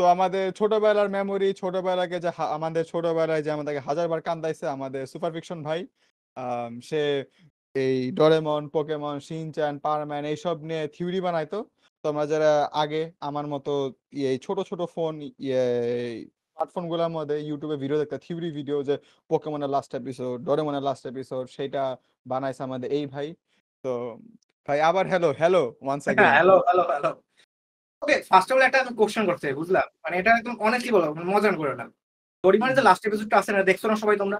তো আমাদের ছোটবেলার মেমোরি ছোটবেলাকে যে আমাদের ছোটবেলায় যে আমাদেরকে হাজারবার কান্দাইছে আমাদের সুপার ফিকশন ভাই সে এই ডরেমন পোকেমন চ্যান পারম্যান এইসব নিয়ে থিওরি বানাইতো তোমরা যারা আগে আমার মতো ইয়ে, এই ছোট ছোট ফোন স্মার্টফোন গুলোর মধ্যে ইউটিউবে ভিডিও দেখতে থিওরি ভিডিও যে পোকেমনের লাস্ট এপিসোড ডরেমনের লাস্ট এপিসোড সেটা বানাইছে আমাদের এই ভাই তো ভাই আবার hello hello once again hello hello hello okay first of all একটা আমি কোশ্চেন করতে বুঝলাম মানে এটা একদম অনেকই বলো করে না গরিমানের যে লাস্ট এপিসোডটা আছে না দেখছো না সবাই তোমরা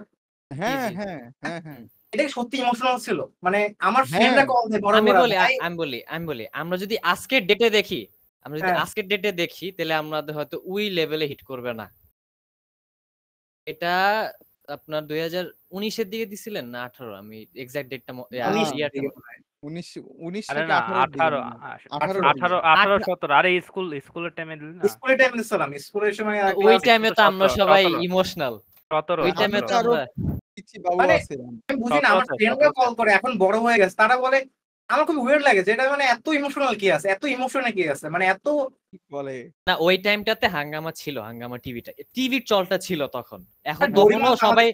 হ্যাঁ হ্যাঁ হ্যাঁ হ্যাঁ এটা সত্যি ইমোশনাল ছিল মানে আমার ফ্রেন্ডরা কল দেয় বড় আমি বলি আমি বলি আমি বলি আমরা যদি আজকের ডেটে দেখি আমরা যদি হ্যাঁ। আজকের ডেটে দেখি তাহলে আমাদের হয়তো উই লেভেলে হিট করবে না এটা আপনার দুই হাজার উনিশের দিকে দিছিলেন না আঠারো আমি এক্সাক্ট ডেটটা আমার খুব লাগে যেটা মানে এত ইমোশনাল কি আছে এত কি আছে মানে এত বলে না ওই হাঙ্গামা ছিল হাঙ্গামা টিভিটা টিভির চলটা ছিল তখন এখন হ্যাঁ, সবাই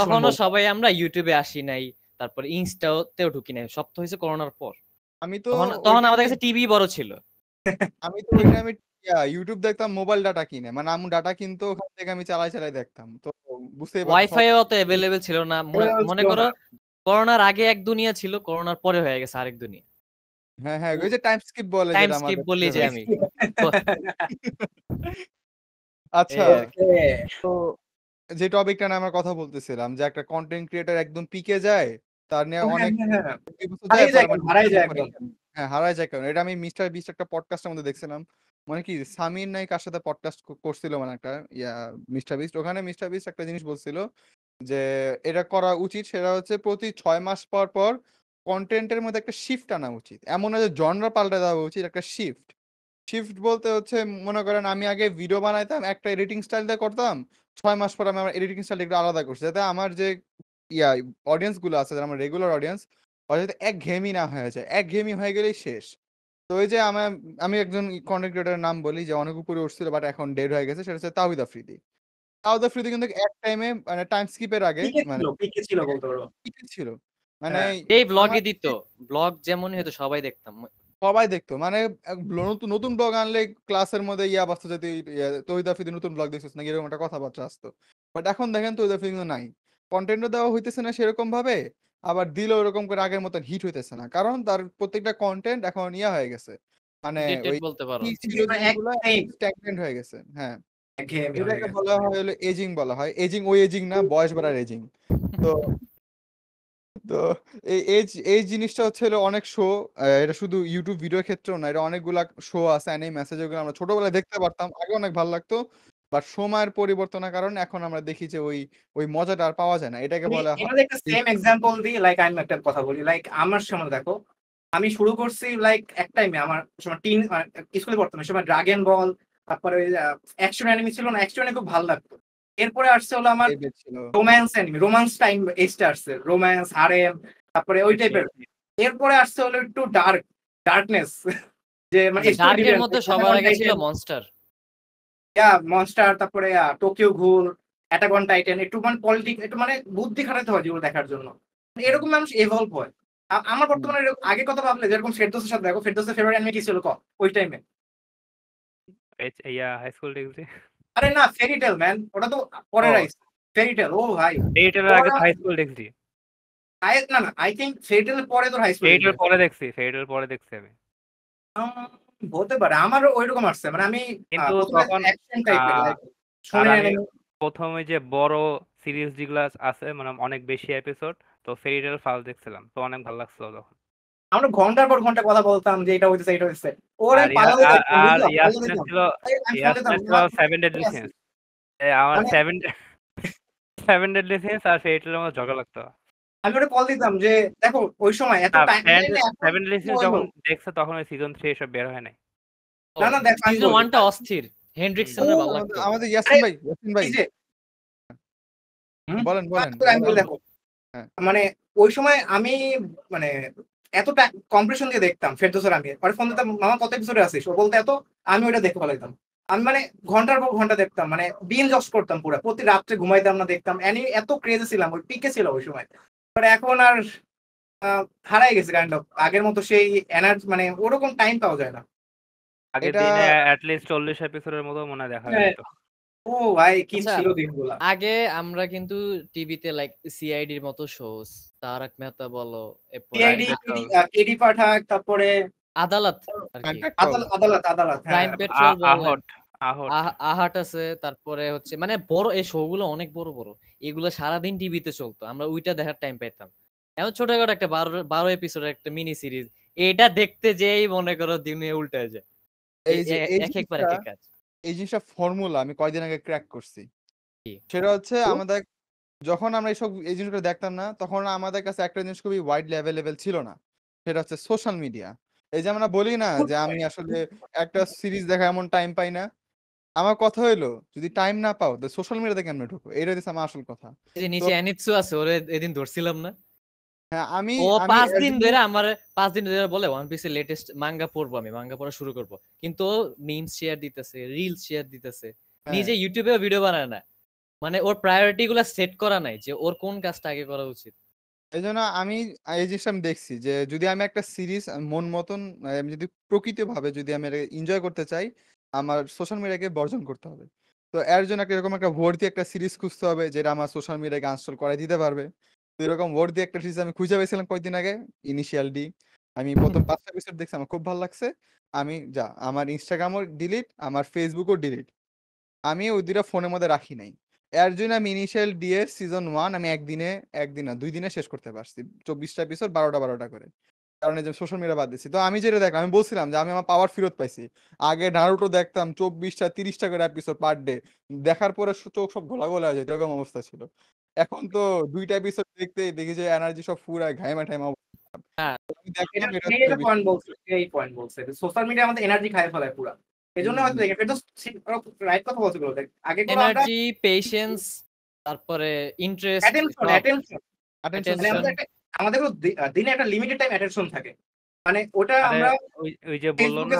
তখনও সবাই আমরা ইউটিউবে আসি নাই তারপরে ইনস্টাতেও ঢুকি নাই সব তো হয়েছে করোনার পর আমি তো তখন আমাদের কাছে টিভি বড় ছিল আমি তো ওই আমি ইউটিউব দেখতাম মোবাইল ডাটা কিনে মানে আমি ডাটা কিনতো ওখান থেকে আমি চালাই চালাই দেখতাম তো বুঝতে ওয়াইফাই অত अवेलेबल ছিল না মনে করো করোনার আগে এক দুনিয়া ছিল করোনার পরে হয়ে গেছে আরেক দুনিয়া হ্যাঁ হ্যাঁ ওই যে টাইম স্কিপ বলে টাইম স্কিপ বলি যে আমি আচ্ছা তো যে টপিকটা নিয়ে আমরা কথা বলতেছিলাম যে একটা কন্টেন্ট ক্রিয়েটর একদম পিকে যায় তার নিয়ে হ্যাঁ, অনেক হ্যাঁ, হ্যাঁ, মানে হ্যাঁ হারাই যায় কারণ এটা আমি মিস্টার বিস্ট একটা পডকাস্টের মধ্যে দেখছিলাম মানে কি সামির নাই কার সাথে পডকাস্ট করছিল মানে একটা ইয়া মিস্টার বিস্ট ওখানে মিস্টার বিস্ট একটা জিনিস বলছিল যে এটা করা উচিত সেটা হচ্ছে প্রতি ছয় মাস পর পর কন্টেন্টের মধ্যে একটা শিফট আনা উচিত এমন না যে জনরা পাল্টে দেওয়া উচিত একটা শিফট শিফট বলতে হচ্ছে মনে করেন আমি আগে ভিডিও বানাইতাম একটা এডিটিং স্টাইল দিয়ে করতাম ছয় মাস পর আমি আমার এডিটিং স্টাইল একটু আলাদা করছি যাতে আমার যে ইয়া অডিয়েন্স গুলো আছে যারা আমার রেগুলার অডিয়েন্স অর্থাৎ এক ঘেমি না হয়ে যায় এক ঘেমি হয়ে গেলেই শেষ তো ওই যে আমার আমি একজন কন্টেন্ট ক্রিয়েটারের নাম বলি যে অনেক উপরে উঠছিল বাট এখন ডেড হয়ে গেছে সেটা হচ্ছে তাওহিদ আফ্রিদি তাওহিদ আফ্রিদি কিন্তু এক টাইমে মানে টাইম স্কিপের আগে মানে পিকে ছিল বলতে পারো পিকে ছিল মানে এই ব্লগে দিত ব্লগ যেমনই হতো সবাই দেখতাম সবাই দেখতো মানে নতুন নতুন ব্লগ আনলে ক্লাসের মধ্যে ইয়া বাস্তব যাতে তহিদ আফ্রিদি নতুন ব্লগ দেখছিস না এরকম একটা কথাবার্তা আসতো বাট এখন দেখেন তহিদ আফ্রিদি নাই কন্টেন্টও দেওয়া হইতেছে না সেরকম ভাবে আবার দিলেও ওরকম করে আগের মতন হিট হইতেছে না কারণ তার প্রত্যেকটা কন্টেন্ট এখন ইয়া হয়ে গেছে মানে বলতে পারো মানে হয়ে গেছে হ্যাঁ এটাকে বলা হয় হলো এজিং বলা হয় এজিং ওই এজিং না বয়স বাড়ার এজিং তো তো এই এজ এই জিনিসটা হচ্ছে হলো অনেক শো এটা শুধু ইউটিউব ভিডিও ক্ষেত্রেও না এটা অনেকগুলা শো আছে অ্যানিমে মেসেজ আমরা ছোটবেলায় দেখতে পারতাম আগে অনেক ভালো লাগতো বা সময়ের পরিবর্তনের কারণে এখন আমরা দেখি যে ওই ওই মজাটা আর পাওয়া যায় না এটাকে বলা হয় একটা সেম এক্সাম্পল দিই লাইক আমি একটা কথা বলি লাইক আমার সময় দেখো আমি শুরু করছি লাইক এক টাইমে আমার সময় টিন স্কুলে মানে পড়তাম সময় ড্রাগন বল তারপরে ওই অ্যাকশন অ্যানিমি ছিল না অ্যাকশন খুব ভালো লাগতো এরপরে আসছে হলো আমার রোম্যান্স অ্যানিমি রোম্যান্স টাইম এসটা আসছে রোম্যান্স হারেম তারপরে ওই টাইপের এরপরে আসছে হলো একটু ডার্ক ডার্কনেস যে মানে ডার্কের মধ্যে সবার আগে ছিল মনস্টার ইয়া মনস্টার তারপরে টোকিও ঘুর অ্যাটাকন টাইটেন একটু মানে পলিটিক একটু মানে বুদ্ধি খাটাতে হয় যেগুলো দেখার জন্য এরকম মানুষ এভলভ হয় আমার বর্তমানে আগে কথা ভাবলে যেরকম ফেরদোসের সাথে দেখো ফেরদোসের ফেভারিট অ্যানিমে কি ছিল ক ওই টাইমে আরে না ফেরিটেল ম্যান ওটা তো পরে রাইস ফেরিটেল ও ভাই ফেরিটেল আগে হাই স্কুল দেখছি আই না না আই থিংক ফেরিটেল পরে তো হাই স্কুল ফেরিটেল পরে দেখছি ফেরিটেল পরে দেখছি আমি হতে পারে আমারও আসছে মানে আমি কিন্তু তখন প্রথমে যে বড় সিরিজ যেগুলো আছে মানে অনেক বেশি এপিসোড তো ফেরিটেল দেখছিলাম তো অনেক ভালো লাগছিল তখন আমরা ঘন্টার পর ঘন্টা কথা বলতাম যে এটা হইতেছে এটা হইছে ওরে ছিল আমার 7 7 ডেডলি আর ফেরিটেলের মধ্যে ঝগড়া লাগতো আমি ওটা কল দিতাম যে দেখো ওই সময় এত টাইম যখন দেখছে তখন ওই সিজন এসব বের হয় নাই না না দেখো সিজন অস্থির আমাদের ইয়াসিন ভাই ইয়াসিন ভাই বলেন বলেন মানে ওই সময় আমি মানে এতটা কম্প্রেশন দিয়ে দেখতাম ফেরদোসের আমি পরে ফোন দিতাম মামা কত এপিসোডে আসিস ও বলতে এত আমি ওইটা দেখে ভালো আমি মানে ঘন্টার পর ঘন্টা দেখতাম মানে বিন জস করতাম পুরো প্রতি রাত্রে ঘুমাইতাম না দেখতাম এত ক্রেজে ছিলাম ওই পিকে ছিল ওই সময় এখন আর হারাই গেছে কাইন্ড অফ আগের মতো সেই এনার্জি মানে ওরকম টাইম পাওয়া যায় না আগের দিনে অ্যাট লিস্ট 40 এপিসোডের মতো মনে দেখা যেত হ্যাঁ। ও ভাই কি আচ্ছা, ছিল দিনগুলো আগে আমরা কিন্তু টিভিতে লাইক সিআইডির মতো শোস তারক মেহতা বলো সিআইডি কেডি পাঠাক তারপরে আদালত আদালত আদালত আদালত প্রাইম পেট্রোল আহাট আছে তারপরে হচ্ছে মানে বড় এই শো গুলো অনেক বড় বড় এগুলো সারাদিন টিভিতে চলতো আমরা ওইটা দেখার টাইম পাইতাম এমন ছোটখাটো একটা বারো বারো এপিসোড একটা মিনি সিরিজ এটা দেখতে যেই মনে করো দিনে উল্টে যায় এক একবার এই জিনিসটা ফর্মুলা আমি কয়দিন আগে ক্র্যাক করছি সেটা হচ্ছে আমাদের যখন আমরা এইসব এই জিনিসগুলো দেখতাম না তখন আমাদের কাছে একটা জিনিস খুবই ওয়াইড অ্যাভেলেবেল ছিল না সেটা হচ্ছে সোশ্যাল মিডিয়া এই যে আমরা বলি না যে আমি আসলে একটা সিরিজ দেখা এমন টাইম পাই না আমার কথা হইলো যদি টাইম না পাও তো সোশ্যাল মিডিয়াতে কেন ঢুকো এটা হচ্ছে আমার আসল কথা এই নিচে অ্যানিটসু আছে ওরে এদিন ধরছিলাম না হ্যাঁ আমি ও পাঁচ দিন ধরে আমার পাঁচ দিন ধরে বলে ওয়ান পিসের লেটেস্ট মাঙ্গা পড়বো আমি মাঙ্গা পড়া শুরু করব কিন্তু মিম শেয়ার দিতেছে রিল শেয়ার দিতেছে হ্যাঁ। নিজে ইউটিউবে ভিডিও বানায় না মানে ওর প্রায়োরিটি গুলা সেট করা নাই যে ওর কোন কাজটা আগে করা উচিত এই জন্য আমি এই জিনিসটা আমি দেখছি যে যদি আমি একটা সিরিজ মন মতন যদি প্রকৃত ভাবে যদি আমি এনজয় করতে চাই আমার সোশ্যাল মিডিয়াকে বর্জন করতে হবে তো এর জন্য একটা এরকম একটা দিয়ে একটা সিরিজ খুঁজতে হবে যেটা আমার সোশ্যাল মিডিয়াকে আনস্টল করাই দিতে পারবে তো এরকম দিয়ে একটা সিরিজ আমি খুঁজে পেয়েছিলাম কয়েকদিন আগে ইনিশিয়াল ডি আমি প্রথম পাঁচটা এপিসোড দেখছি আমার খুব ভালো লাগছে আমি যা আমার ইনস্টাগ্রামও ডিলিট আমার ফেসবুকও ডিলিট আমি ওই দুটা ফোনের মধ্যে রাখি নাই এর জন্য আমি ইনিশিয়াল ডি এর সিজন ওয়ান আমি একদিনে একদিন না দুই দিনে শেষ করতে পারছি চব্বিশটা এপিসোড বারোটা বারোটা করে কারণে যে সোশ্যাল মিডিয়া বাদ দিচ্ছি তো আমি যেটা দেখলাম আমি বলছিলাম যে আমি আমার পাওয়ার ফেরত পাইছি আগে নারুটো দেখতাম চব্বিশটা তিরিশটা করে এপিসোড পার ডে দেখার পরে চোখ সব ঘোলা ঘোলা হয়ে যায় এরকম অবস্থা ছিল এখন তো দুইটা এপিসোড দেখতে দেখি যে এনার্জি সব ফুরায় ঘাইমা ঠাইমা সোশ্যাল এনার্জি আগে এনার্জি তারপরে ইন্টারেস্ট আমাদেরও দিনে একটা লিমিটেড টাইম অ্যাটেনশন থাকে মানে ওটা আমরা ওই যে বললো না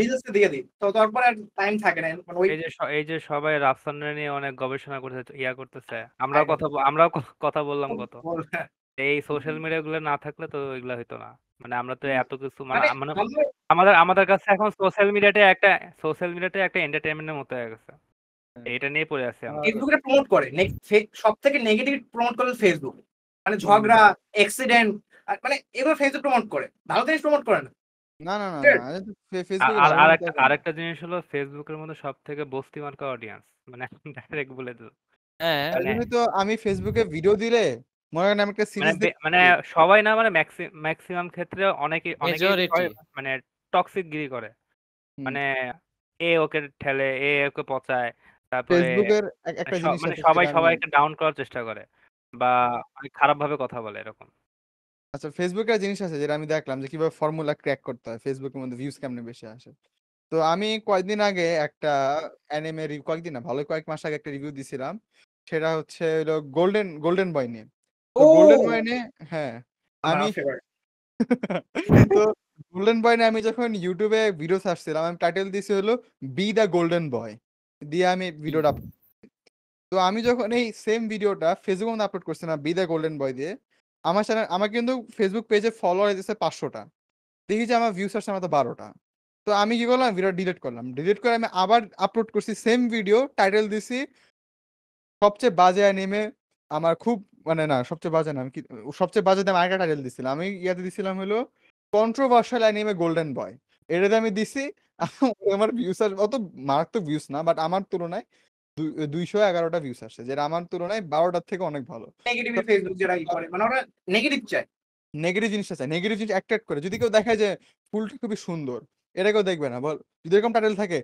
রিলসে দিয়ে দিই তো তারপর আর টাইম থাকে না মানে ওই যে এই যে সবাই রাফসান নিয়ে অনেক গবেষণা করতেছে ইয়া করতেছে আমরাও হ্যাঁ। কথা আমরাও কথা বললাম কত হ্যাঁ। এই সোশ্যাল মিডিয়া গুলো না থাকলে তো এগুলা হইতো না মানে আমরা তো এত কিছু মানে, মানে আমাদের আমাদের কাছে এখন সোশ্যাল মিডিয়াটা একটা সোশ্যাল মিডিয়াটা একটা এন্টারটেইনমেন্টের মতো হয়ে গেছে হ্যাঁ। এটা নিয়ে পড়ে আছে ফেসবুকে প্রমোট করে সব থেকে নেগেটিভ প্রমোট করে ফেসবুক মানে ঝগড়া অ্যাক্সিডেন্ট মানে এগুলো ফেসবুক প্রমোট করে ভালো জিনিস প্রমোট করে না না না না আর একটা জিনিস হলো ফেসবুকের মধ্যে সব থেকে বস্তি অডিয়েন্স মানে ডাইরেক্ট বলে দিল হ্যাঁ মানে তো আমি ফেসবুকে ভিডিও দিলে মনে আমি একটা সিরিজ মানে, মানে সবাই না মানে ম্যাক্সিমাম ক্ষেত্রে অনেকে অনেকে মানে টক্সিক গিরি করে মানে এ ওকে ঠেলে এ ওকে পচায় তারপরে ফেসবুকের একটা মানে জিনিস মানে সবাই সবাইকে ডাউন করার চেষ্টা করে বা অনেক ভাবে কথা বলে এরকম। আচ্ছা ফেসবুকে জিনিস আছে যেটা আমি দেখলাম যে কিভাবে ফর্মুলা ক্র্যাক করতে হয়। ফেসবুকের মধ্যে ভিউজ কেমনে বেশি আসে। তো আমি কয়েকদিন আগে একটা অ্যানিমে কয়েকদিন না ভালো কয়েক মাস আগে একটা রিভিউ দিছিলাম। সেটা হচ্ছে হলো গোল্ডেন, গোল্ডেন বয় নিয়ে। তো গোল্ডেন বয় নিয়ে হ্যাঁ, আমি তো গোল্ডেন বয় নিয়ে আমি যখন ইউটিউবে ভিডিওস ভিডিও সার্চ আমি টাইটেল দিছি হলো 'বি দ্য গোল্ডেন বয়' দিয়ে আমি ভিডিওটা তো আমি যখন এই সেম ভিডিওটা ফেসবুক মধ্যে আপলোড করছিলাম বিদায় গোল্ডেন বয় দিয়ে আমার চ্যানেল আমার কিন্তু ফেসবুক পেজে ফলোয়ার এসেছে পাঁচশোটা দেখি যে আমার ভিউস আসছে আমার বারোটা তো আমি কি করলাম ভিডিও ডিলিট করলাম ডিলিট করে আমি আবার আপলোড করছি সেম ভিডিও টাইটেল দিছি সবচেয়ে বাজে নেমে আমার খুব মানে না সবচেয়ে বাজে নাম কি সবচেয়ে বাজে দাম আগে টাইটেল দিছিলাম আমি ইয়াতে দিছিলাম হলো কন্ট্রোভার্সাল অ্যানিমে গোল্ডেন বয় এটাতে আমি দিছি আমার ভিউস অত মারাত্মক ভিউস না বাট আমার তুলনায় দুইশো এগারোটা ভিউস আসছে যেটা আমার তুলনায় বারোটার থেকে অনেক ভালো নেগেটিভ করে মানে জিনিসটা চায় নেগেটিভ জিনিস অ্যাট্রাক্ট করে যদি কেউ দেখায় যে ফুলটা খুবই সুন্দর এটা কেউ দেখবে না বল যদি এরকম টাইটেল থাকে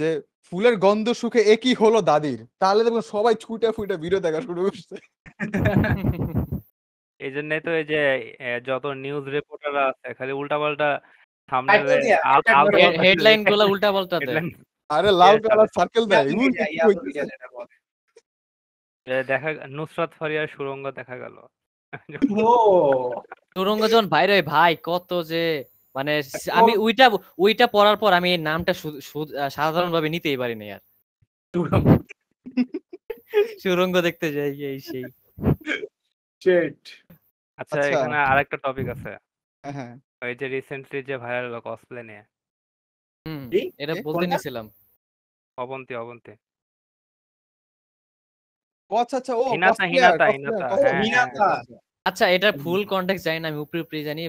যে ফুলের গন্ধ সুখে একই হলো দাদির তাহলে দেখবেন সবাই ছুটে ফুটে ভিডিও দেখা শুরু করছে এই জন্য তো এই যে যত নিউজ রিপোর্টাররা আছে খালি উল্টাপাল্টা সামনে হেডলাইন গুলো উল্টাপাল্টা দেয় আরে লাল কালার সার্কেল দেখা নুসরাত ফারিয়ার সুরঙ্গ দেখা গেল সুরঙ্গ যখন ভাই কত যে মানে আমি পড়ার পর আমি নামটা সাধারণ ভাবে নিতেই পারি না আর সুরঙ্গ দেখতে যাই এই সেই আচ্ছা, আচ্ছা এখানে আরেকটা টপিক আছে হ্যাঁ, হ্যাঁ। ওই যে রিসেন্টলি যে ভাইরাল হলো কসপ্লে নিয়ে এটা বলতে নিছিলাম অবন্তি অবন্তি আচ্ছা, হ্যাঁ, আচ্ছা এটা ফুল জানি না আমি উপরে উপরে জানি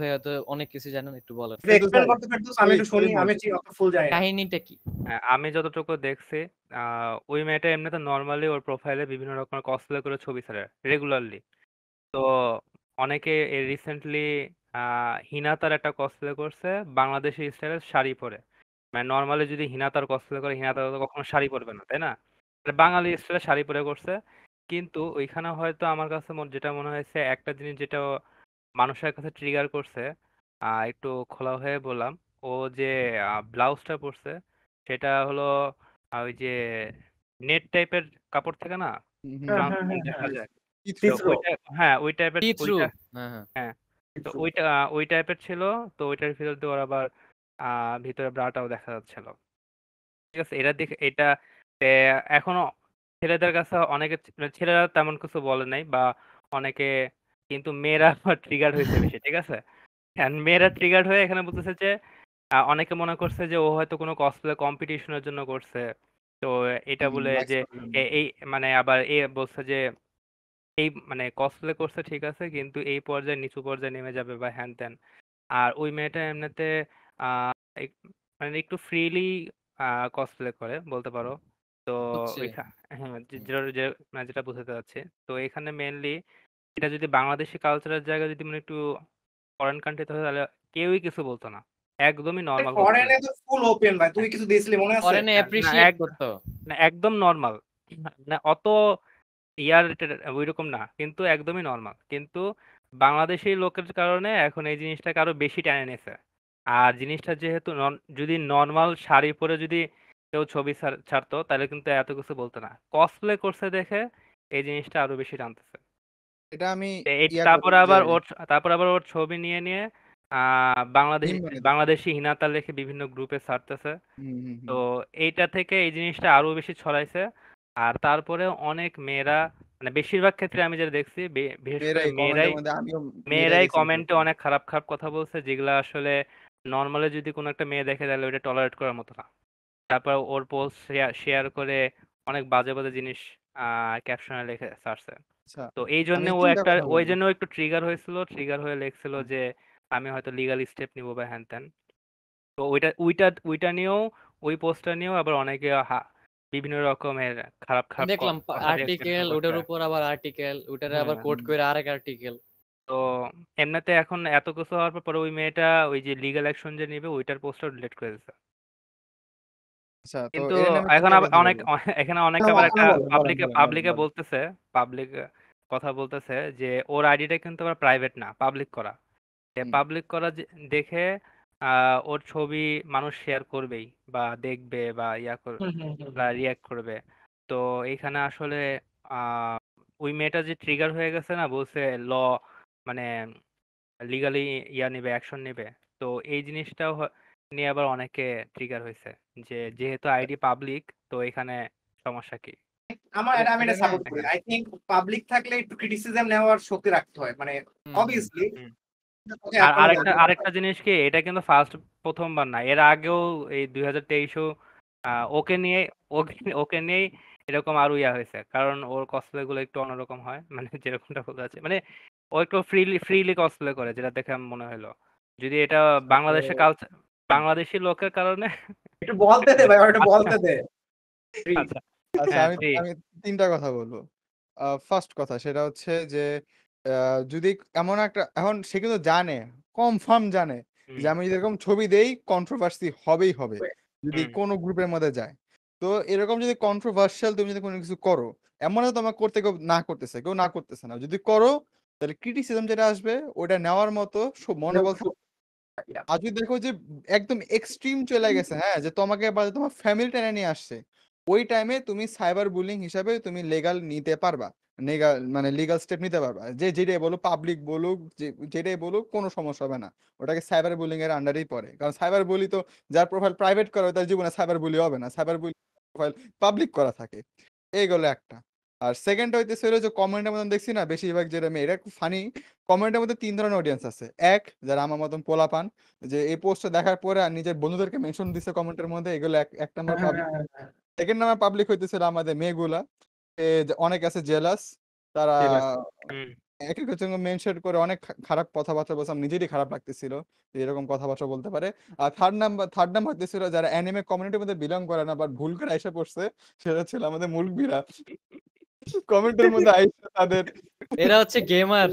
ভাই হয়তো অনেক কিছু জানেন একটু বলেন কাহিনীটা কি হ্যাঁ, আমি যতটুকু দেখছি ওই মেয়েটা এমনিতে নরমালি ওর প্রোফাইলে বিভিন্ন রকমের কসপ্লে করে ছবি ছাড়ে রেগুলারলি তো অনেকে রিসেন্টলি হিনা তার একটা কসপ্লে করছে বাংলাদেশি স্টাইলের শাড়ি পরে মানে নর্মালি যদি হিনাতার কসপ্লে করে হিনাতা তো কখনো শাড়ি পরবে না তাই না বাঙালি স্টাইলে শাড়ি পরে করছে কিন্তু ওইখানে হয়তো আমার কাছে যেটা মনে হয়েছে একটা জিনিস যেটা মানুষের কাছে ট্রিগার করছে একটু খোলা হয়ে বললাম ও যে ব্লাউজটা পরছে সেটা হলো ওই যে নেট টাইপের কাপড় থেকে না হ্যাঁ, হ্যাঁ, হ্যাঁ, হ্যাঁ ওই টাইপের হ্যাঁ ওই টাইপের ছিল তো ওইটার ভিতর দিয়ে আবার ভিতরে ব্রাটাও দেখা যাচ্ছিল। ঠিক আছে? এটা দেখে এটা এখনো ছেলেদের কাছে অনেকে মানে ছেলেরা তেমন কিছু বলে নাই বা অনেকে কিন্তু মেয়েরা ট্রিগার হয়েছে বেশি। ঠিক আছে? মেয়েরা ট্রিগার হয়ে এখানে বলতেছে যে অনেকে মনে করছে যে ও হয়তো কোনো cosplay কম্পিটিশনের জন্য করছে। তো এটা বলে যে এই মানে আবার এ বলছে যে এই মানে cosplay করছে ঠিক আছে কিন্তু এই পর্যায়ে নিচু পর্যায়ে নেমে যাবে বা হ্যান-ত্যান। আর ওই মেয়েটা এমনিতে মানে একটু ফ্রিলি কসপ্লে করে বলতে পারো তো হ্যাঁ মানে যেটা যেটা বোঝাতে চাচ্ছে তো এখানে মেনলি এটা যদি বাংলাদেশি কালচারের জায়গায় যদি মানে একটু ফরেন কান্ট্রি হয় তাহলে কেউই কিছু বলতো না একদমই নরমাল ফরেনে তো ফুল ওপেন ভাই তুই কিছু দিছিলি মনে আছে ফরেনে অ্যাপ্রিশিয়েট করতো না একদম নরমাল না অত ইয়ার ওইরকম না কিন্তু একদমই নরমাল কিন্তু বাংলাদেশের লোকের কারণে এখন এই জিনিসটাকে আরো বেশি টেনে নিয়েছে আর জিনিসটা যেহেতু যদি নর্মাল শাড়ি পরে যদি কেউ ছবি ছাড়তো তাহলে কিন্তু এত কিছু বলতো না কসপ্লে করছে দেখে এই জিনিসটা আরো বেশি টানতেছে এটা আমি তারপর আবার ওর তারপর আবার ওর ছবি নিয়ে নিয়ে বাংলাদেশ বাংলাদেশি হিনাতা লেখে বিভিন্ন গ্রুপে ছাড়তেছে তো এইটা থেকে এই জিনিসটা আরো বেশি ছড়াইছে আর তারপরে অনেক মেয়েরা মানে বেশিরভাগ ক্ষেত্রে আমি যেটা দেখছি বিশেষ করে মেয়েরাই মেয়েরাই কমেন্টে অনেক খারাপ খারাপ কথা বলছে যেগুলা আসলে নর্মালি যদি কোনো একটা মেয়ে দেখে তাহলে ওইটা টলারেট করার মতো না তারপর ওর পোস্ট শেয়ার করে অনেক বাজে বাজে জিনিস ক্যাপশনে লিখে সারছে আচ্ছা, তো এই জন্য ও একটা ওই জন্য একটু ট্রিগার হয়েছিল ট্রিগার হয়ে লেখছিল যে আমি হয়তো লিগাল স্টেপ নিব বা হ্যান ত্যান তো ওইটা ওইটা ওইটা নিয়েও ওই পোস্টটা নিয়েও আবার অনেকে বিভিন্ন রকমের খারাপ খারাপ দেখলাম আর্টিকেল ওটার উপর আবার আর্টিকেল ওটার হ্যাঁ, আবার কোট হ্যাঁ। করে আরেক আর্টিকেল তো এমনিতে এখন এত কিছু হওয়ার পর পরে ওই মেয়েটা ওই যে লিগাল অ্যাকশন যে নেবে ওইটার পোস্টটা ডিলিট করে দিছে। আচ্ছা, কিন্তু এখন অনেক এখানে অনেক হ্যাঁ, আবার হ্যাঁ, একটা পাবলিক হ্যাঁ, পাবলিকে বলতেছে পাবলিক কথা বলতেছে যে ওর আইডিটা কিন্তু আবার প্রাইভেট না পাবলিক করা পাবলিক করা দেখে ওর ছবি মানুষ শেয়ার করবেই বা দেখবে বা ইয়া করবে রিয়াক্ট করবে তো এইখানে আসলে ওই মেয়েটা যে ট্রিগার হয়ে গেছে না বলছে ল মানে লিগালি ইয়া নিবে অ্যাকশন নিবে তো এই জিনিসটাও নিয়ে আবার অনেকে ট্রিগার হয়েছে যে যেহেতু আচ্ছা। আইডি পাবলিক তো এখানে সমস্যা কি আমার এটা মানে আমি এটা এটা সাপোর্ট করি আই থিঙ্ক পাবলিক থাকলে একটু ক্রিটিসিজম নেওয়ার শক্তি রাখতে হয় মানে অবভিয়াসলি আর আরেকটা আরেকটা জিনিস কি এটা কিন্তু ফার্স্ট প্রথমবার না এর আগেও এই দুই হাজার তেইশেও ওকে নিয়ে ওকে ওকে নিয়েই এরকম আরো ইয়া হয়েছে কারণ ওর কসপ্লে গুলো একটু অন্যরকম হয় মানে যেরকমটা বলে আছে মানে ও একটু ফ্রিলি ফ্রিলি কসপ্লে করে যেটা দেখে মনে হলো যদি এটা আচ্ছা। বাংলাদেশের কালচার বাংলাদেশি লোকের কারণে একটু বলতে দে ভাই একটু আচ্ছা। বলতে দে আচ্ছা, আচ্ছা হ্যাঁ, আমি আমি তিনটা কথা বলবো ফার্স্ট কথা সেটা হচ্ছে যে যদি এমন একটা এখন সে কিন্তু জানে কনফার্ম জানে যে আমি এরকম ছবি দেই কন্ট্রোভার্সি হবেই হবে যদি কোনো গ্রুপের মধ্যে যায় তো এরকম যদি কন্ট্রোভার্সিয়াল তুমি যদি কোনো কিছু করো এমন তোমার করতে কেউ না করতেছে কেউ না করতেছে না যদি করো তাহলে ক্রিটিসিজম যেটা আসবে ওটা নেওয়ার মতো মনোবল আর যদি দেখো যে একদম এক্সট্রিম চলে গেছে হ্যাঁ যে তোমাকে তোমার ফ্যামিলি টেনে নিয়ে আসছে ওই টাইমে তুমি সাইবার বুলিং হিসাবে তুমি লেগাল নিতে পারবা মানে লিগাল স্টেপ নিতে পারবা যে যেটাই বলো পাবলিক বলুক যেটাই বলুক কোনো সমস্যা হবে না ওটাকে সাইবার বুলিং এর আন্ডারেই পড়ে কারণ সাইবার বুলি তো যার প্রোফাইল প্রাইভেট করা হয় তার জীবনে সাইবার বুলি হবে না সাইবার বুলি প্রোফাইল পাবলিক করা থাকে এইগুলো একটা আর সেকেন্ড হইতেছে হলো যে কমেন্টের মধ্যে দেখছি না বেশিরভাগ যেটা মেয়ে এটা একটু ফানি কমেন্টের মধ্যে তিন ধরনের অডিয়েন্স আছে এক যারা আমার মতন পোলা পান যে এই পোস্টটা দেখার পরে আর নিজের বন্ধুদেরকে মেনশন দিছে কমেন্টের মধ্যে এগুলো এক number public second number public হইতেছিল আমাদের মেয়েগুলা অনেক আছে জেলাস তারা এক এক সঙ্গে মেনশন করে অনেক খারাপ কথাবার্তা বলছে আমি নিজেরই খারাপ লাগতেছিল যে এরকম কথাবার্তা বলতে পারে আর থার্ড নাম্বার থার্ড নাম্বার হইতেছিল যারা অ্যানিমে কমিউনিটির মধ্যে বিলং করে না বাট ভুল করে এসে পড়ছে সেটা ছিল আমাদের মুলকবিরা কমেন্টের মধ্যে আইসা তাদের এরা হচ্ছে গেমার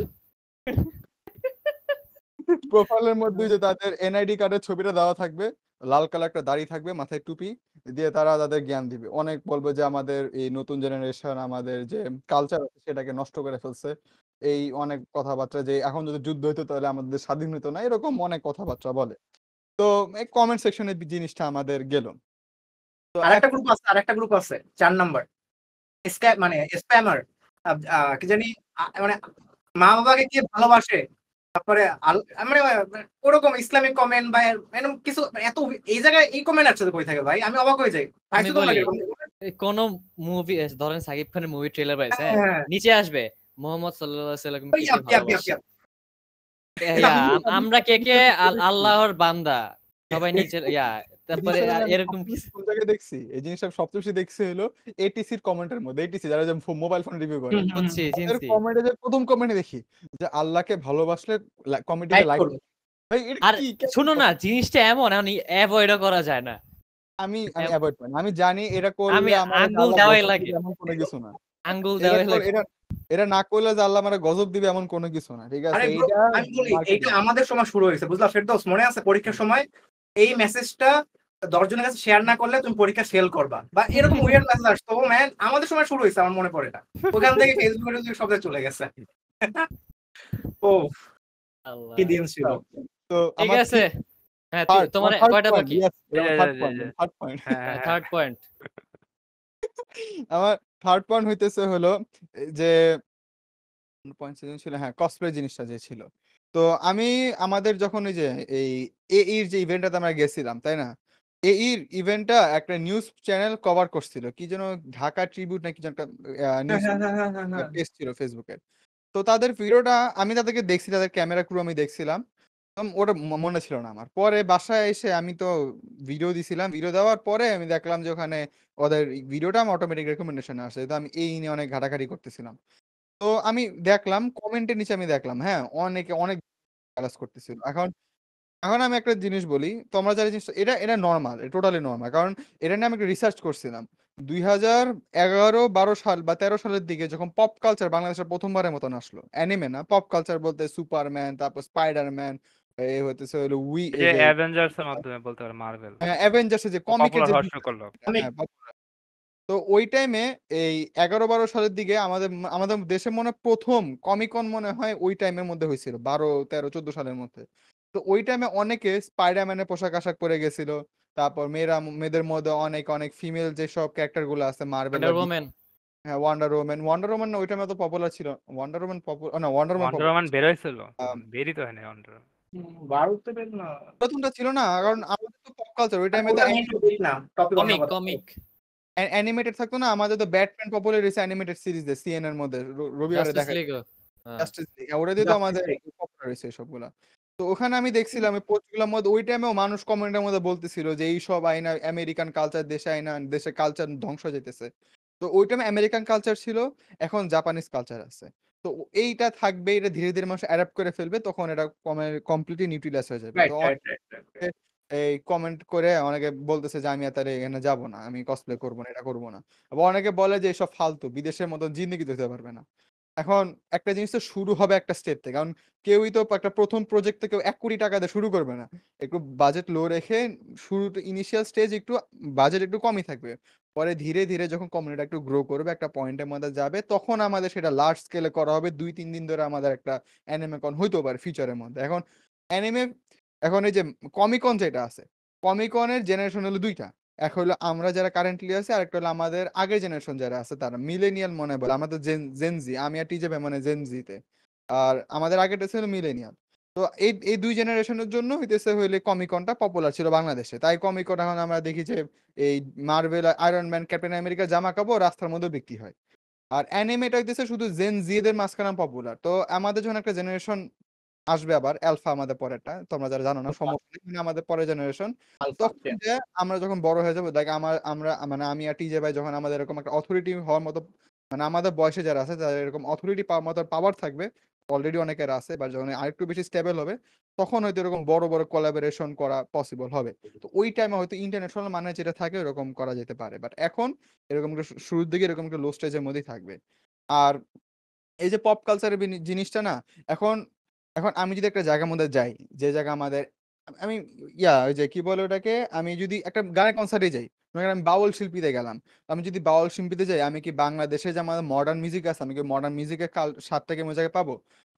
প্রোফাইলের মধ্যে যে তাদের এনআইডি কার্ডের ছবিটা দেওয়া থাকবে লাল কালার একটা দাড়ি থাকবে মাথায় টুপি দিয়ে তারা তাদের জ্ঞান দিবে অনেক বলবে যে আমাদের এই নতুন জেনারেশন আমাদের যে কালচার আছে সেটাকে নষ্ট করে ফেলছে এই অনেক কথাবার্তা যে এখন যদি যুদ্ধ হইতো তাহলে আমাদের স্বাধীন হইতো না এরকম অনেক কথাবার্তা বলে তো এই কমেন্ট সেকশনের জিনিসটা আমাদের গেল আরেকটা গ্রুপ আছে আরেকটা গ্রুপ আছে চার নাম্বার মানে স্প্যামার কি জানি মানে মা বাবাকে কি ভালোবাসে তারপরে মানে, মানে ওরকম ইসলামিক কমেন্ট বা এরকম কিছু মানে এত এই জায়গায় এই কমেন্ট আসছে কই থাকে ভাই আমি অবাক হয়ে যাই কোন মুভি ধরেন সাকিব খানের মুভি ট্রেলার পাইছে নিচে আসবে মোহাম্মদ সাল্লাল্লাহু আলাইহি আমরা কে কে আল্লাহর বান্দা সবাই ইয়া তারপরে এরকম কোন জায়গায় দেখছি এই সবচেয়ে দেখছি হলো এর কমেন্টের মধ্যে এটিসি যারা যে মোবাইল ফোন রিভিউ করে কমেন্টে যে প্রথম কমেন্টে দেখি যে আল্লাহকে ভালোবাসলে কমেডিতে লাইক আর শুনো না জিনিসটা এমন এখন অ্যাভয়েড করা যায় না আমি আমি অ্যাভয়েড করি আমি জানি এটা করলে আমি আঙ্গুল দেওয়াই লাগে এমন কোনো কিছু না আঙ্গুল দেওয়াই লাগে এটা না করলে যে আল্লাহ আমার গজব দিবে এমন কোনো কিছু না ঠিক আছে এটা আমাদের সময় শুরু হয়েছে বুঝলা ফেরদৌস মনে আছে পরীক্ষার সময় এই মেসেজটা দশজনের কাছে শেয়ার না করলে তুমি পরীক্ষা ফেল করবা বা এরকম উইয়ার মেসেজ আসতো ম্যান আমাদের সময় শুরু হয়েছে আমার মনে পড়ে না ওখান থেকে ফেসবুকে সবটা চলে গেছে ও কি দিন ছিল তো ঠিক আছে হ্যাঁ তোমার কয়টা বাকি থার্ড পয়েন্ট আমার থার্ড হ্যাঁ, হ্যাঁ, পয়েন্ট হইতেছে হলো যে পয়েন্ট ছিল হ্যাঁ কসপ্লে জিনিসটা যে ছিল তো আমি আমাদের যখন ওই যে এই এ ইর যে ইভেন্টটাতে আমরা গেছিলাম তাই না ইর ইভেন্টটা একটা নিউজ চ্যানেল কভার করছিল কি যেন ঢাকা ট্রিবিউট নাকি যেন একটা নিউজ হ্যাঁ, হ্যাঁ, হ্যাঁ, ছিল ফেসবুকে তো তাদের ভিডিওটা আমি তাদেরকে দেখছি তাদের ক্যামেরা ক্রু আমি দেখছিলাম ওটা মনে ছিল না আমার পরে বাসায় এসে আমি তো ভিডিও দিছিলাম ভিডিও দেওয়ার পরে আমি দেখলাম যে ওখানে ওদের ভিডিওটা আমার অটোমেটিক রেকমেন্ডেশন আসে তো আমি এই নিয়ে অনেক ঘাটাঘাটি করতেছিলাম তো আমি দেখলাম কমেন্টের নিচে আমি দেখলাম হ্যাঁ, অনেকে অনেক করতেছিল। এখন এখন আমি একটা জিনিস বলি, তোমরা যারা এটা এটা টোটালি কারণ এটা নিয়ে আমি একটা রিসার্চ করছিলাম সাল বা তেরো সালের দিকে যখন পপ কালচার বাংলাদেশের প্রথমবারের মতন আসলো। অ্যানিমে না, পপ কালচার বলতে সুপারম্যান, তারপর স্পাইডারম্যান, এ হইতেছে হলো উই যে অ্যাভেঞ্জার্স এর মাধ্যমে বলতে মার্ভেল। অ্যাভেঞ্জার্স যে কমিকের যে করলো। হ্যাঁ, তো ওই টাইমে এই এগারো বারো সালের দিকে আমাদের আমাদের দেশে মনে প্রথম কমিকন মনে হয় ওই টাইমের মধ্যে হয়েছিল বারো তেরো চোদ্দ সালের মধ্যে তো ওই টাইমে অনেকে স্পাইডারম্যানের পোশাক আশাক পরে গেছিল তারপর মেয়েরা মেয়েদের মধ্যে অনেক অনেক ফিমেল যেসব ক্যারেক্টার গুলো আছে মার্বেল হ্যাঁ ওয়ান্ডার ওম্যান ওয়ান্ডার ওম্যান ওই টাইমে তো পপুলার ছিল ওয়ান্ডার ওম্যান পপুলার না ওয়ান্ডার ওম্যান ওয়ান্ডার ওম্যান বের বেরি তো হয়নি ওয়ান্ডার ভারতে বের না প্রথমটা ছিল না কারণ আমাদের তো পপ কালচার ওই টাইমে হ্যাঁ, তো কমিক কমিক অ্যানিমেটেড থাকতো না আমাদের তো ব্যাটম্যান পপুলার হয়েছে অ্যানিমেটেড সিরিজ দে সিএন এর মধ্যে রবি আরে দেখা জাস্টিস লিগ ওটা দিয়ে তো আমাদের পপুলার হয়েছে সবগুলা তো ওখানে আমি দেখছিলাম আমি পোস্টগুলোর মধ্যে ওই টাইমেও মানুষ কমেন্টের মধ্যে বলতেছিল যে এই সব আইনা আমেরিকান কালচার দেশে আইনা দেশের কালচার ধ্বংস যেতেছে তো ওই টাইমে আমেরিকান কালচার ছিল এখন জাপানিজ কালচার আছে তো এইটা থাকবে এটা ধীরে ধীরে মানুষ অ্যাডাপ্ট করে ফেলবে তখন এটা কমপ্লিটলি নিউট্রিলাইজ হয়ে যাবে এই কমেন্ট করে অনেকে বলতেছে যে আমি তার এখানে যাব না আমি কসপ্লে করবো না এটা করব না আবার অনেকে বলে যে এইসব ফালতু বিদেশের মতো জিন্দিগি দিতে পারবে না এখন একটা জিনিস তো শুরু হবে একটা স্টেপ থেকে কারণ কেউই তো একটা প্রথম প্রজেক্ট থেকে এক কোটি টাকা দিয়ে শুরু করবে না একটু বাজেট লো রেখে শুরু ইনিশিয়াল স্টেজ একটু বাজেট একটু কমই থাকবে পরে ধীরে ধীরে যখন কমিউনিটি একটু গ্রো করবে একটা পয়েন্টের মধ্যে যাবে তখন আমাদের সেটা লার্জ স্কেলে করা হবে দুই তিন দিন ধরে আমাদের একটা কন হইতেও পারে ফিউচারের মধ্যে এখন অ্যানিমে এখন এই যে কমিকন যেটা আছে কমিকনের জেনারেশন হলো দুইটা এক হলো আমরা যারা কারেন্টলি আছে আর একটা হলো আমাদের আগের জেনারেশন যারা আছে তারা মিলেনিয়াল মনে বলে আমাদের জেনজি আমি আর টিজে মানে জেনজিতে আর আমাদের আগেটা ছিল মিলেনিয়াল তো এই এই দুই জেনারেশনের জন্য হইতেছে হইলে কমিকনটা পপুলার ছিল বাংলাদেশে তাই কমিকন এখন আমরা দেখি যে এই Marvel Iron Man Captain America জামা কাপড় রাস্তার মধ্যে বিক্রি হয় আর অ্যানিমেটা হইতেছে শুধু জেন জিদের মাঝখানে পপুলার তো আমাদের যখন একটা জেনারেশন আসবে আবার আলফা আমাদের পরেরটা তোমরা যারা জানো না আচ্ছা। সমস্যা মানে আমাদের পরের জেনারেশন তখন যে আমরা যখন বড় হয়ে যাব দেখ আমার আমরা মানে আমি আর টিজে ভাই যখন আমাদের এরকম একটা অথরিটি হওয়ার মতো মানে আমাদের বয়সে যারা আছে যারা এরকম অথরিটি পাওয়ার মতো পাওয়ার থাকবে অলরেডি অনেকের আছে বা যখন আরেকটু বেশি স্টেবল হবে তখন হয়তো এরকম বড় বড় কোলাবোরেশন করা পসিবল হবে তো ওই টাইমে হয়তো ইন্টারন্যাশনাল মানে যেটা থাকে এরকম করা যেতে পারে বাট এখন এরকম শুরুর দিকে এরকম একটা লো স্টেজের মধ্যেই থাকবে আর এই যে পপ কালচারের জিনিসটা না এখন এখন আমি যদি একটা জায়গার মধ্যে যাই যে জায়গা আমাদের আমি ইয়া ওই যে কি বলে ওটাকে আমি যদি একটা গানের কনসার্টে যাই আমি বাউল শিল্পীতে গেলাম আমি যদি বাউল শিল্পীতে যাই আমি কি বাংলাদেশে যে আমাদের মডার্ন মিউজিক আছে আমি কি মডার্ন মিউজিকের সাতটাকে মজাকে পাবো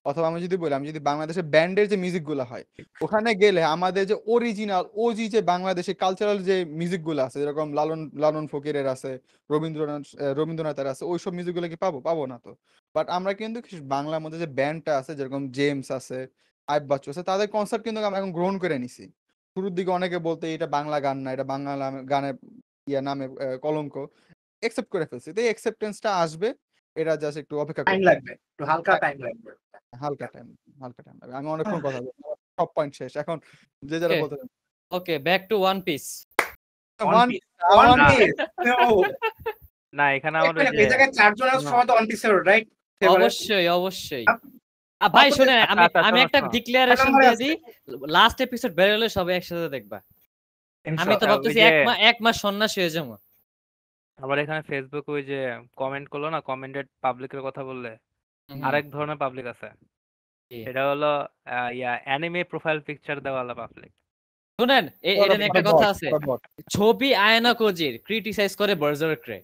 অথবা আমি যদি বলি আমি যদি বাংলাদেশের ব্যান্ডের যে মিউজিক গুলা হয় ওখানে গেলে আমাদের যে অরিজিনাল ওজি যে বাংলাদেশের কালচারাল যে মিউজিক গুলো আছে যেরকম লালন লালন ফকিরের আছে রবীন্দ্রনাথ রবীন্দ্রনাথের আছে ওইসব মিউজিক গুলো কি পাবো পাবো না তো বাট আমরা কিন্তু বাংলার মধ্যে যে ব্যান্ডটা আছে যেরকম জেমস আছে আইব বাচ্চু আছে তাদের কনসার্ট কিন্তু আমরা এখন গ্রহণ করে নিছি শুরুর দিকে অনেকে বলতে এটা বাংলা গান না এটা বাংলা গানের ইয়া নামে কলঙ্ক এক্সেপ্ট করে ফেলছি তো এই এক্সেপ্টেন্সটা আসবে এটা জাস্ট একটু অপেক্ষা করতে লাগবে একটু হালকা টাইম লাগবে হালকা টাইম হালকা টাইম আমি অনেকক্ষণ কথা বলছি সব পয়েন্ট শেষ এখন যে যারা বলতে okay back to One Piece না এখানে আমাদের এই জায়গায় চারজন তো ওয়ান পিসের রাইট অবশ্যই অবশ্যই ভাই শুনে আমি আচ্ছা, আচ্ছা, আমি একটা ডিক্লারেশন আচ্ছা। দিয়ে দিই লাস্ট এপিসোড বের হলে সবাই একসাথে দেখবা আমি তো হ্যাঁ, ভাবতেছি এক মাস এক মাস সন্ন্যাস হয়ে যাবো আবার এখানে ফেসবুক ওই যে কমেন্ট করলো না কমেন্টেড পাবলিকের কথা বললে আরেক ধরনের পাবলিক আছে এটা হলো ইয়া অ্যানিমে প্রোফাইল পিকচার দেওয়ালা পাবলিক শুনেন এর একটা কথা আছে ছবি আয়না কোজির ক্রিটিসাইজ করে বার্জারকে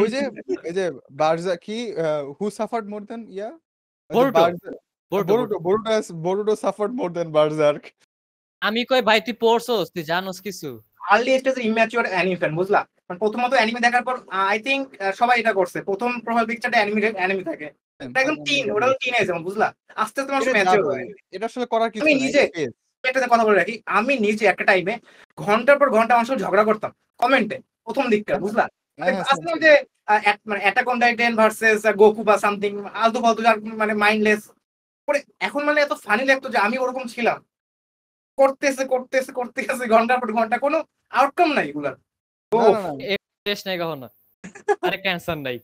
ওই যে এই যে বার্জা কি who suffered more than yeah Boruto Boruto Boruto suffered more than Berserk আমি কই ভাই তুই পড়ছস তুই জানোস কিছু আর্লি স্টেজে ইম্যাচিউর ফ্যান বুঝলা মানে প্রথমত অ্যানিমে দেখার পর আই থিঙ্ক সবাই এটা করছে প্রথম প্রোফাইল পিকচারটা অ্যানিমে অ্যানিমে থাকে হ্যাঁ, এটা একদম টিন ওটাও টিন এজ বুঝলা আস্তে আস্তে মানুষ ম্যাচিওর এটা আসলে করার কিছু আমি নিজে একটা কথা বলে রাখি আমি নিজে একটা টাইমে ঘন্টার পর ঘন্টা মানুষের ঝগড়া করতাম কমেন্টে প্রথম দিকটা হ্যাঁ, বুঝলা হ্যাঁ, আসলে যে মানে Attack on Titan versus Goku বা সামথিং আলতু ফালতু মানে মাইন্ডলেস পরে এখন মানে এত ফানি লাগতো যে আমি ওরকম ছিলাম করতেছে করতেছে করতেছে ঘন্টার পর ঘন্টা কোনো আউটকাম নাই এগুলার শেষ নাই কখনো নাই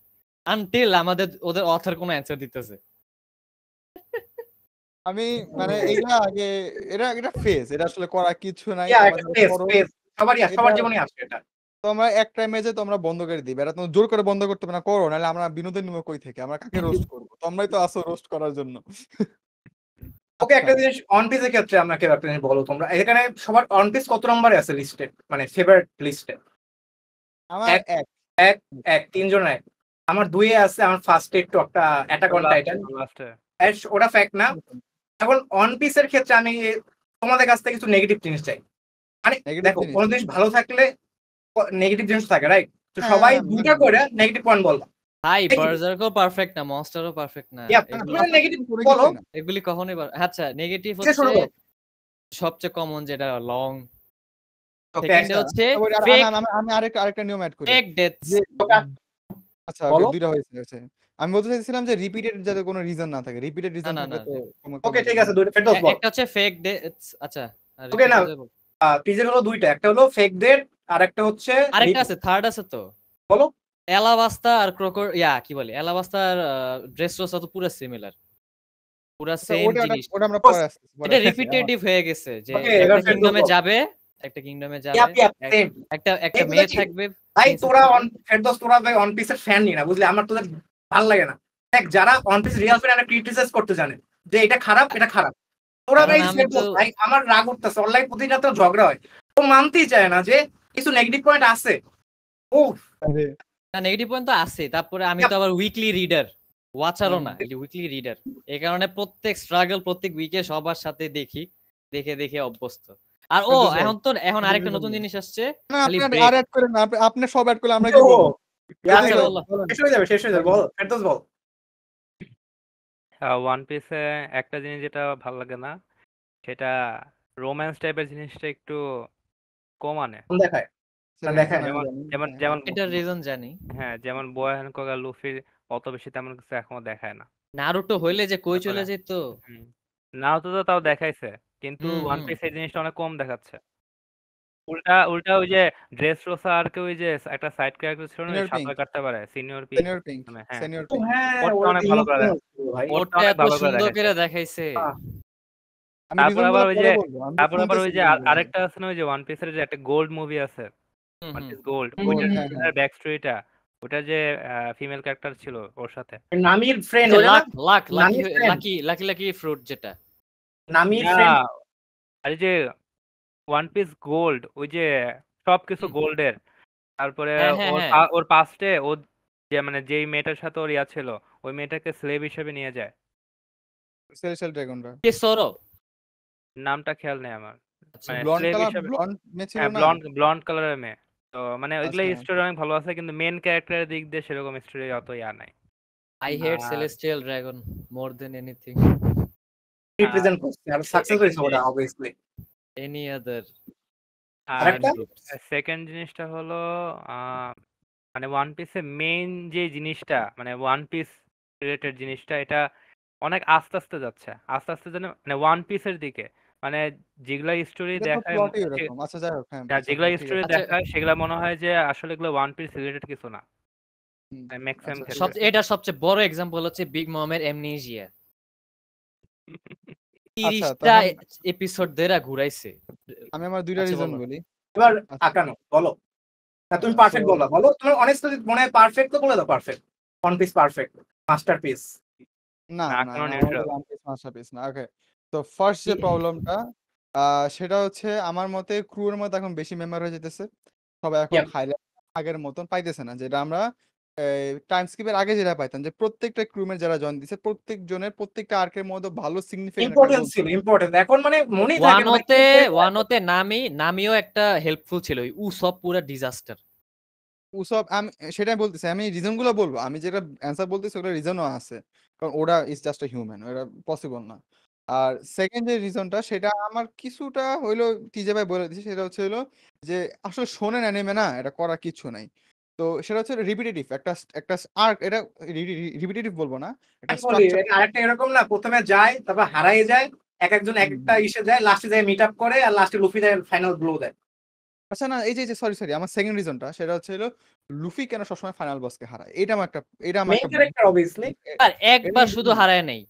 আনটিল আমাদের ওদের কোনো অ্যান্সার দিতেছে আমি মানে আগে এটা এটা এটা আসলে করা কিছু নাই সবারই সবার জীবনে আসে এটা তোমরা একটা ইমেজে তোমরা বন্ধ করে দিবে এটা তোমরা জোর করে বন্ধ করতে না করো নাহলে আমরা বিনোদন নিব কই থেকে আমরা কাকে রোস্ট করব তোমরাই তো আসো রোস্ট করার জন্য ওকে একটা জিনিস অন ক্ষেত্রে আমাকে একটা জিনিস বলো তোমরা এখানে সবার অন পিস কত নম্বরে আছে লিস্টে মানে ফেভারিট লিস্টে আমার এক এক এক তিনজন এক আমার দুইয়ে আছে আমার ফার্স্ট এড টু একটা অ্যাটাক অন টাইটান ওটা ফ্যাক্ট না এখন অন পিসের ক্ষেত্রে আমি তোমাদের কাছ থেকে কিছু নেগেটিভ জিনিস চাই মানে দেখো কোন জিনিস ভালো থাকলে নেগেটিভ জিনিস থাকে রাইট তো হ্যাঁ, সবাই হ্যাঁ, হ্যাঁ। দুটা করে নেগেটিভ পয়েন্ট বলবা হাই বার্জারকও পারফেক্ট না মনস্টারও পারফেক্ট না নেগেটিভ মানে বলো এগুলি কখনোই আচ্ছা নেগেটিভ হচ্ছে সবচেয়ে কমন যেটা লং আচ্ছা, আমি বলতে চাইছিলাম যে রিপিটেড যাতে কোনো রিজন না থাকে রিপিটেড রিজন না ওকে ঠিক আছে বল একটা হচ্ছে ফেক ডেথ আচ্ছা ওকে না টিজার হলো দুইটা একটা হলো ফেক আর একটা হচ্ছে আরেকটা আছে থার্ড আছে তো বলো এলাবাস্তা আর ক্রোকর ইয়া কি বলে এলাবাস্তা আর ড্রেস রোসা তো পুরো সিমিলার পুরো সেম জিনিস ওটা আমরা পরে এটা রিপিটেটিভ হয়ে গেছে যে কিংডমে যাবে একটা কিংডমে যাবে একটা একটা মেয়ে থাকবে ভাই তোরা অন ফেরদৌস তোরা ভাই অন পিসের ফ্যান নি না বুঝলি আমার তোদের ভাল লাগে না দেখ যারা One Piece real fan criticise করতে জানে যে এটা খারাপ এটা খারাপ তোরা ভাই ভাই আমার রাগ উঠতেছে অনলাইন প্রতিদিন তো ঝগড়া হয় তো মানতেই চায় না যে কিছু নেগেটিভ পয়েন্ট আছে ও না নেগেটিভ পয়েন্ট তো আছে তারপরে আমি তো আবার উইকলি রিডার ওয়াচারও না উইকলি রিডার এই কারণে প্রত্যেক স্ট্রাগল প্রত্যেক উইকে সবার সাথে দেখি দেখে দেখে অভ্যস্ত আর ও এখন তো এখন আরেকটা নতুন জিনিস আসছে আপনি সব অ্যাড করলে আমরা আচ্ছা, কি বলবো ওয়ান আচ্ছা, আচ্ছা, পিসে একটা জিনিস যেটা ভালো লাগে না সেটা রোম্যান্স টাইপের জিনিসটা একটু কম যেমন যেমন এটা রিজন জানি হ্যাঁ যেমন বয় হ্যানকক আর লুফির অত বেশি তেমন কিছু এখনো দেখায় না নারুটো হইলে যে কই চলে যেত নাও তো তাও দেখাইছে কিন্তু ওয়ান পিস এই জিনিসটা অনেক কম দেখাচ্ছে উল্টা উল্টা ওই যে ড্রেস রোসা আর কি ওই যে একটা সাইড ক্যারেক্টার ছিল না সাঁতার কাটতে পারে সিনিয়র সিনিয়র পিং ওটা অনেক ভালো করে ওটা সুন্দর করে দেখাইছে তারপর আবার ওই যে তারপর আবার ওই যে আরেকটা আছে না ওই যে ওয়ান পিসের যে একটা গোল্ড মুভি আছে গোল্ড ব্যাক স্টোরিটা ওটা যে ফিমেল ক্যারেক্টার ছিল ওর সাথে নামির friend luck luck lucky lucky lucky fruit যেটা নামি আরে যে ওয়ান পিস গোল্ড ওই যে সব কিছু গোল্ডের তারপরে হ্যাঁ, হ্যাঁ, ওর হ্যাঁ। পাস্টে ও যে মানে যেই মেয়েটার সাথে ওর ইয়া ছিল ওই মেয়েটাকে স্লেভ হিসেবে নিয়ে যায় সেলসেল ড্রাগনরা কে সরব নামটা খেয়াল নেই আমার ব্লন্ড ব্লন্ড কালারের মেয়ে তো মানে ওইগুলা আচ্ছা। স্টোরি অনেক ভালো আছে কিন্তু মেন ক্যারেক্টারের দিক দিয়ে সেরকম স্টোরি অত ইয়া নাই I hate celestial dragon more than anything represent হ্যাঁ। করছে আর সাকসেস হইছে ওটা অবভিয়াসলি এনি আদার সেকেন্ড জিনিসটা হলো মানে ওয়ান পিসের মেইন যে জিনিসটা মানে ওয়ান পিস রিলেটেড জিনিসটা এটা অনেক আস্তে আস্তে যাচ্ছে আস্তে আস্তে যেন মানে ওয়ান পিসের দিকে মানে যেগুলা স্টোরি দেখায় আচ্ছা, হ্যাঁ, হ্যাঁ, যেগুলা স্টোরি আচ্ছা, দেখায় সেগুলা মনে হয় যে আসলে এগুলো ওয়ান পিস রিলেটেড কিছু না মানে আচ্ছা, এটা সবচেয়ে বড় এক্সাম্পল হচ্ছে বিগ মমের এমনিজিয়া 30টা এপিসোড ধরে ঘুরাইছে আমি আমার দুইটা রিজন আচ্ছা, বলি এবার আকানো আচ্ছা। বলো না তুমি পারফেক্ট বললা বলো তোমার অনেস্ট যদি মনে হয় পারফেক্ট তো বলে দাও perfect One Piece perfect masterpiece না মাস্টার পিস না ওকে তো ফার্স্ট যে প্রবলেমটা সেটা হচ্ছে আমার মতে ক্রুয়ের মতো এখন বেশি মেম্বার হয়ে যেতেছে সবাই এখন হাইলাইট আগের মতন পাইতেছে না যেটা আমরা টাইম স্কিপের আগে যেটা পাইতাম যে প্রত্যেকটা ক্রুমের যারা জয়েন দিছে প্রত্যেকজনের প্রত্যেকটা আর্কের মধ্যে ভালো সিগনিফিকেন্ট ইম্পর্টেন্ট ছিল ইম্পর্টেন্ট এখন মানে মনে থাকে ওয়ানোতে ওয়ানোতে নামি নামিও একটা হেল্পফুল ছিল উসব পুরো ডিজাস্টার উসব আমি সেটাই বলতেছি আমি রিজনগুলো বলবো আমি যেটা অ্যানসার বলতেছি ওটা রিজনও আছে কারণ ওরা ইজ জাস্ট আ হিউম্যান ওটা পসিবল না আর সেকেন্ড যে রিজনটা সেটা আমার কিছুটা হইলো টিজে ভাই বলে দিছে সেটা হচ্ছে হলো যে আসলে শোনেন অ্যানিমে না এটা করার কিছু নাই তো সেটা হচ্ছে রিপিটেটিভ একটা একটা আর্ক এটা রিপিটেটিভ বলবো না আরেকটা এরকম না প্রথমে যায় তারপর হারায় যায় এক একজন একটা ইসে যায় লাস্টে যায় মিট আপ করে আর লাস্টে লুফি দেয় ফাইনাল ব্লো দেয় আচ্ছা না এই যে সরি সরি আমার সেকেন্ড রিজনটা সেটা হচ্ছে লুফি কেন সবসময় ফাইনাল বসকে হারায় এটা আমার একটা এটা আমার ক্যারেক্টার অবভিয়াসলি আর একবার শুধু হারায় নাই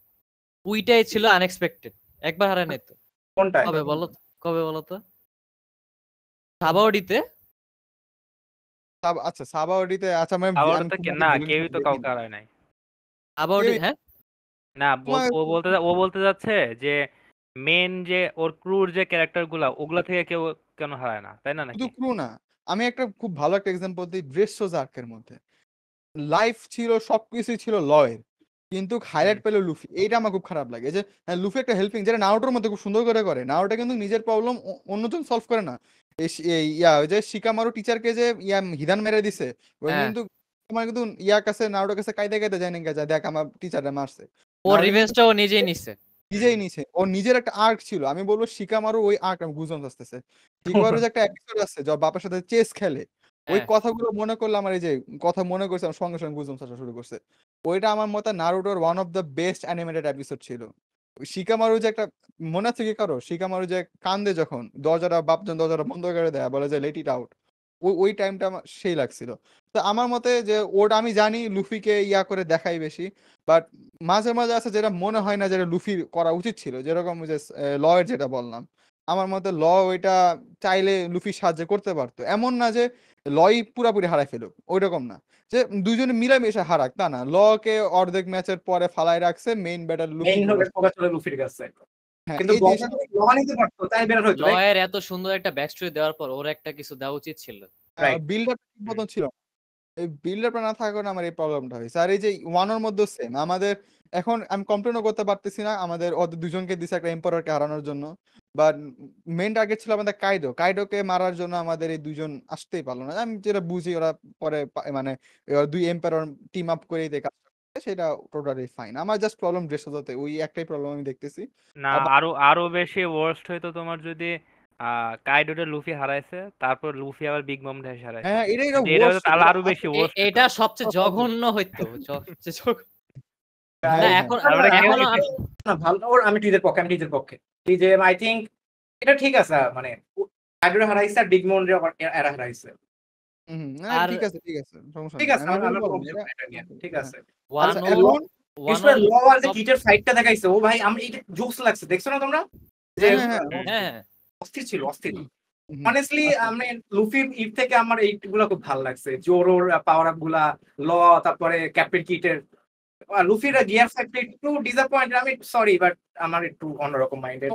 উইটাই ছিল আনএক্সপেক্টেড একবার হারায় নাই তো কোনটা কবে বলো কবে বলো তো সাবাওডিতে আচ্ছা আচ্ছা ম্যাম না তো কাউকে হারায় নাই হ্যাঁ না ও বলতে ও বলতে যাচ্ছে যে মেন যে ওর ক্রুর যে ক্যারেক্টারগুলা ওগুলা থেকে কেউ কেন হারায় না তাই না নাকি শুধু ক্রু না আমি একটা খুব ভালো একটা এক্সাম্পল দিই ড্রেসো জার্কের মধ্যে লাইফ ছিল সবকিছু ছিল লয়ের কিন্তু হাইলাইট পেলো লুফি এইটা আমার খুব খারাপ লাগে যে হ্যাঁ, লুফি একটা হেল্পিং যেটা নাওটার মধ্যে খুব সুন্দর করে করে নাওটা কিন্তু নিজের প্রবলেম অন্যজন সলভ করে না ইয়া ওই যে শিকামারু টিচারকে যে ইয়া হিদান মেরে দিছে হ্যাঁ। কিন্তু আমার কিন্তু ইয়া কাছে নাওটোর কাছে কাইদে কাইদে যায় না যায় দেখ আমার টিচারটা মারছে ও রিভেঞ্জটা ও নিজেই নিছে নিজেই নিছে ও নিজের একটা আর্ক ছিল আমি বলবো শিকামারু ওই আর্ক আমি গুজম আসতেছে শিকামারু যে একটা এপিসোড আছে যে বাপের সাথে চেস খেলে ওই হ্যাঁ। কথাগুলো মনে করলাম আমার এই যে কথা মনে করছে আমার সঙ্গে সঙ্গে গুজম আসা শুরু করছে ওইটা আমার মতে নারুটোর one of the best animated episode ছিল ওই শিকামারু যে একটা মনে আছে কি কারো শিকামারু যে কান্দে যখন দরজাটা বাপজন দরজাটা বন্ধ করে দেয় বলে যে লেট ইট আউট ওই ওই টাইমটা আমার সেই লাগছিল তো আমার মতে যে ওটা আমি জানি লুফিকে ইয়া করে দেখাই বেশি বাট মাঝে মাঝে আছে যেটা মনে হয় না যেটা লুফির করা উচিত ছিল যেরকম ওই যে লয়ের যেটা বললাম আমার মতে ল ওইটা চাইলে লুফির সাহায্য করতে পারতো এমন না যে লয় পুরাপুরি হারাই ফেলুক ওই রকম না যে দুজনে মিলামিশে হারাক তা না লকে অর্ধেক ম্যাচের পরে ফালাই রাখছে মেইন ব্যাটার লুফির কাছে হ্যাঁ, এত সুন্দর একটা ব্যাকস্টোরি দেওয়ার পর ওর একটা কিছু দেওয়া উচিত ছিল বিল্ড হ্যাঁ, আপ মতন ছিল এই বিল্ড আপটা না থাকার কারণে আমার এই প্রবলেমটা হয়েছে আর এই যে ওয়ানের মধ্যে সেম আমাদের এখন আমি কমপ্লেনও করতে পারতেছি না আমাদের অত দুজনকে দিছে একটা এম্পায়ারকে হারানোর জন্য বা মেন টার্গেট ছিল আমাদের কাইডো কাইডোকে মারার জন্য আমাদের এই দুজন আসতেই পারলো না আমি যেটা বুঝি ওরা পরে মানে দুই এম্পায়ার টিম আপ করে এই সেটা টোটালি ফাইন আমার জাস্ট প্রবলেম ড্রেস ওই একটাই প্রবলেম আমি দেখতেছি না আরো আরো বেশি ওয়ার্স্ট হয়তো তোমার যদি কাইডোটে লুফি হারাইছে তারপর লুফি আবার বিগ মম ড্যাশ হারাইছে হ্যাঁ এটা এটা আরো বেশি এটা সবচেয়ে জঘন্য হইতো আমি টিজের পক্ষে আমি টিজের পক্ষে আই থিংক এটা ঠিক আছে মানে কাইডোটে হারাইছে আর বিগ মম রে আবার এরা হারাইছে ঠিক আছে ঠিক আছে ঠিক আছে দেখাইছে ও ভাই আমি জোকস লাগছে দেখছো না তোমরা হ্যাঁ, হ্যাঁ, হ্যাঁ, হ্যাঁ অস্থির ছিল অস্থির অনেস্টলি আমি লুফির ইট থেকে আমার এইগুলো খুব ভালো লাগছে জোরোর পাওয়ার আপ গুলা ল তারপরে ক্যাপ্টেন কিটের লুফির গিয়ার ফ্যাক্টরি একটু ডিসঅ্যাপয়েন্ট আমি সরি বাট আমার একটু অন্যরকম মাইন্ডেড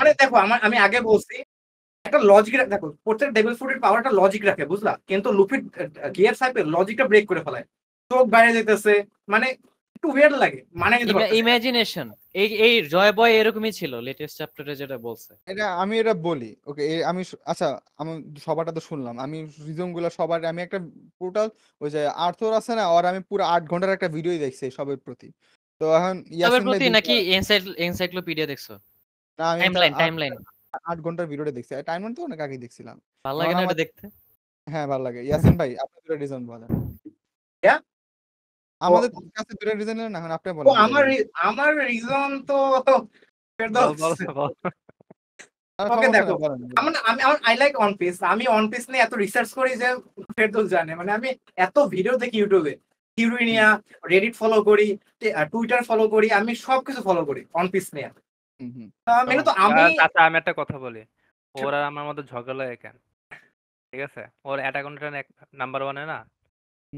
মানে দেখো আমার আমি আগে বলছি একটা লজিক দেখো প্রত্যেক ডেভিল ফুটের পাওয়ার একটা লজিক রাখে বুঝলা কিন্তু লুফির গিয়ার সাইপের লজিকটা ব্রেক করে ফেলায় চোখ বাইরে যেতেছে মানে একটু ওয়েট লাগে মানে ইমাজিনেশন এই এই জয় বয় এরকমই ছিল লেটেস্ট চ্যাপ্টারে যেটা বলছে এটা আমি এটা বলি ওকে আমি আচ্ছা আমি সবারটা তো শুনলাম আমি রিজন গুলো সবার আমি একটা পোর্টাল ওই যে আর্থর আছে না আর আমি পুরো আট ঘন্টার একটা ভিডিও দেখছি সবের প্রতি তো এখন ইয়াসিন প্রতি নাকি এনসাইক্লোপিডিয়া দেখছো আমি টাইমলাইন টাইমলাইন আট ঘন্টার ভিডিওটা দেখছি টাইমলাইন তো অনেক আগে দেখছিলাম ভালো লাগে না এটা দেখতে হ্যাঁ ভালো লাগে ইয়াসিন ভাই আপনার রিজন বলেন আমাদের কাছে দুটো রিজন না এখন আপনি বলেন আমার আমার রিজন তো আই লাইক ওয়ান পিস আমি পিস নিয়ে এত রিসার্চ করি যে জানে মানে আমি এত ভিডিও দেখি ইউটিউবে রেডিট ফলো করি টুইটার ফলো করি আমি সবকিছু ফলো করি পিস নিয়ে তো আচ্ছা, আমি একটা কথা বলি আমার ঝগড়া কেন ঠিক আছে ওর নাম্বার ওয়ানে না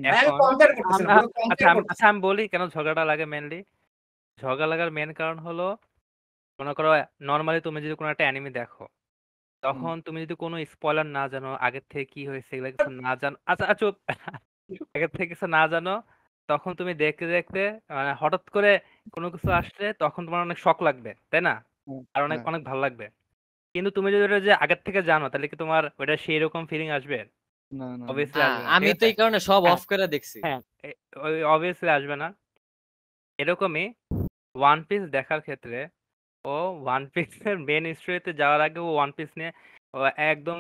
আচ্ছা, আচ্ছা, আমি বলি কেন ঝগড়াটা লাগে মেনলি ঝগড়া লাগার মেন কারণ হলো মনে করো নর্মালি তুমি যদি কোনো একটা দেখো তখন তুমি যদি কোনো স্পয়লার না জানো আগের থেকে কি হয়েছে এগুলো কিছু না জানো আচ্ছা, আচ্ছা চুপ আগের থেকে কিছু না জানো তখন তুমি দেখতে দেখতে মানে হঠাৎ করে কোনো কিছু আসলে তখন তোমার অনেক শখ লাগবে তাই না আর অনেক হ্যাঁ। অনেক ভালো লাগবে কিন্তু তুমি যদি ওটা যে আগের থেকে জানো তাহলে কি তোমার ওটা সেই রকম ফিলিং আসবে অবভিয়াসলি আমি তো এই কারণে সব অফ হ্যাঁ, করে দেখছি হ্যাঁ অবভিয়াসলি আসবে না এরকমই ওয়ান পিস দেখার ক্ষেত্রে ও ওয়ান পিসের মেন স্টোরিতে যাওয়ার আগে ও ওয়ান পিস নিয়ে ও একদম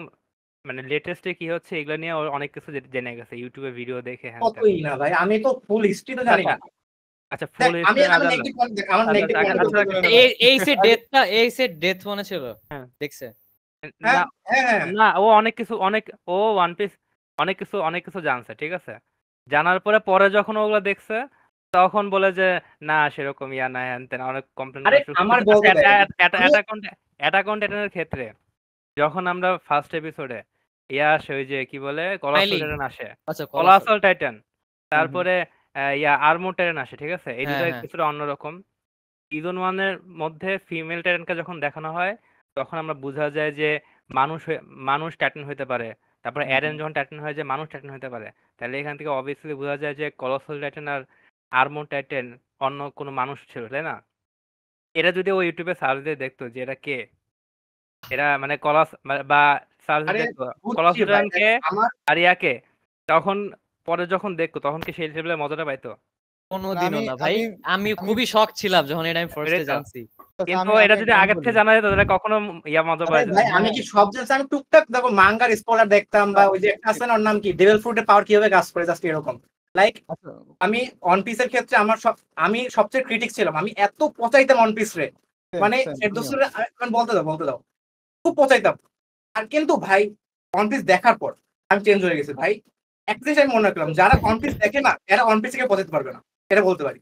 মানে লেটেস্টে কি হচ্ছে এগুলো নিয়ে অনেক কিছু জেনে গেছে ইউটিউবে ভিডিও দেখে হ্যাঁ কতই না ভাই আমি তো ফুল হিস্ট্রি তো জানি না আচ্ছা ফুল আচ্ছা, আমি আচ্ছা, আচ্ছা, এই সে ডেথটা এই সে ডেথ মনে ছিল হ্যাঁ দেখছে হ্যাঁ, হ্যাঁ। না ও অনেক কিছু অনেক ও ওয়ান পিস অনেক কিছু অনেক কিছু জানছে ঠিক আছে জানার পরে পরে যখন ওগুলো দেখছে তখন বলে যে না সেরকম ইয়া অনেক কমপ্লেন আচ্ছা, ক্ষেত্রে যখন আমরা ফার্স্ট এপিসোডে ইয়া আসে ওই যে কি বলে কলাসাল টাইটান আসে টাইটান আচ্ছা, তারপরে ইয়া আর্মো টাইটান আসে ঠিক আছে এই হ্যাঁ, দুটো কিছুটা অন্যরকম ইজন ওয়ানের মধ্যে ফিমেল টাইটানকে যখন দেখানো হয় তখন আমরা বোঝা যায় যে মানুষ মানুষ ট্যাটেন হইতে পারে তারপর অ্যারেন যখন ট্যাটেন হয় যে মানুষ ট্যাটেন হইতে পারে তাহলে এখান থেকে অবভিয়াসলি বোঝা যায় যে কলসল ট্যাটেন আর আর্মো ট্যাটেন অন্য কোনো মানুষ ছিল তাই না এরা যদি ও ইউটিউবে সার্চ দিয়ে দেখতো যে এরা কে এরা মানে কলস বা সার্চ দেখতো কলস ট্যাটেন কে কলাসুরানকে আরিয়াকে তখন পরে যখন দেখতো তখন কি সেই লেভেলের মজাটা পাইতো কোনোদিনও না ভাই আমি খুবই শখ ছিলাম যখন এটা আমি ফার্স্টে জানছি কিন্তু এটা যদি আগে থেকে জানা যেত তাহলে কখনো ইয়া মজা পাওয়া ভাই আমি কি সব জানছি আমি টুকটাক দেখো মাঙ্গার স্পলার দেখতাম বা ওই যে একটা আছে ওর নাম কি ডেভিল ফ্রুটের পাওয়ার কিভাবে কাজ করে জাস্ট এরকম লাইক আচ্ছা। আমি ওয়ান পিস এর ক্ষেত্রে আমার সব আমি সবচেয়ে ক্রিটিক ছিলাম আমি এত পচাইতাম ওয়ান পিস রে মানে দোস্তের বলতে দাও বলতে দাও খুব পচাইতাম আর কিন্তু ভাই ওয়ান পিস দেখার পর আমি চেঞ্জ হয়ে গেছি ভাই একদিন আমি মনে করলাম যারা ওয়ান পিস দেখে না এরা ওয়ান পিস থেকে পচাইতে পারবে না এটা বলতে পারি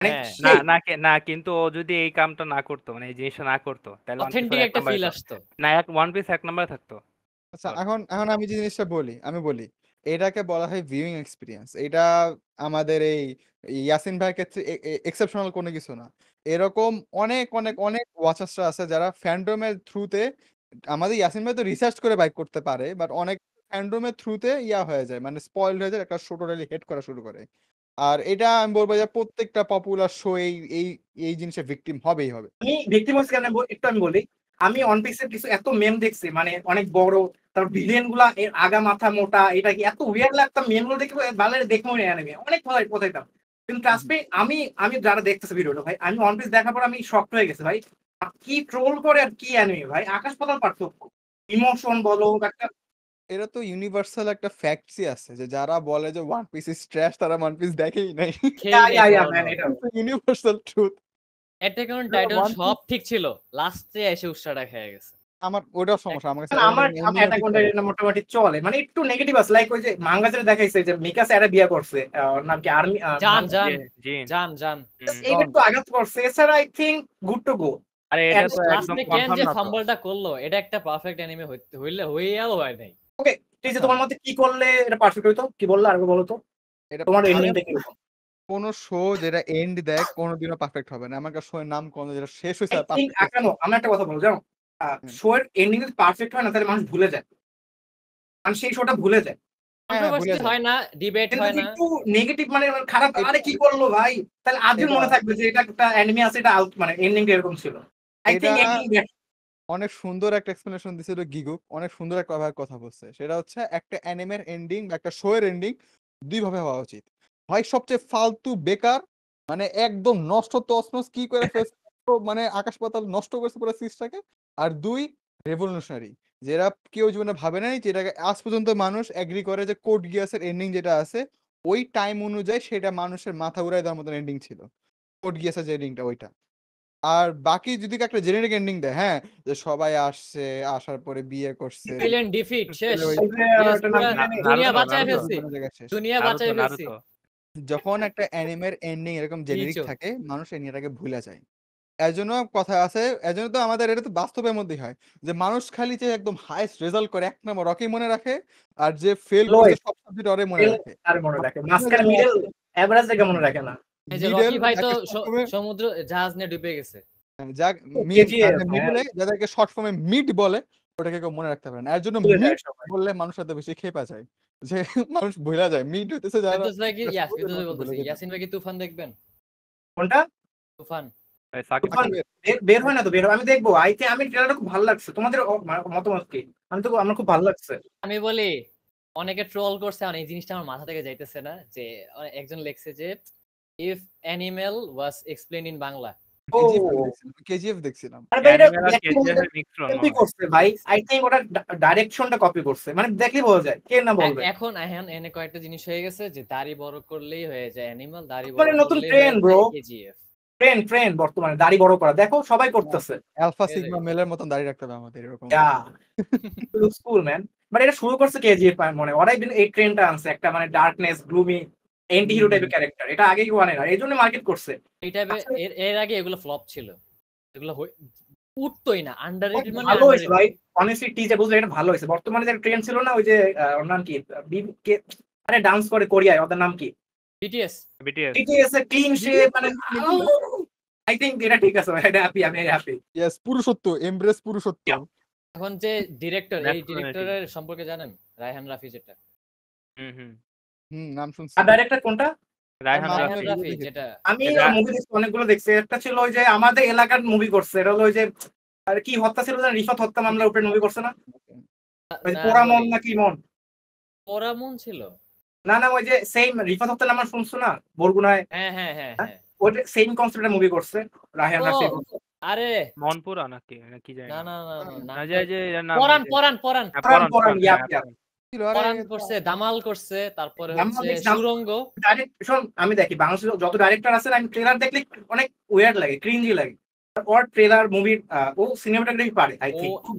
মানে হ্যাঁ, না না না কিন্তু ও যদি এই কামটা না করতো মানে এই জিনিসটা না করতো তাহলে অথেন্টিক একটা ফিল আসতো না এক ওয়ান পিস এক থাকতো আচ্ছা এখন এখন আমি যে জিনিসটা বলি আমি বলি এটাকে বলা হয় ভিউইং এক্সপিরিয়েন্স এটা আমাদের এই ইয়াসিন ভাইয়ের ক্ষেত্রে এক্সেপশনাল কোনো কিছু না এরকম অনেক অনেক অনেক ওয়াচার্সরা আছে যারা ফ্যান্ডোমের থ্রুতে আমাদের ইয়াসিন ভাই তো রিসার্চ করে বাইক করতে পারে বাট অনেক ফ্যান্ডোমের থ্রুতে ইয়া হয়ে যায় মানে স্পয়েল হয়ে যায় একটা শো রেলি হেড করা শুরু করে আর এটা আমি বলবো যে প্রত্যেকটা পপুলার শো এই এই এই জিনিসে ভিকটিম হবেই হবে আমি ভিকটিম হচ্ছে কেন একটু আমি বলি আমি অনপিক্সের কিছু এত মেম দেখছি মানে অনেক বড় তারপর ভিলেন গুলা এর আগা মাথা মোটা এটা কি এত উইয়ার লাগতাম মেম গুলো দেখে ভালো দেখবো না অ্যানিমে অনেক ভালো পথাইতাম কিন্তু ট্রাস্ট আমি আমি যারা দেখতেছি ভিডিওটা ভাই আমি অনপিক্স দেখার পর আমি শক্ত হয়ে গেছি ভাই কি ট্রোল করে আর কি অ্যানিমে ভাই আকাশ পাতাল পার্থক্য ইমোশন বলো একটা এরা তো ইউনিভার্সাল একটা ফ্যাক্টসই আছে যে যারা বলে যে ওয়ান পিস ইজ ট্র্যাশ তারা ওয়ান পিস দেখেই নাই universal truth Attack on Titan সব ঠিক ছিল লাস্টে এসে উষ্ট্রাটা খেয়ে গেছে আমার ওটা সমস্যা আমার কাছে মানে আমার আমি অ্যাটাক অন টাইটান মোটামুটি চলে মানে একটু নেগেটিভ আছে লাইক ওই যে মাঙ্গা যেটা দেখাইছে যে মিকাসে এরা বিয়া করছে নাম কি আর্মি জান জান জান জান এটা একটু আঘাত করছে sir I think good to go আরে এটা তো একদম কনফার্ম না ফাম্বলটা করলো এটা একটা পারফেক্ট অ্যানিমে হইলে হয়ে গেল ভাই ওকে তোমার মতে কি করলে এটা পারফেক্ট হইতো কি বললে আরো বলো তো এটা তোমার কোন শো যেটা এন্ড দেয় কোনোদিনও পারফেক্ট হবে না আমার শো এর নাম কোন যেটা শেষ হইছে আমি একটা কথা বলবো জানো শো এর এন্ডিং যদি পারফেক্ট হয় না তাহলে মানুষ ভুলে যায় মানুষ সেই শোটা ভুলে যায় হ্যাঁ, হ্যাঁ, না একটু নেগেটিভ মানে, মানে খারাপ কি করলো ভাই তাহলে আজও মনে থাকবে যে এটা একটা আছে এটা আউট মানে এন্ডিং এরকম ছিল এন্ডিং অনেক সুন্দর একটা এক্সপ্লেনেশন দিছিল গিগুক অনেক সুন্দর একটা কথা বলছে সেটা হচ্ছে একটা অ্যানিমের এন্ডিং বা একটা শোয়ের এন্ডিং দুইভাবে হওয়া উচিত ভাই সবচেয়ে ফালতু বেকার মানে একদম নষ্ট তসনস কি করে মানে আকাশ পাতাল নষ্ট করেছে পুরো সিরিজটাকে আর দুই রেভলিউশনারি যেটা কেউ জীবনে ভাবে নাই যেটাকে আজ পর্যন্ত মানুষ এগ্রি করে যে কোড গিয়াসের এন্ডিং যেটা আছে ওই টাইম অনুযায়ী সেটা মানুষের মাথা উড়াই দেওয়ার মতন এন্ডিং ছিল কোড গিয়াসের যে এন্ডিংটা ওইটা আর বাকি যদি একটা জেনেরিক এন্ডিং দেয় হ্যাঁ যে সবাই আসছে আসার পরে বিয়ে করছে ভিলেন ডিফিট শেষ দুনিয়া বাঁচায় ফেলছে দুনিয়া বাঁচায় ফেলছে যখন একটা অ্যানিমের এন্ডিং এরকম জেনেরিক থাকে মানুষ এনিয়াটাকে ভুলে যায় এজন্য কথা আছে এজন্য তো আমাদের এটা তো বাস্তবের মধ্যেই হয় যে মানুষ খালি যে একদম হাইস্ট রেজাল্ট করে এক নম্বর রকি মনে রাখে আর যে ফেল করে সব সাবজেক্ট অরে মনে রাখে আর মনে রাখে মাস্কার মিডল এভারেজ মনে রাখে না সমুদ্র জাহাজ নিয়ে ডুবে গেছে হ্যাঁ, যাক মিডলে যাদেরকে শর্ট ফর্মে মিট বলে ওটাকে কেউ মনে রাখতে পারে না এর জন্য মিড বললে মানুষ এত বেশি খেপা যায় যে মানুষ ভুলা যায় মিড হইতেছে যারা ইয়াসিন ভাই কি তুফান দেখবেন কোনটা তুফান বের হয় না তো বের আমি দেখবো আইতে আমি ট্রেলারটা খুব ভালো লাগছে তোমাদের মতামত কি আমি তো আমার খুব ভালো লাগছে আমি বলি অনেকে ট্রল করছে অনেক মানে জিনিসটা আমার মাথা থেকে যাইতেছে না যে একজন লেখছে যে if animal was explain in Bangla KGF দেখছিলাম ভাই আই থিংক ওটা ডাইরেকশনটা কপি করছে মানে দেখলে বোঝা যায় কে না বলবে এখন এখন এনে কয়েকটা জিনিস হয়ে গেছে যে দাড়ি বড় করলেই হয়ে যায় অ্যানিমাল দাড়ি বড় মানে নতুন trend bro KGF trend trend বর্তমানে দাড়ি বড় করা দেখো সবাই করতেছে আলফা সিগমা মেলের মতন দাড়ি রাখতে হবে আমাদের এরকম লুকস কুল ম্যান মানে এটা শুরু করছে কেজিএফ মনে ওরাই এই ট্রেন্ডটা আনছে একটা মানে ডার্কনেস গ্লুমি এন্টি হিরো টাইপের ক্যারেক্টার এটা আগেই ওয়ান এর এই জন্য মার্কেট করছে এই টাইপের আচ্ছা, এর আগে এগুলো ফ্লপ ছিল এগুলো উঠতোই না আন্ডাররেটেড মানে ভালো হয়েছে ভাই অনেস্টলি টিজে বুঝলে এটা ভালো হয়েছে বর্তমানে যে ট্রেন্ড ছিল না ওই যে ওর নাম কি কে আরে ডান্স করে কোরিয়ায় ওদের নাম কি বিটিএস বিটিএস বিটিএস এর ক্লিন শেপ মানে আই থিংক এটা ঠিক আছে এটা হ্যাপি আমি হ্যাপি यस পুরুষত্ব এমব্রেস পুরুষত্ব এখন যে ডিরেক্টর এই ডিরেক্টরের সম্পর্কে জানেন রায়হান রাফি যেটা হুম হুম নাম শুনছি আর ডাইরেক্টর কোনটা আমি মুভি অনেকগুলো দেখছি একটা ছিল ওই যে আমাদের এলাকার মুভি করছে এটা হলো ওই যে আর কি হত্যা ছিল জানেন রিফাত হত্যা মামলার উপরে মুভি করছে না ওই পোরামন নাকি মন পোরামন ছিল না না ওই যে সেম রিফাত হত্যা নাম শুনছো না বরগুনায় হ্যাঁ হ্যাঁ হ্যাঁ, হ্যাঁ? হ্যাঁ। ওই সেম কনসেপ্টের মুভি করছে রায়হান রাফি আরে মনপুরা নাকি নাকি জানি না না না না যে পরান পরান পরান পরান পরান দামাল করছে তারপরে শোন আমি দেখি যত ডাইরেক্টর আমি ট্রেলার দেখলে অনেক লাগে লাগে ট্রেলার ও পারে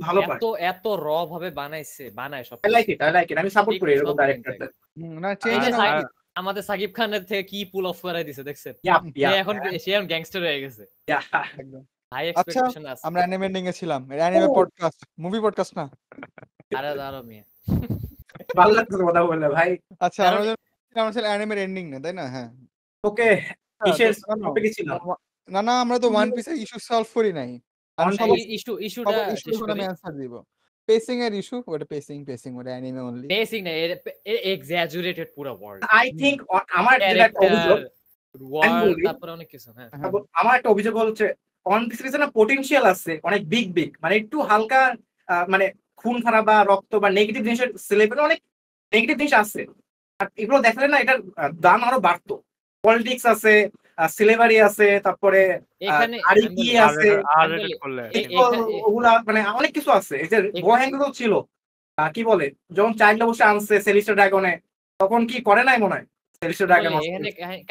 ভালো তো এত র ভাবে বানাইছে বানায় সাপোর্ট আমাদের সাকিব খানের থেকে কি পুল অফ করাই দিছে দেখছেন এখন গ্যাংস্টার হয়ে গেছে আচ্ছা, আমরা ছিলাম মুভি পডকাস্ট oh! না আরে দাঁড়ো মেয়ে ভালো লাগছে কথা বললে ভাই আচ্ছা আমরা ছিল অ্যানিমের এন্ডিং না তাই না হ্যাঁ ওকে কিসের হ্যাঁ, টপিকে ছিল না না আমরা তো ওয়ান পিসের ইস্যু সলভ করি নাই ইস্যু দিব পেসিং এর ইস্যু পেসিং পেসিং পুরো আই থিংক হ্যাঁ। হ্যাঁ। আমার একটা অভিযোগ পটেনশিয়াল আছে অনেক বিগ বিগ মানে একটু হালকা মানে খুন খারাপ বা রক্ত বা নেগেটিভ জিনিসের সিলেবেলে অনেক নেগেটিভ জিনিস আছে আর এগুলো দেখালে না এটার দাম আরো বাড়তো পলিটিক্স আছে সিলেবারি আছে তারপরে আছে ওগুলা মানে অনেক কিছু আছে এই যে গোহ্যাঙ্গুলো ছিল কি বলে যখন চাইল্ড অবশ্য আনছে সেলিস্টার ড্রাগনে তখন কি করে নাই মনে হয়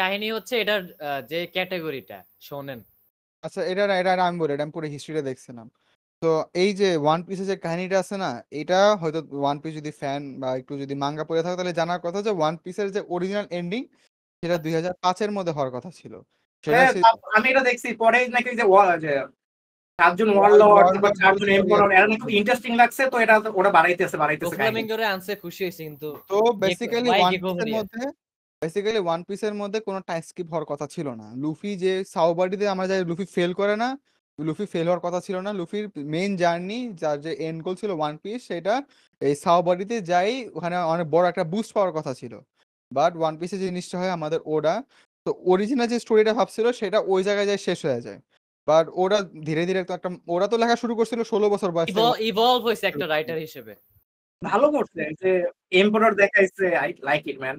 কাহিনী হচ্ছে এটার যে ক্যাটাগরিটা শোনেন আচ্ছা এটা এটা আমি বলি এটা আমি পুরো হিস্ট্রিটা দেখছিলাম তো এই যে ওয়ান পিসের যে কাহিনীটা আছে না এটা হয়তো ওয়ান পিস যদি ফ্যান বা একটু যদি মাঙ্গা পড়ে থাকে তাহলে জানার কথা যে ওয়ান পিসের যে অরিজিনাল এন্ডিং সেটা দুই হাজার পাঁচের মধ্যে হওয়ার কথা ছিল হ্যাঁ, আমি এটা দেখছি পরে নাকি যে চারজন ওয়ারলর্ড বা চারজন এম্পারর এরা নাকি ইন্টারেস্টিং লাগছে তো এটা ওরা বাড়াইতেছে বাড়াইতেছে ফ্লামিঙ্গোরে আনছে খুশি হইছে কিন্তু তো বেসিক্যালি ওয়ান পিসের মধ্যে বেসিক্যালি ওয়ান পিসের মধ্যে কোনো টাইম স্কিপ হওয়ার কথা ছিল না লুফি যে সাউবাডিতে আমরা যাই লুফি ফেল করে না লুফি ফেল হওয়ার কথা ছিল না লুফির মেইন জার্নি যার যে এন গোল ছিল ওয়ান পিস সেটা এই সাওবাড়িতে যাই ওখানে অনেক বড় একটা বুস্ট পাওয়ার কথা ছিল বাট ওয়ান পিসে জিনিসটা হয় আমাদের ওরা তো অরিজিনাল যে স্টোরিটা ভাবছিল সেটা ওই জায়গায় যায় শেষ হয়ে যায় বাট ওরা ধীরে ধীরে তো একটা ওরা তো লেখা শুরু করছিল ষোলো বছর বয়স ইভলভ হয়েছে একটা রাইটার হিসেবে ভালো করছে যে এম্পোরার দেখাইছে আই লাইক ইট ম্যান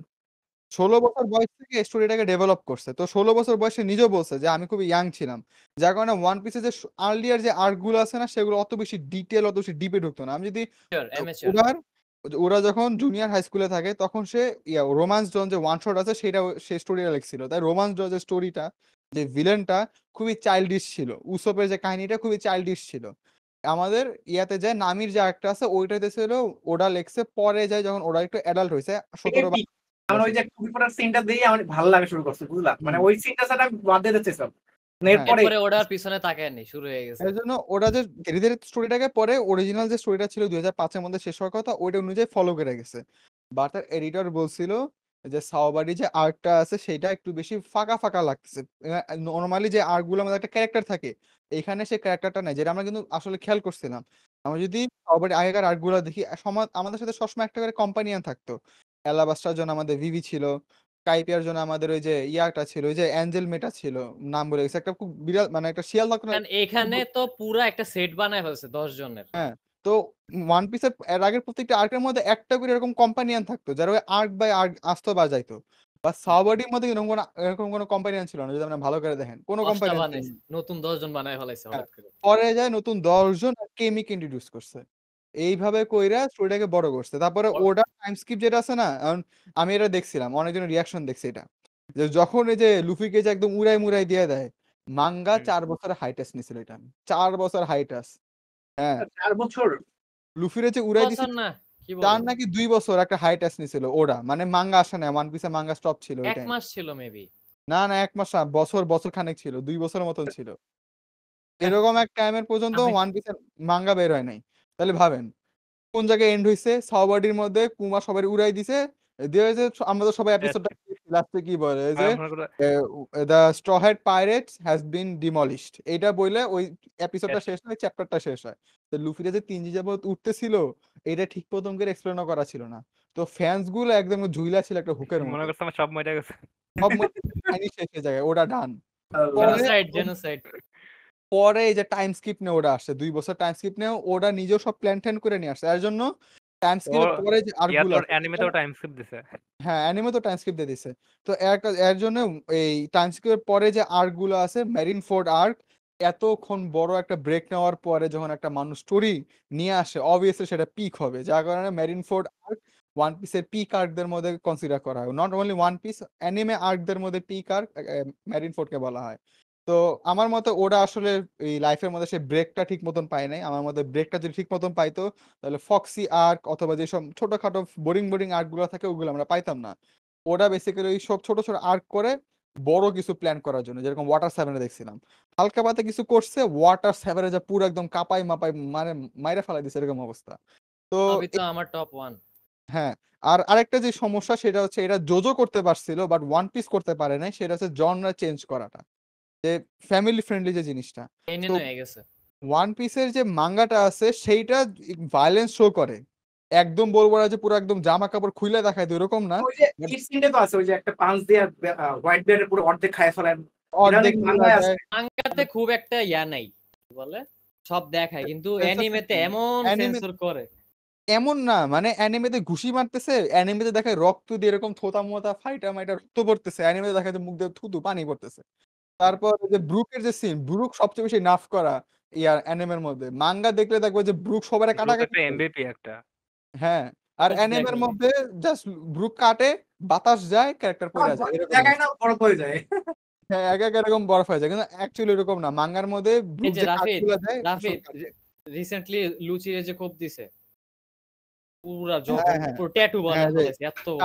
ষোলো বছর বয়স থেকে স্টোরিটাকে ডেভেলপ করছে। তো ষোলো বছর বয়সে নিজেও বলছে যে, "আমি খুব ইয়াং ছিলাম।" যার কারণে ওয়ান পিসে যে আর্লিয়ার যে আর্ট গুলো আছে না, সেগুলো অত বেশি ডিটেল অত বেশি ডিপে ঢুকতো না। আমি যদি ওরা যখন জুনিয়র হাই স্কুলে থাকে, তখন সে রোমান্স ডন যে ওয়ান শট আছে, সেটা সে স্টোরিটা লিখছিল। তাই রোমান্স ডন যে স্টোরিটা, যে ভিলেনটা খুবই চাইল্ডিশ ছিল। উসপের যে কাহিনীটা খুবই চাইল্ডিশ ছিল। আমাদের ইয়াতে যায় নামির যে আর্কটা আছে, ওইটাতে ছিল ওডা লেখছে। পরে যায় যখন ওরা একটু অ্যাডাল্ট হয়েছে সতেরো বা আমার ওই যে সিনটা দিয়ে আমার ভালো লাগা শুরু করছে বুঝলা মানে ওই সিনটা দিতে মানে হ্যাঁ। এরপরে ওটার পিছনে তাকায়নি শুরু হয়ে গেছে এজন্য ওটা যে ধীরে ধীরে স্টোরিটাকে পরে অরিজিনাল যে স্টোরিটা ছিল 2005 এর মধ্যে শেষ হওয়ার কথা ওইটা অনুযায়ী ফলো করে গেছে এডিটর বলছিল যে সাওবাড়ি যে আর্টটা আছে সেটা একটু বেশি ফাঁকা ফাঁকা লাগছে নর্মালি যে আর্টগুলো আমাদের একটা ক্যারেক্টার থাকে এখানে সে ক্যারেক্টারটা নাই যেটা আমরা কিন্তু আসলে খেয়াল করছিলাম আমরা যদি সাওবাড়ি আগেকার আর্টগুলো দেখি আমাদের সাথে সবসময় একটা করে কম্পানিয়ান থাকতো অ্যালাবাস্টার জন্য আমাদের ভিভি ছিল কাইপিয়ার জন্য আমাদের ওই যে ইয়াটা ছিল ওই যে অ্যাঞ্জেল মেটা ছিল নাম বলে গেছে একটা খুব বিরাট মানে একটা শিয়াল থাকতো এখানে তো পুরো একটা সেট বানায় হয়েছে দশ জনের হ্যাঁ তো ওয়ান পিসের এর আগের প্রত্যেকটা আর্কের মধ্যে একটা করে এরকম কোম্পানিয়ান থাকতো যারা ওই আর্ক বাই আর্ক আসতো বা যাইতো বা সাবডির মধ্যে এরকম কোনো এরকম কোনো কোম্পানিয়ান ছিল না যদি আপনি ভালো করে দেখেন কোনো কোম্পানি নতুন 10 জন বানায় ফেলাইছে হ্যাঁ, পরে যায় নতুন দশজন জন কেমিক ইন্ট্রোডিউস করছে এইভাবে কইরা স্টোরিটাকে বড় করছে তারপরে ওটা টাইম স্কিপ যেটা আছে না আমি এটা দেখছিলাম অনেকজনের রিয়াকশন দেখছি এটা যে যখন এই যে লুফিকে যে একদম উড়াই মুড়াই দিয়ে দেয় মাঙ্গা চার বছর হাইটাস নিছিল এটা চার বছর হাইটাস হ্যাঁ আচ্ছা, চার বছর লুফির যে উড়াই দিছিল না তার নাকি দুই বছর একটা হাইটাস নিছিল ওরা মানে মাঙ্গা আসে না ওয়ান পিসে মাঙ্গা স্টপ ছিল এক মাস ছিল মেবি না না এক মাস বছর বছর খানেক ছিল দুই বছরের মতন ছিল আচ্ছা। এরকম এক টাইমের পর্যন্ত ওয়ান পিসের মাঙ্গা বের হয় নাই তাহলে ভাবেন কোন জায়গায় এন্ড হয়েছে সাওবাডির মধ্যে কুমা সবাই উড়াই দিছে দিয়ে যে আমরা তো সবাই এপিসোডটা লাস্টে কি বলে হ্যাঁ, যে straw pirates has been demolished এটা ওই এপিসোডটা শেষ হয় চ্যাপ্টারটা শেষ হয় তো লুফিরা যে তিনজি যাবত উঠতেছিল এটা ঠিক প্রথম করে করা ছিল না তো ফ্যান্স গুলো একদম ঝুইলা ছিল একটা হুকের মনে করছে সব মজা গেছে সব মজা ওটা ডান জেনোসাইড পরে এই যে টাইম স্কিপ নিয়ে ওরা আসে দুই বছর টাইম স্কিপ নিয়ে ওরা নিজেও সব প্ল্যান ট্যান করে নিয়ে আসে এর জন্য টাইম স্কিপ পরে যে আর অ্যানিমে তো টাইম স্কিপ দিছে হ্যাঁ অ্যানিমে তো টাইম স্কিপ দিয়ে দিছে তো এর এর জন্য এই টাইম স্কিপের পরে যে আর্ক গুলো আছে মেরিন ফোর্ড আর্ক এতক্ষণ বড় একটা ব্রেক নেওয়ার পরে যখন একটা মানুষ স্টোরি নিয়ে আসে অবভিয়াসলি সেটা পিক হবে যার কারণে মেরিন ফোর্ড আর্ক ওয়ান পিসের পিক আর্কদের মধ্যে কনসিডার করা হয় not only One Piece anime আর্কদের মধ্যে পিক আর্ক মেরিন ফোর্ডকে বলা হয় তো আমার মতে ওরা আসলে এই লাইফের মধ্যে সে ব্রেকটা ঠিক মতন পায় নাই আমার মতে ব্রেকটা যদি ঠিক মতন পাইতো তাহলে ফক্সি আর্ক অথবা যেসব ছোটখাটো বোরিং বোরিং গুলো থাকে ওগুলো আমরা পাইতাম না ওরা বেসিক্যালি ওই সব ছোট ছোট আর্ক করে বড় কিছু প্ল্যান করার জন্য যেরকম ওয়াটার সেভেনে দেখছিলাম হালকা পাতে কিছু করছে ওয়াটার সেভেনে যা পুরো একদম কাপাই মাপাই মানে মাইরা ফেলাই দিছে এরকম অবস্থা তো আমার টপ ওয়ান হ্যাঁ আর আরেকটা যে সমস্যা সেটা হচ্ছে এটা জোজো করতে পারছিল বাট ওয়ান পিস করতে পারে নাই সেটা হচ্ছে জনরা চেঞ্জ করাটা যে ফ্যামিলি ফ্রেন্ডলি যে জিনিসটা ওয়ান পিসের যে মাঙ্গাটা আছে সেইটা ভায়োলেন্স শো করে একদম বলবো না যে পুরো একদম জামা কাপড় খুলে দেখায় এরকম না খুব একটা ইয়া নাই বলে সব দেখায় কিন্তু অ্যানিমেতে এমন সেন্সর করে এমন না মানে অ্যানিমেতে ঘুষি মারতেছে অ্যানিমেতে দেখায় রক্ত দিয়ে এরকম থোতা মোতা ফাইটা মাইটা রক্ত পড়তেছে অ্যানিমেতে দেখায় মুখ দিয়ে থুতু পানি পড়তেছে তারপর যে ব্রুকের যে সিন ব্রুক সবচেয়ে বেশি নাফ করা ইয়ার অ্যানিমের মধ্যে মাঙ্গা দেখলে দেখবো যে ব্রুক এমবিপি একটা হ্যাঁ আর অ্যানিমের মধ্যে জাস্ট ব্রুক কাটে বাতাস যায় ক্যারেক্টার পড়ে যায় বরফ হয়ে যায় হ্যাঁ এক এক এরকম বরফ হয়ে যায় কিন্তু অ্যাকচুয়ালি এরকম না মাঙ্গার মধ্যে ব্রুক যে রিসেন্টলি লুচি যে কোপ দিছে পুরা হ্যাঁ, হ্যাঁ। পুরো ট্যাটু এত বড়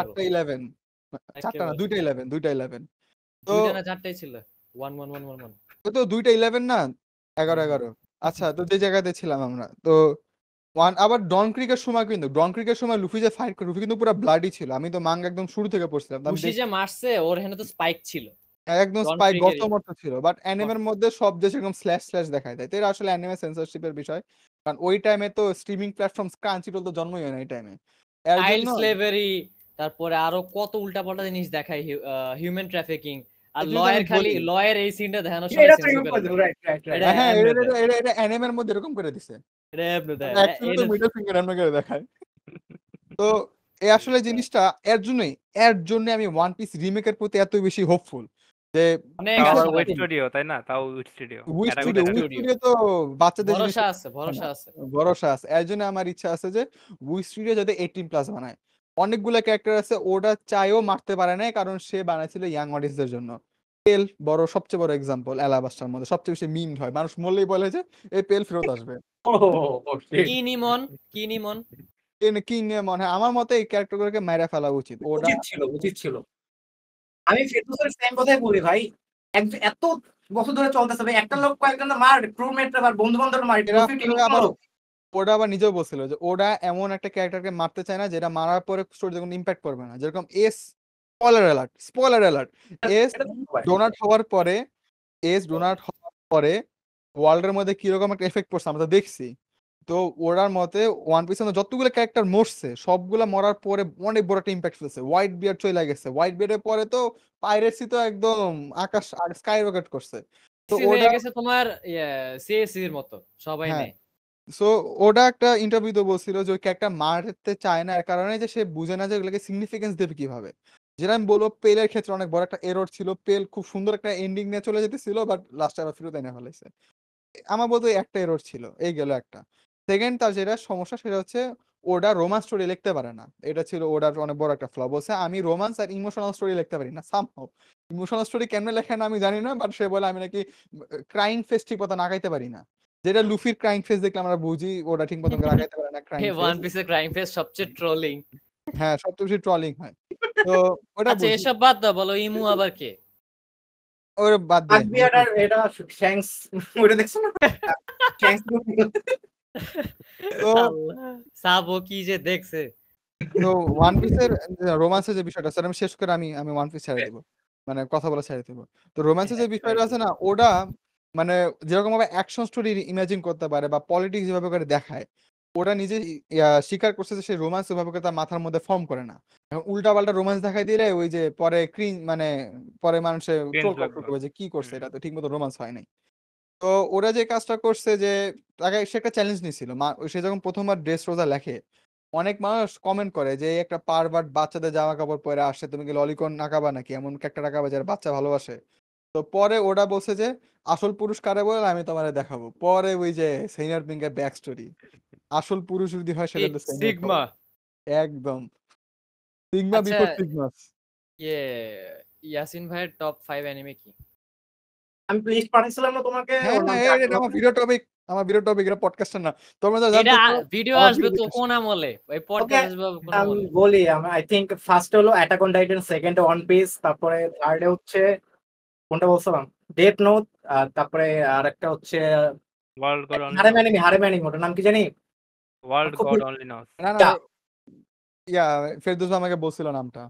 না দুইটা 11 দুইটা 11 তো না চারটাই ছিল তো দুইটা ইলেভেন না এগারো এগারো আচ্ছা তো যে জায়গাতে ছিলাম আমরা তো ওয়ান আবার ডন ক্রিকের সময় কিন্তু ডন ক্রিকের সময় লুফি যে ফাইট করে লুফি কিন্তু পুরো ব্লাডি ছিল আমি তো মাং একদম শুরু থেকে পড়ছিলাম লুফি যে মারছে ওর হেনে তো স্পাইক ছিল হ্যাঁ, একদম স্পাইক গত মত ছিল বাট অ্যানিমের মধ্যে সব দেশে এরকম স্ল্যাশ স্ল্যাশ দেখায় দেয় তো এটা আসলে অ্যানিমে সেন্সরশিপের বিষয় কারণ ওই টাইমে তো স্ট্রিমিং প্ল্যাটফর্ম ক্রাঞ্চিরোল তো জন্মই হয় না এই টাইমে চাইল্ড স্লেভারি তারপরে আরো কত উল্টাপাল্টা জিনিস দেখায় হিউম্যান ট্রাফিকিং আর লয়ের খালি এই সিনটা দেখানো এটা এটা হ্যাঁ, মধ্যে এরকম করে দিছে এটা দেখায় মিডল ফিঙ্গার আমরা করে দেখায় তো এই আসলে জিনিসটা এর জন্যই এর জন্য আমি ওয়ান পিস রিমেকের প্রতি এত বেশি হোপফুল যে স্টুডিও তাই না তাও স্টুডিও স্টুডিও স্টুডিও তো বাচ্চাদের ভরসা আছে ভরসা হ্যাঁ, আছে ভরসা আছে এর জন্য আমার ইচ্ছা আছে যে উই স্টুডিও যাতে 18 প্লাস বানায় অনেকগুলো ক্যারেক্টার আছে ওটা চাইও মারতে পারে নাই কারণ সে বানাইছিল ইয়াং অডিয়েন্সদের জন্য পেল বড় সবচেয়ে বড় এক্সাম্পল অ্যালাবাস্টার মধ্যে সবচেয়ে বেশি মিম হয় মানুষ মরলেই বলে যে এই পেল ফেরত আসবে কি নিমন কি নিমন কিং মন হ্যাঁ আমার মতে এই ক্যারেক্টারগুলোকে মেরে ফেলা উচিত ওটা ছিল উচিত ছিল আমি ফেরদৌসের সেম কথাই বলি ভাই এত বছর ধরে চলতেছে ভাই একটা লোক কয়েকজন মার ক্রুমেটরা বা বন্ধু বান্ধব মার ওটা আবার নিজেও বলছিল যে ওরা এমন একটা ক্যারেক্টারকে মারতে চায় না যেটা মারার পরে স্টোরিতে কোনো ইম্প্যাক্ট করবে না যেরকম Ace spoiler alert spoiler alert Ace ডোনাট হওয়ার পরে এস ডোনাট হওয়ার পরে ওয়ার্ল্ডের মধ্যে কিরকম একটা এফেক্ট পড়ছে আমরা তো দেখছি তো ওরার মতে ওয়ান পিস যতগুলো ক্যারেক্টার মরছে সবগুলা মরার পরে অনেক বড় একটা ইম্প্যাক্ট ফেলছে হোয়াইট বিয়ার চলে গেছে হোয়াইট বিয়ারের পরে তো পাইরেসি তো একদম আকাশ স্কাই রকেট করছে তো ওটা গেছে তোমার সিএসির ইয়ে, e মতো সবাই হ্যাঁ। নেই সো ওটা একটা ইন্টারভিউতে বলছিল যে ওকে একটা মারতে চায় না কারণে যে সে বুঝে না যে ওগুলোকে সিগনিফিকেন্স দেবে কিভাবে যেটা আমি বলবো পেলের ক্ষেত্রে অনেক বড় একটা এরর ছিল পেল খুব সুন্দর একটা এন্ডিং নিয়ে চলে যেতেছিল বাট লাস্টে আবার ফিরত এনে ফেলাইছে আমার বলতে একটা এরর ছিল এই গেল একটা সেকেন্ড তার যেটা সমস্যা সেটা হচ্ছে ওডা রোমান্স স্টোরি লিখতে পারে না এটা ছিল ওডার অনেক বড় একটা ফ্লপ হচ্ছে আমি রোমান্স আর ইমোশনাল স্টোরি লিখতে পারি না সামহাও ইমোশনাল স্টোরি কেন লেখে না আমি জানি না বাট সে বলে আমি নাকি ক্রাইম ফেস্টিক ঠিক মতো নাকাইতে পারি না যেটা লুফির ক্রাইং ফেস দেখলে আমরা বুঝি ওটা ঠিক মতন লাগাইতে পারে না ক্রাইং ফেস ওয়ান পিসের ক্রাইং ফেস সবচেয়ে ট্রলিং হ্যাঁ সবচেয়ে বেশি ট্রলিং হয় তো ওটা আচ্ছা এসব বাদ দাও বলো ইমু আবার কে ওর বাদ দাও আসবি এটা এটা শ্যাংস ওটা দেখছ না শ্যাংস তো সাবো কি যে দেখছে তো ওয়ান পিসের রোমান্সের যে বিষয়টা স্যার আমি শেষ করে আমি আমি ওয়ান পিস ছেড়ে দেব মানে কথা বলা ছেড়ে দেব তো রোমান্সের যে বিষয়টা আছে না ওটা মানে যেরকম ভাবে অ্যাকশন স্টোরি ইমাজিন করতে পারে বা পলিটিক্স যেভাবে করে দেখায় ওটা নিজে স্বীকার করছে যে সেই রোমান্স ওভাবে করে তার মাথার মধ্যে ফর্ম করে না এখন উল্টা পাল্টা রোমান্স দেখাই দিলে ওই যে পরে ক্রিন মানে পরে মানুষের মানুষে যে কি করছে এটা তো ঠিক মতো রোমান্স হয় নাই তো ওরা যে কাজটা করছে যে তাকে সে একটা চ্যালেঞ্জ নিছিল সে যখন প্রথমবার ড্রেস রোজা লেখে অনেক মানুষ কমেন্ট করে যে একটা পারবার বাচ্চাদের জামা কাপড় পরে আসে তুমি কি ললিকন আঁকাবা নাকি এমন একটা টাকা যারা বাচ্চা ভালোবাসে তো পরে ওরা বলছে যে আসল পুরুষ কারে বলে আমি তোমার দেখাবো পরে ওই যে পিং এর ব্যাক স্টোরি আসল পুরুষ যদি হয় সেটা সিগমা একদম সিগমা বিফোর সিগমা ইয়ে ইয়াসিন ভাইয়ের টপ 5 অ্যানিমে কি আমি প্লিজ পাঠাইছিলাম না তোমাকে হ্যাঁ, হ্যাঁ, এটা আমার ভিডিও টপিক আমার ভিডিও টপিক এটা পডকাস্ট না তোমরা তো এটা ভিডিও আসবে তো কোন আমলে ওই পডকাস্ট আসবে কোন আমলে বলি আমি আই থিংক ফার্স্ট হলো Attack on Titan second One Piece তারপরে থার্ডে হচ্ছে কোনটা বলছিলাম ডেট নোট আর তারপরে আর একটা হচ্ছে world god only harem anime harem anime ওটার নাম কি জানি ওয়ার্ল্ড গড অনলি নাও না না ইয়া ফেরদৌস আমাকে বলছিল নামটা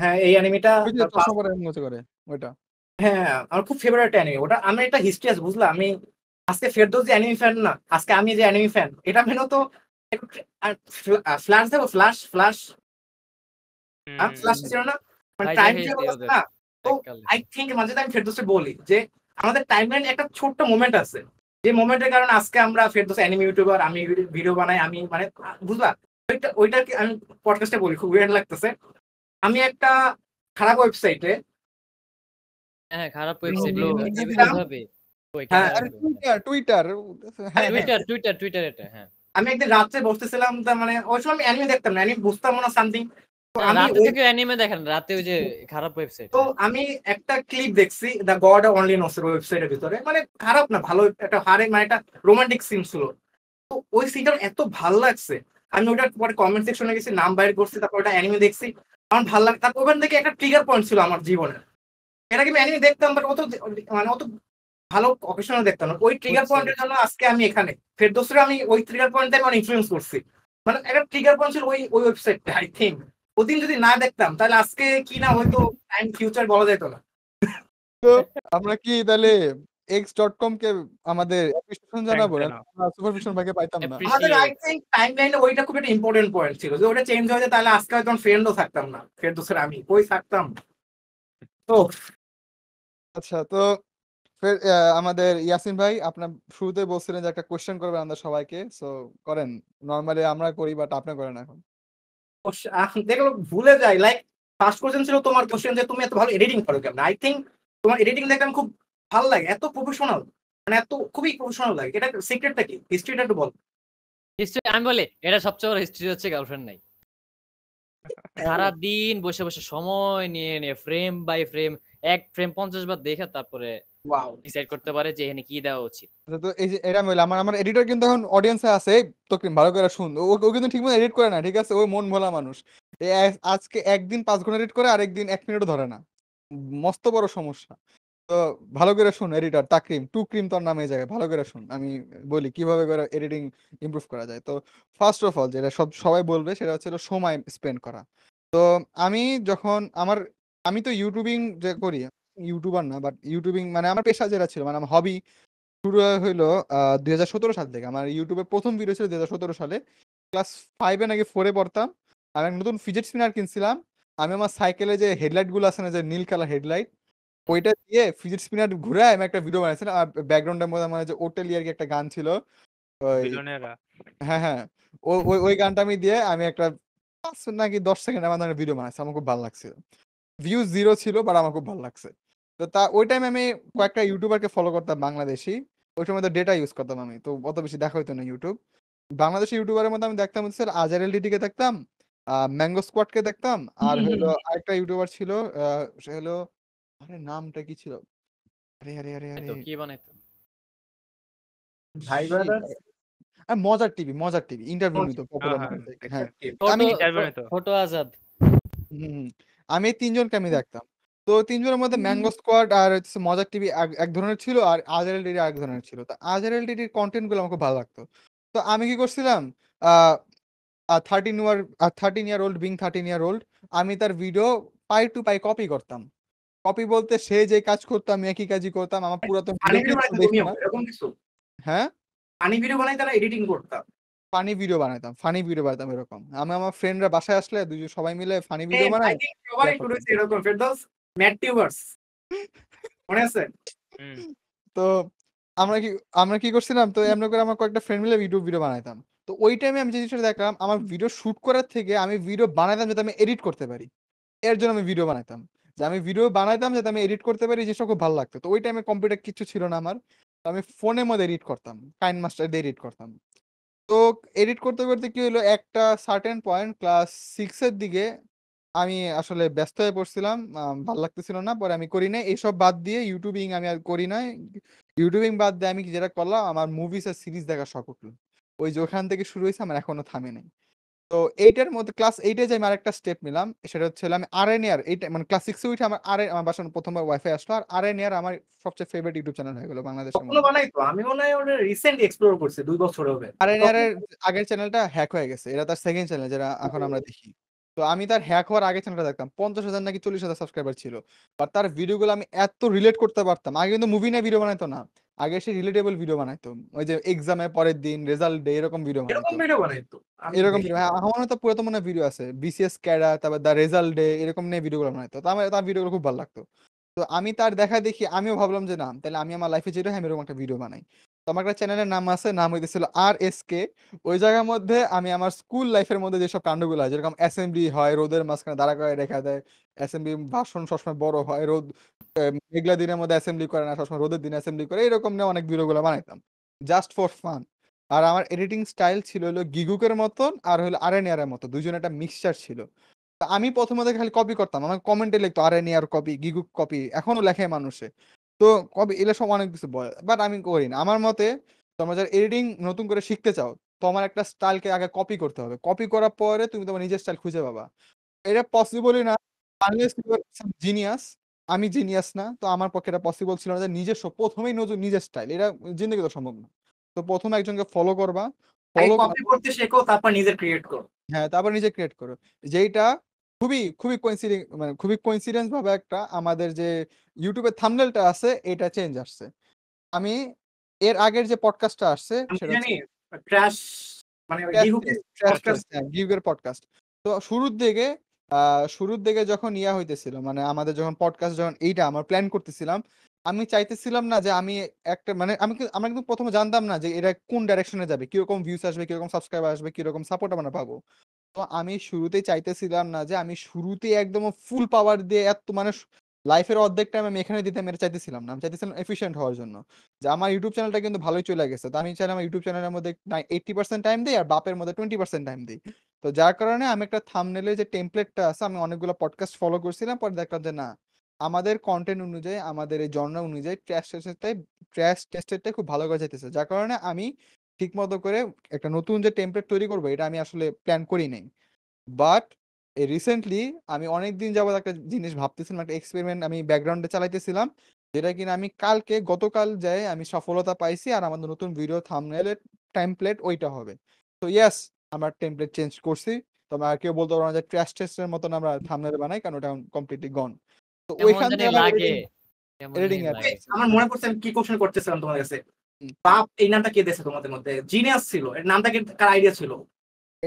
হ্যাঁ এই অ্যানিমিটা করে করে ওটা হ্যাঁ আমার খুব ফেভারিট অ্যানিমি ওটা আমি এটা হিস্ট্রি আছে বুঝলা আমি আজকে ফেরদৌস যে অ্যানিমি ফ্যান না আজকে আমি যে অ্যানিমি ফ্যান এটা মেনো তো ফ্ল্যাশ দেবো ফ্ল্যাশ ফ্ল্যাশ ফ্ল্যাশ ছিল না মানে টাইম না আই থিঙ্ক মাঝে আমি ফেরদোসে বলি যে আমাদের টাইমলাইন একটা ছোট্ট মোমেন্ট আছে যে মোমেন্টের কারণে আজকে আমরা ফেরদোস অ্যানিমি ইউটিউবার আমি ভিডিও বানাই আমি মানে বুঝলা ওইটা ওইটা কি আমি পডকাস্টে বলি খুব ওয়েট লাগতেছে আমি একটা খারাপ ওয়েবসাইটে হ্যাঁ খারাপ ওয়েবসাইট টুইটার টুইটার হ্যাঁ আমি একদিন রাত্রে বসতেছিলাম মানে ওই সময় আমি অ্যানিমে দেখতাম না আমি বুঝতাম না সামথিং আমি একটা ক্লিপ দেখছি দ্য অনলি নোসের ভিতরে মানে খারাপ না ভালো একটা হারে মানে একটা রোমান্টিক সিন ছিল তো ওই এত আমি ওটা পরে গেছি নাম করছি তারপর ওটা অ্যানিমে দেখছি আমার ভাল তারপর একটা ট্রিগার পয়েন্ট ছিল আমার জীবনে এটা কি অ্যানিমে দেখতাম অত মানে অত ভালো অকেশনে দেখতাম না ওই ট্রিগার পয়েন্টের জন্য আজকে আমি এখানে ফেরদোসরে আমি ওই ট্রিগার পয়েন্ট থেকে ইনফ্লুয়েস করছি মানে একটা ট্রিগার পয়েন্ট ছিল ওই ওই ওয়েবসাইট আই থিঙ্ক প্রতিদিন যদি না দেখতাম তাহলে আজকে কি না হয়তো টাইম ফিউচার বলা যেত না তো আমরা কি তাহলে এক্স ডট কম কে আমাদের অ্যাপ্রিসিয়েশন জানাবো না সুপারভিশন ভাগে পাইতাম না আমাদের আই থিংক টাইমলাইনে ওইটা খুব একটা ইম্পর্টেন্ট পয়েন্ট ছিল যে ওটা চেঞ্জ হয়ে যায় তাহলে আজকে একদম ফ্রেন্ডও থাকতাম না ফের ফেরদৌসের আমি কই থাকতাম তো আচ্ছা তো ফের আমাদের ইয়াসিন ভাই আপনার শুরুতে বলছিলেন যে একটা কোশ্চেন করবেন আমাদের সবাইকে সো করেন নর্মালি আমরা করি বাট আপনি করেন এখন দেখলো ভুলে যায় লাইক ফার্স্ট কোশ্চেন ছিল তোমার কোশ্চেন যে তুমি এত ভালো এডিটিং করো কেমন আই থিঙ্ক তোমার এডিটিং দেখে আমি খুব ভালো লাগে এত প্রফেশনাল মানে এত খুবই প্রফেশনাল লাগে এটা সিক্রেটটা কি হিস্ট্রিটা একটু বল হিস্ট্রি আমি বলি এটা সবচেয়ে বড় হিস্ট্রি হচ্ছে গার্লফ্রেন্ড নাই সারা দিন বসে বসে সময় নিয়ে নিয়ে ফ্রেম বাই ফ্রেম এক ফ্রেম পঞ্চাশ বার দেখে তারপরে করতে পারে যে এখানে কি দেওয়া উচিত আচ্ছা, তো এই যে এটা হইলো আমার আমার এডিটর কিন্তু এখন অডিয়েন্সে আছে তো ভালো করে শুন ও কিন্তু ঠিকমতো এডিট করে না ঠিক আছে ওই মন ভোলা মানুষ আজকে একদিন পাঁচ ঘন্টা এডিট করে আরেকদিন এক মিনিটও ধরে না মস্ত বড় সমস্যা তো ভালো করে শুন এডিটর তাকরিম টু ক্রিম তোর নামে জায়গায় ভালো করে শুন আমি বলি কিভাবে করে এডিটিং ইমপ্রুভ করা যায় তো ফার্স্ট অফ অল যেটা সব সবাই বলবে সেটা হচ্ছে সময় স্পেন্ড করা তো আমি যখন আমার আমি তো ইউটিউবিং যে করি ইউটিউবার না বাট ইউটিউবিং মানে আমার পেশা যেটা ছিল মানে আমার হবি শুরু হইলো দুই সাল থেকে আমার ইউটিউবে প্রথম ভিডিও ছিল দুই সালে ক্লাস ফাইভে নাকি ফোরে পড়তাম আমি এক নতুন ফিজেট স্পিনার কিনছিলাম আমি আমার সাইকেলে যে হেডলাইটগুলো আছে না যে নীল কালার হেডলাইট ওইটা দিয়ে ফিজেট স্পিনার ঘুরে আমি একটা ভিডিও বানিয়েছিলাম আর ব্যাকগ্রাউন্ডের মধ্যে আমার যে ওটেলিয়ার একটা গান ছিল হ্যাঁ হ্যাঁ ওই ওই গানটা আমি দিয়ে আমি একটা পাঁচ নাকি দশ সেকেন্ড আমার ভিডিও বানাইছি আমার খুব ভালো লাগছিল ভিউ জিরো ছিল বাট আমার খুব ভালো লাগছে তো তা ওই টাইম আমি কয়েকটা ইউটিউবারকে ফলো করতাম বাংলাদেশি ওই সময় তো ডেটা ইউজ করতাম আমি তো অত বেশি দেখা হইতো না ইউটিউব বাংলাদেশি ইউটিউবারের মধ্যে আমি দেখতাম হচ্ছে আজার এলডিটিকে দেখতাম ম্যাঙ্গো স্কোয়াডকে দেখতাম আর হলো আরেকটা ইউটিউবার ছিল সে হলো আরে নামটা কি ছিল আরে আরে আরে আরে কি বানাইতো ভাই ব্রাদার আর মজার টিভি মজার টিভি ইন্টারভিউ নিতো পপুলার হ্যাঁ, হ্যাঁ।, হ্যাঁ। আমি ফটো আজাদ আমি তিনজনকে আমি দেখতাম তো তিনজনের মধ্যে ম্যাঙ্গো স্কোয়াড আর মজার টিভি এক ধরনের ছিল আর আজার এল ডিডি এক ধরনের ছিল তো আজার এল ডিডির কন্টেন্ট গুলো আমাকে ভালো লাগতো তো আমি কি করছিলাম thirteen year thirteen year old being thirteen year old আমি তার ভিডিও পাই টু পাই কপি করতাম কপি বলতে সে যে কাজ করতাম একই কাজই করতাম আমার আচ্ছা, পুরাতন হ্যাঁ পানি ভিডিও বানাই তারা এডিটিং করতাম ফানি ভিডিও বানাতাম ফানি ভিডিও বানাতাম এরকম আমি আমার ফ্রেন্ডরা বাসায় আসলে দুজন সবাই মিলে ফানি ভিডিও বানাই ম্যাটিভার্স মনে আছে তো আমরা কি আমরা কি করছিলাম তো এমন করে আমার কয়েকটা ফ্রেন্ড মিলে ভিডিও ভিডিও বানাইতাম তো ওই টাইমে আমি যে জিনিসটা দেখলাম আমার ভিডিও শুট করার থেকে আমি ভিডিও বানাইতাম যাতে আমি এডিট করতে পারি এর জন্য আমি ভিডিও বানাইতাম যে আমি ভিডিও বানাইতাম যাতে আমি এডিট করতে পারি যেটা খুব ভালো লাগতো তো ওই টাইমে কম্পিউটার কিছু ছিল না আমার তো আমি ফোনের মধ্যে এডিট করতাম কাইন মাস্টার দিয়ে এডিট করতাম তো এডিট করতে করতে কি হলো একটা সার্টেন পয়েন্ট ক্লাস সিক্সের দিকে আমি আসলে ব্যস্ত হয়ে পড়ছিলাম ভাল লাগতেছিল না পরে আমি করি নাই এইসব বাদ দিয়ে ইউটিউবিং আমি আর করি নাই ইউটিউবিং বাদ দিয়ে আমি যেটা করলাম আমার মুভিস আর সিরিজ দেখার শখ উঠলো ওই যে ওখান থেকে শুরু হয়েছে আমার এখনো থামে নাই তো এইটার মধ্যে ক্লাস এইটে যে আমি আরেকটা স্টেপ নিলাম সেটা হচ্ছে আমি আর এন এর এইটা মানে ক্লাস সিক্সে উঠে আমার আর আমার বাসন প্রথমবার ওয়াইফাই আসলো আর আর এন এর আমার সবচেয়ে ফেভারিট ইউটিউব চ্যানেল হয়ে গেলো বাংলাদেশের মধ্যে আমি মনে হয় রিসেন্ট এক্সপ্লোর করছি দুই বছর হবে আর এন এর আগের চ্যানেলটা হ্যাক হয়ে গেছে এটা তার সেকেন্ড চ্যানেল যেটা এখন আমরা দেখি তো আমি তার হ্যাক হওয়ার আগে চ্যানেলটা দেখতাম পঞ্চাশ হাজার নাকি চল্লিশ হাজার সাবস্ক্রাইবার ছিল বা তার ভিডিওগুলো আমি এত রিলেট করতে পারতাম আগে কিন্তু মুভি নিয়ে ভিডিও বানাইতো না আগে সে রিলেটেবল ভিডিও বানাইতো ওই যে এক্সামে পরের দিন রেজাল্ট ডে এরকম ভিডিও বানাইতো এরকম হ্যাঁ, আমার তো পুরাতন মনে ভিডিও আছে বিসিএস ক্যাডা তারপর দা রেজাল্ট ডে এরকম নিয়ে ভিডিওগুলো বানাইতো তো আমার তার ভিডিওগুলো খুব ভালো লাগতো তো আমি তার দেখা দেখি আমিও ভাবলাম যে না তাহলে আমি আমার লাইফে যেটা হ্যাঁ এরকম একটা ভিডিও বানাই তোমার একটা চ্যানেলের নাম আছে নাম হইতেছিল আর এস কে ওই জায়গার মধ্যে আমি আমার স্কুল লাইফের মধ্যে যেসব কাণ্ডগুলো হয় যেরকম অ্যাসেম্বলি হয় রোদের মাঝখানে দাঁড়া করে রেখা দেয় অ্যাসেম্বলি ভাষণ সবসময় বড় হয় রোদ মেঘলা দিনের মধ্যে অ্যাসেম্বলি করে না সবসময় রোদের দিনে অ্যাসেম্বলি করে এরকম নিয়ে অনেক ভিডিওগুলো বানাইতাম জাস্ট ফর ফান আর আমার এডিটিং স্টাইল ছিল হলো গিগুকের মতন আর হলো আর এন এর মতো দুজন একটা মিক্সচার ছিল আমি প্রথমে খালি কপি করতাম আমার কমেন্টে লিখতো আর এন এর কপি গিগুক কপি এখনো লেখে মানুষে তো কবে এলে সব অনেক কিছু বলে বাট আমি করি না আমার মতে তোমরা যারা এডিটিং নতুন করে শিখতে চাও তোমার একটা স্টাইলকে আগে কপি করতে হবে কপি করার পরে তুমি তোমার নিজের স্টাইল খুঁজে পাবা এটা পসিবলই না জিনিয়াস আমি জিনিয়াস না তো আমার পক্ষে এটা পসিবল ছিল না যে নিজস্ব প্রথমেই নজর নিজের স্টাইল এটা জিন্দগি তো সম্ভব না তো প্রথমে একজনকে ফলো করবা ফলো করতে শেখো তারপর নিজে ক্রিয়েট করো হ্যাঁ তারপর নিজে ক্রিয়েট করো যেটা খুবই খুবই কোইন্সিডি মানে খুবই কোইন্সিডেন্স ভাবে একটা আমাদের যে ইউটিউবের থাম্বনেলটা আছে এটা চেঞ্জ আসছে আমি এর আগের যে পডকাস্টটা আসছে সেটা মানে গিভের হ্যাঁ, পডকাস্ট তো শুরুর দিকে শুরুর দিকে যখন ইয়া হইতেছিল মানে আমাদের যখন পডকাস্ট যখন এইটা আমার প্ল্যান করতেছিলাম আমি চাইতেছিলাম না যে আমি একটা মানে আমি আমরা কিন্তু প্রথমে জানতাম না যে এটা কোন ডাইরেকশনে যাবে কিরকম ভিউস আসবে কিরকম সাবস্ক্রাইবার আসবে কিরকম সাপোর্ট আমরা পাবো তো আমি শুরুতেই চাইতেছিলাম না যে আমি শুরুতে একদম ফুল পাওয়ার দিয়ে এত মানে লাইফের অর্ধেক টাইম আমি এখানে দিতে মেরে চাইতেছিলাম না আমি চাইতেছিলাম এফিসিয়েন্ট হওয়ার জন্য যে আমার ইউটিউব চ্যানেলটা কিন্তু ভালোই চলে গেছে তো আমি চাইলাম ইউটিউব চ্যানেলের মধ্যে এইটটি পার্সেন্ট টাইম দিই আর বাপের মধ্যে টোয়েন্টি পার্সেন্ট টাইম দিই তো যার কারণে আমি একটা থামনেলে যে টেমপ্লেটটা আছে আমি অনেকগুলো পডকাস্ট ফলো করছিলাম পরে দেখলাম যে না আমাদের কন্টেন্ট অনুযায়ী আমাদের এই জনরা অনুযায়ী ট্র্যাশ টেস্টেরটাই ট্র্যাশ টেস্টেরটাই খুব ভালো করে যাইতেছে যার কারণে আমি ঠিক মতো করে একটা নতুন যে টেমপ্লেট তৈরি করবো এটা আমি আসলে প্ল্যান করি নাই বাট রিসেন্টলি আমি অনেক দিন যাবত একটা জিনিস ভাবতেছিলাম একটা এক্সপেরিমেন্ট আমি ব্যাকগ্রাউন্ডে চালাইতেছিলাম যেটা কিনা আমি কালকে গতকাল যাই আমি সফলতা পাইছি আর আমাদের নতুন ভিডিও থামনেলের টেমপ্লেট ওইটা হবে তো ইয়াস আমার টেমপ্লেট চেঞ্জ করছি তবে আর কেউ বলতে পারবো না যে ট্র্যাশ টেস্টের মতন আমরা থামনেল বানাই কারণ ওটা কমপ্লিটলি গন ওইখান থেকে লাগে আমার মনে পড়ছে আমি কি কোশ্চেন করতেছিলাম তোমাদের কাছে বাপ এই নামটা কে দিয়েছে তোমাদের মধ্যে জিনিয়াস ছিল এর নামটা কার আইডিয়া ছিল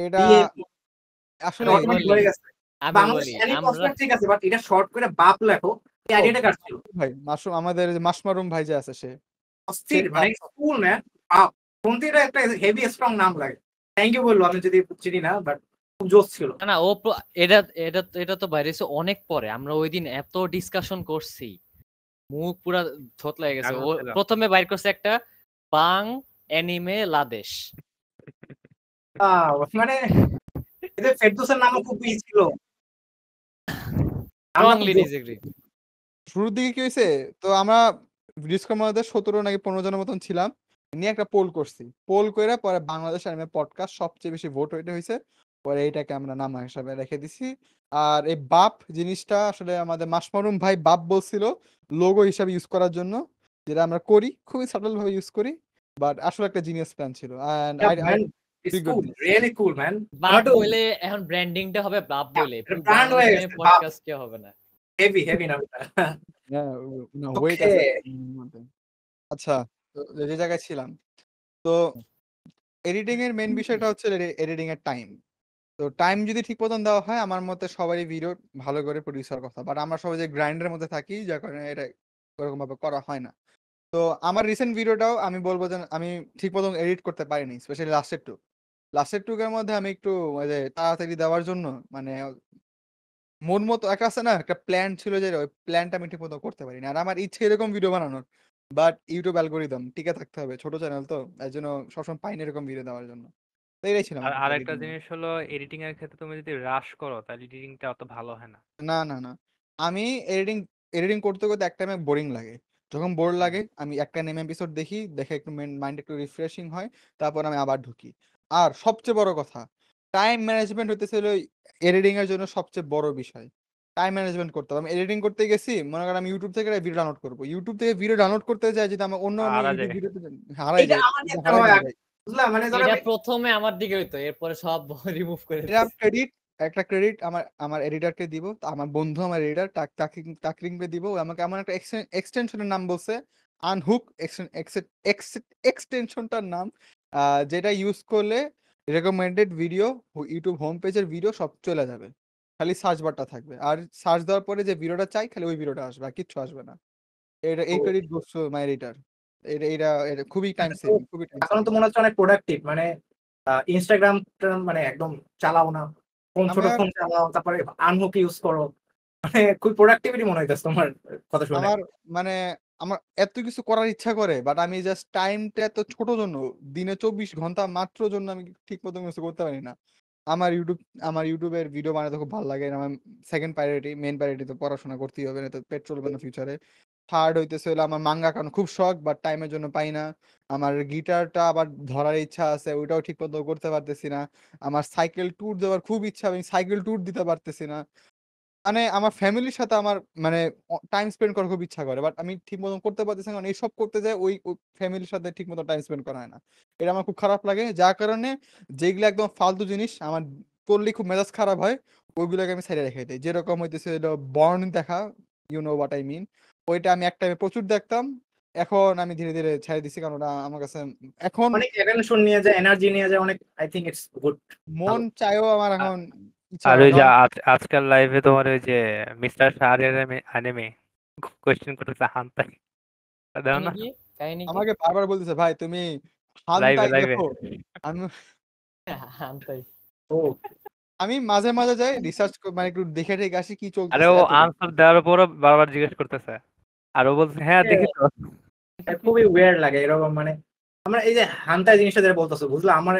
এটা আসলে হয়ে গেছে ঠিক আছে বাট এটা শর্ট করে বাপ লেখো ভাই আমাদের ভাই যে আছে সে অস্থির মানে বাপ একটা হেভি স্ট্রং নাম লাগে থ্যাংক ইউ বললো আমি যদি চিনি না বাট না ও এটা এটা এটা তো বাইরে অনেক পরে আমরা ওই দিন এত ডিসকাশন করছি মুখ লাগে গেছে ও প্রথমে বাইর করছে একটা বাং অ্যানিমে লাদেশ মানে এদের নামও খুব ছিল শুরুর দিকে কি হয়েছে তো আমরা ডিসকম আমাদের সতেরো নাকি পনেরো জনের মতন ছিলাম নিয়ে একটা পোল করছি পোল করে পরে বাংলাদেশ আর্মি পডকাস্ট সবচেয়ে বেশি ভোট হইতে হয়েছে পরে এটাকে আমরা নামা হিসাবে রেখে দিছি আর এই বাপ জিনিসটা আসলে আমাদের মাসমরুম ভাই বাপ বলছিল লোগো হিসাবে ইউজ করার জন্য যেটা আমরা করি খুবই সাটল ভাবে ইউজ করি বাট আসলে একটা জিনিয়াস প্ল্যান ছিল এন্ড আই হবে বাপ বলে মানে না আচ্ছা যে জায়গায় ছিলাম তো এডিটিং এর মেন বিষয়টা হচ্ছে এডিটিং এর টাইম তো টাইম যদি ঠিক মতন দেওয়া হয় আমার মতে সবারই ভিডিও ভালো করে প্রডিউস হওয়ার কথা বাট আমরা সবাই যে গ্রাইন্ডের মধ্যে থাকি যার কারণে এটা ওরকম ভাবে করা হয় না তো আমার রিসেন্ট ভিডিওটাও আমি বলবো যে আমি ঠিক মতন এডিট করতে পারিনি স্পেশালি লাস্টের টু লাস্টের টুকের মধ্যে আমি একটু যে তাড়াতাড়ি দেওয়ার জন্য মানে মন মতো একটা আছে না একটা প্ল্যান ছিল যে ওই প্ল্যানটা আমি ঠিক মতো করতে পারিনি আর আমার ইচ্ছে এরকম ভিডিও বানানোর বাট ইউটিউব অ্যালগোরিদম টিকে থাকতে হবে ছোট চ্যানেল তো এর জন্য সবসময় পাইনি এরকম ভিডিও দেওয়ার জন্য আর একটা জিনিস হলো এডিটিং এর ক্ষেত্রে তুমি যদি রাশ করো তাহলে এডিটিংটা অত ভালো হয় না না না না আমি এডিটিং এডিটিং করতে করতে একটা টাইমে বোরিং লাগে যখন বোর লাগে আমি একটা নেম এপিসোড দেখি দেখে একটু মাইন্ড একটু রিফ্রেশিং হয় তারপর আমি আবার ঢুকি আর সবচেয়ে বড় কথা টাইম ম্যানেজমেন্ট হতেছিল এডিটিং এর জন্য সবচেয়ে বড় বিষয় টাইম ম্যানেজমেন্ট করতে হবে আমি এডিটিং করতে গেছি মনে করেন আমি ইউটিউব থেকে ভিডিও ডাউনলোড করবো ইউটিউব থেকে ভিডিও ডাউনলোড করতে যাই যদি আমার অন্য অন্য ভিডিওতে হারাই এটা বুঝলা মানে এটা প্রথমে আমার দিকে হইতো এরপরে সব রিমুভ করে এটা ক্রেডিট একটা ক্রেডিট আমার আমার এডিটরকে দিব আমার বন্ধু আমার এডিটর তাকরিং কে দিব আমাকে আমার একটা এক্সটেনশনের নাম বলছে আনহুক এক্সটেনশনটার নাম যেটা ইউজ করলে রেকমেন্ডেড ভিডিও ইউটিউব হোম পেজের ভিডিও সব চলে যাবে খালি সার্চ বারটা থাকবে আর সার্চ দেওয়ার পরে যে ভিডিওটা চাই খালি ওই ভিডিওটা আসবে আর কিচ্ছু আসবে না এটা এই ক্রেডিট গোস মাই এডিটার এটা খুবই টাইম মানে সেভিং খুবই টাইম এখন তো মনে হচ্ছে অনেক প্রোডাক্টিভ মানে ইনস্টাগ্রাম মানে একদম চালাও না ফোন ছোট ফোন চালাও তারপরে আনহুক ইউজ করো মানে খুব প্রোডাক্টিভিটি মনে হইতাছে তোমার কথা শুনে আমার মানে আমার এত কিছু করার ইচ্ছা করে বাট আমি জাস্ট টাইমটা এত ছোট জন্য দিনে চব্বিশ ঘন্টা মাত্র জন্য আমি ঠিক মতো কিছু করতে পারি না আমার ইউটিউব আমার ইউটিউবের ভিডিও বানাতে খুব ভালো লাগে আমার সেকেন্ড প্রায়োরিটি মেন প্রায়োরিটি তো পড়াশোনা করতেই হবে না তো পেট্রোল চলবে ফিউচারে থার্ড হইতেছে হলো আমার মাঙ্গা কারণ খুব শখ বাট টাইমের জন্য পাই না আমার গিটারটা আবার ধরার ইচ্ছা আছে ওইটাও ঠিক মতো করতে পারতেছি না আমার সাইকেল ট্যুর দেওয়ার খুব ইচ্ছা আমি সাইকেল ট্যুর দিতে পারতেছি না মানে আমার ফ্যামিলির সাথে আমার মানে টাইম স্পেন্ড করার খুব ইচ্ছা করে বাট আমি ঠিক মতন করতে পারতেছি না কারণ এইসব করতে যায় ওই ফ্যামিলির সাথে ঠিক মতো টাইম স্পেন্ড করা হয় না এটা আমার খুব খারাপ লাগে যার কারণে যেগুলো একদম ফালতু জিনিস আমার করলে খুব মেজাজ খারাপ হয় ওইগুলোকে আমি সাইডে রেখে দিই যেরকম হইতেছে বর্ন দেখা you know what I mean ওইটা আমি এক টাইমে প্রচুর দেখতাম এখন আমি ধীরে ধীরে ছেড়ে দিছি কারণ ওটা আমার কাছে এখন অনেক অ্যাটেনশন নিয়ে যায় এনার্জি নিয়ে যায় অনেক আই থিংক ইটস গুড মন চাইও আমার হ্যাঁ। এখন আর ওই যে আজকাল লাইভে তোমার ওই যে মিস্টার শাহরিয়ার আনেমে কোশ্চেন করতেছে হান্তাই দাও না আমাকে বারবার বলতেছে ভাই তুমি হান্তাই দেখো আমি হান্তাই ও আমি মাঝে মাঝে যাই রিসার্চ মানে একটু দেখে ঠিক আসি কি চলছে আরে ও আনসার দেওয়ার পরও বারবার জিজ্ঞেস করতেছে আর ও বলছে হ্যাঁ দেখি তো খুবই ওয়্যার্ড লাগে এরকম মানে আমরা এই যে হান্তাই জিনিসটা যেটা বলতেছো বুঝলা আমার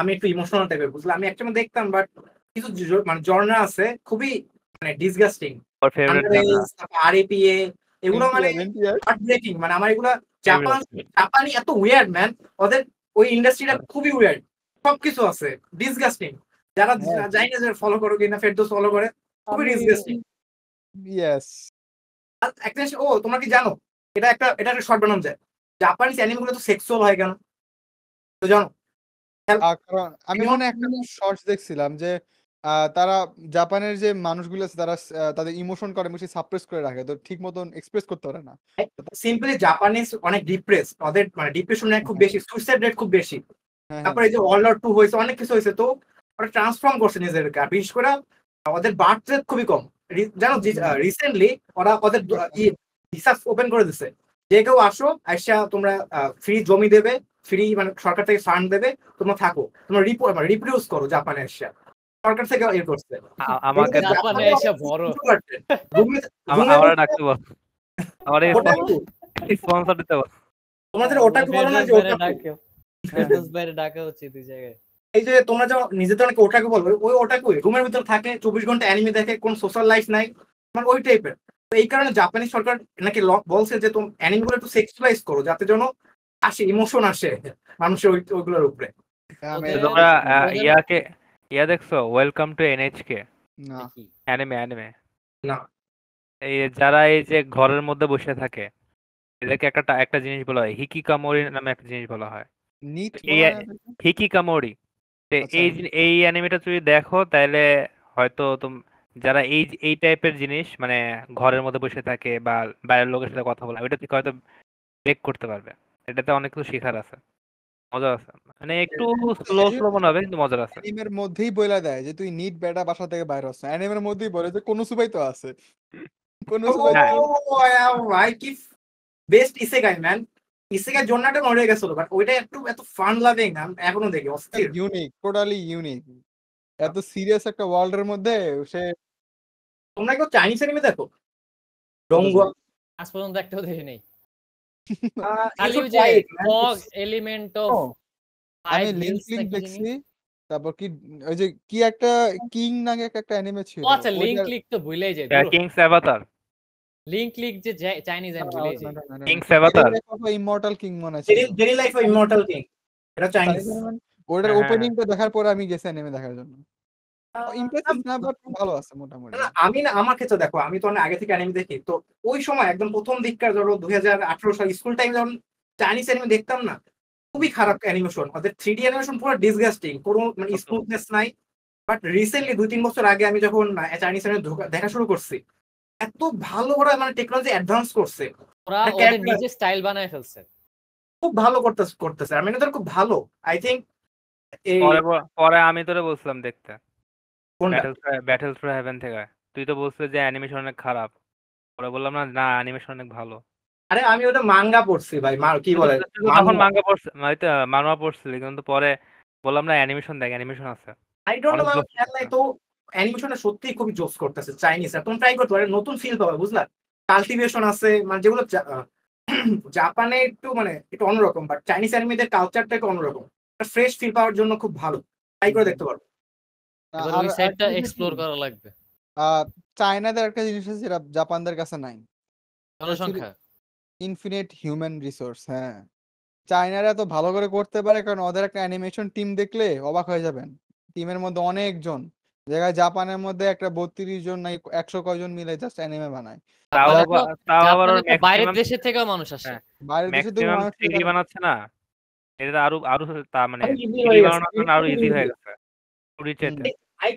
আমি একটু ইমোশনাল টাইপের বুঝলা আমি একটা দেখতাম বাট কিছু মানে জর্না আছে খুবই মানে ডিসগাস্টিং আরএপিএ এগুলো মানে ব্রেকিং মানে আমার এগুলো জাপান জাপানি এত উইয়ার্ড ম্যান ওদের ওই ইন্ডাস্ট্রিটা খুবই উইয়ার্ড সবকিছু আছে ডিসগাস্টিং যারা জানি না ফলো করো কিনা ফেরদোস ফলো করে খুবই ডিসগাস্টিং ইয়েস একটা ও তোমরা কি জানো এটা একটা এটা একটা শর্ট বানাম যায় জাপানি অ্যানিমে গুলো তো সেক্সুয়াল হয় কেন তো জানো আমি মনে একটা শর্টস দেখছিলাম যে তারা জাপানের যে মানুষগুলো আছে তারা তাদের ইমোশন করে অনেক বেশি সাপ্রেস করে রাখে। তো ঠিক মতন এক্সপ্রেস করতে পারে না। সিম্পলি জাপানিজ অনেক ডিপ্রেস ওদের মানে ডিপ্রেশন হ্যাঁ। রেট খুব বেশি, সুইসাইড রেট খুব বেশি। তারপরে এই যে ওয়ার্ল্ড ওয়ার টু হয়েছে, অনেক কিছু হয়েছে। তো ওরা ট্রান্সফর্ম করছে নিজেদেরকে। আর বিশেষ করে ওদের বার্থ রেট খুবই কম। জানো রিসেন্টলি ওরা ওদের রিসার্চ ওপেন করে দিছে। যে কেউ আসো, আইসা তোমরা ফ্রি জমি দেবে, ফ্রি মানে সরকার থেকে ফান্ড দেবে। তোমরা থাকো। তোমরা মানে রিপ্রোডিউস করো জাপানে আইসা। সরকার থেকে ইয়ে করছে আমাকে জাপানে এসে বড় আমার ডাকতে বল আমার স্পন্সর দিতে বল তোমাদের ওটা কি বলো না যে ওটা বাইরে উচিত এই জায়গায় এই যে তোমরা যা নিজেদের অনেকে ওটাকে বলবে ওই ওটাকে রুমের ভিতর থাকে চব্বিশ ঘন্টা অ্যানিমে দেখে কোন সোশ্যাল লাইফ নাই মানে ওই টাইপের তো এই কারণে জাপানি সরকার নাকি বলছে যে তুমি অ্যানিমে গুলো একটু সেক্সুয়ালাইজ করো যাতে যেন আসে ইমোশন আসে মানুষের ওইগুলোর উপরে হ্যাঁ, তোমরা ইয়াকে ইয়া দেখছো ওয়েলকাম টু এনএইচকে না অ্যানিমে অ্যানিমে না এই যারা এই যে ঘরের মধ্যে বসে থাকে এদেরকে একটা একটা জিনিস বলা হয় হিকি কামোরি নামে একটা জিনিস বলা হয় হিকি কামোরি এই আচ্ছা। এই অ্যানিমেটা তুমি দেখো তাহলে হয়তো তুমি যারা এই এই টাইপের জিনিস মানে ঘরের মধ্যে বসে থাকে বা বাইরের লোকের সাথে কথা বলা এটা থেকে হয়তো ব্রেক করতে পারবে এটাতে অনেক কিছু শেখার আছে মজা আছে। মানে একটু স্লো, স্লো কিন্তু আছে। অ্যানিমের মধ্যেই দেয় যে তুই নিট বেটা বাসা থেকে অ্যানিমের মধ্যেই বলে যে কোন সুবাই তো আছে। কোন সুবাই তো আই কি বেস্ট ইসেগাই ম্যান। জোনাটা মরে গেছিল বাট ওইটা একটু এত ফান লাভিং এখনো দেখি অস্থির। Unique, totally unique. এত সিরিয়াস একটা এর মধ্যে সে তোমরা কি চাইনিজ অ্যানিমে দেখো? ডংগুয়া আজ পর্যন্ত একটাও দেখি নাই। এলিমেন্ট অফ আমি লিংক লিংক দেখছি তারপর কি ওই যে কি একটা কিং নামে একটা অ্যানিমে ছিল আচ্ছা লিংক ক্লিক তো ভুলেই যাই কিংস অ্যাভাটার লিংক ক্লিক যে চাইনিজ আমি ভুলে যাই কিংস অ্যাভাটার ইমমর্টাল কিং মনে আছে Daily Life of Immortal King এটা চাইনিজ ওটার ওপেনিংটা দেখার পর আমি গেছি অ্যানিমে দেখার জন্য ভালো আছে আমি না আমার ক্ষেত্রে দেখো আমি তো অনেক আগে থেকে অ্যানিমে দেখি তো ওই সময় একদম প্রথম দিককার ধরো দুই হাজার আঠারো সাল স্কুল টাইম যখন চাইনিজ অ্যানিমে দেখতাম না খুবই খারাপ অ্যানিমেশন ওদের থ্রি ডি অ্যানিমেশন পুরো ডিসগাস্টিং কোনো মানে স্মুথনেস আচ্ছা। নাই বাট রিসেন্টলি দুই তিন বছর আগে আমি যখন চাইনিজ অ্যানিমে দেখা শুরু করছি এত ভালো করে মানে টেকনোলজি অ্যাডভান্স করছে স্টাইল বানায় ফেলছে খুব ভালো করতে করতেছে আমি ওদের মানে খুব ভালো আই থিংক পরে আমি তোরে বলছিলাম দেখতে কোনটা ব্যাটল থ্রু হেভেন থেকে তুই তো বলছিস যে অ্যানিমেশন অনেক খারাপ পরে বললাম না না অ্যানিমেশন অনেক ভালো আরে আমি ওটা মাঙ্গা পড়ছি ভাই কি আচ্ছা, বলে আচ্ছা, তখন মাঙ্গা পড়ছি হয়তো মানবা পড়ছিলি কিন্তু পরে বললাম না অ্যানিমেশন দেখ অ্যানিমেশন আছে আই ডোন্ট নো খেয়াল নাই তো অ্যানিমেশনে সত্যিই খুবই জোস করতেছে চাইনিজ তুমি ট্রাই করতে পারো নতুন ফিল পাবে বুঝলা কাল্টিভেশন আছে মানে যেগুলো জাপানে একটু মানে একটু অন্যরকম বাট চাইনিজ অ্যানিমেদের কালচারটা একটু অন্যরকম ফ্রেশ ফিল পাওয়ার জন্য খুব ভালো ট্রাই করে দেখতে পারো এবার ওই চায়নাদের একটা জিনিস আছে যেটা জাপানদের কাছে নাই জনসংখ্যা ইনফিনিট হিউম্যান রিসোর্স হ্যাঁ চায়নারা এত ভালো করে করতে পারে কারণ ওদের একটা অ্যানিমেশন টিম দেখলে অবাক হয়ে যাবেন টিমের মধ্যে অনেকজন জায়গায় জাপানের মধ্যে একটা বত্রিশ জন নাই একশো কয়জন মিলে জাস্ট অ্যানিমে বানায় বাইরের দেশে থেকে মানুষ আসে হ্যাঁ। বাইরের দেশে থেকে মানুষ বানাচ্ছে না এটা আরো আরো তা মানে আরো ইজি হয়ে গেছে আই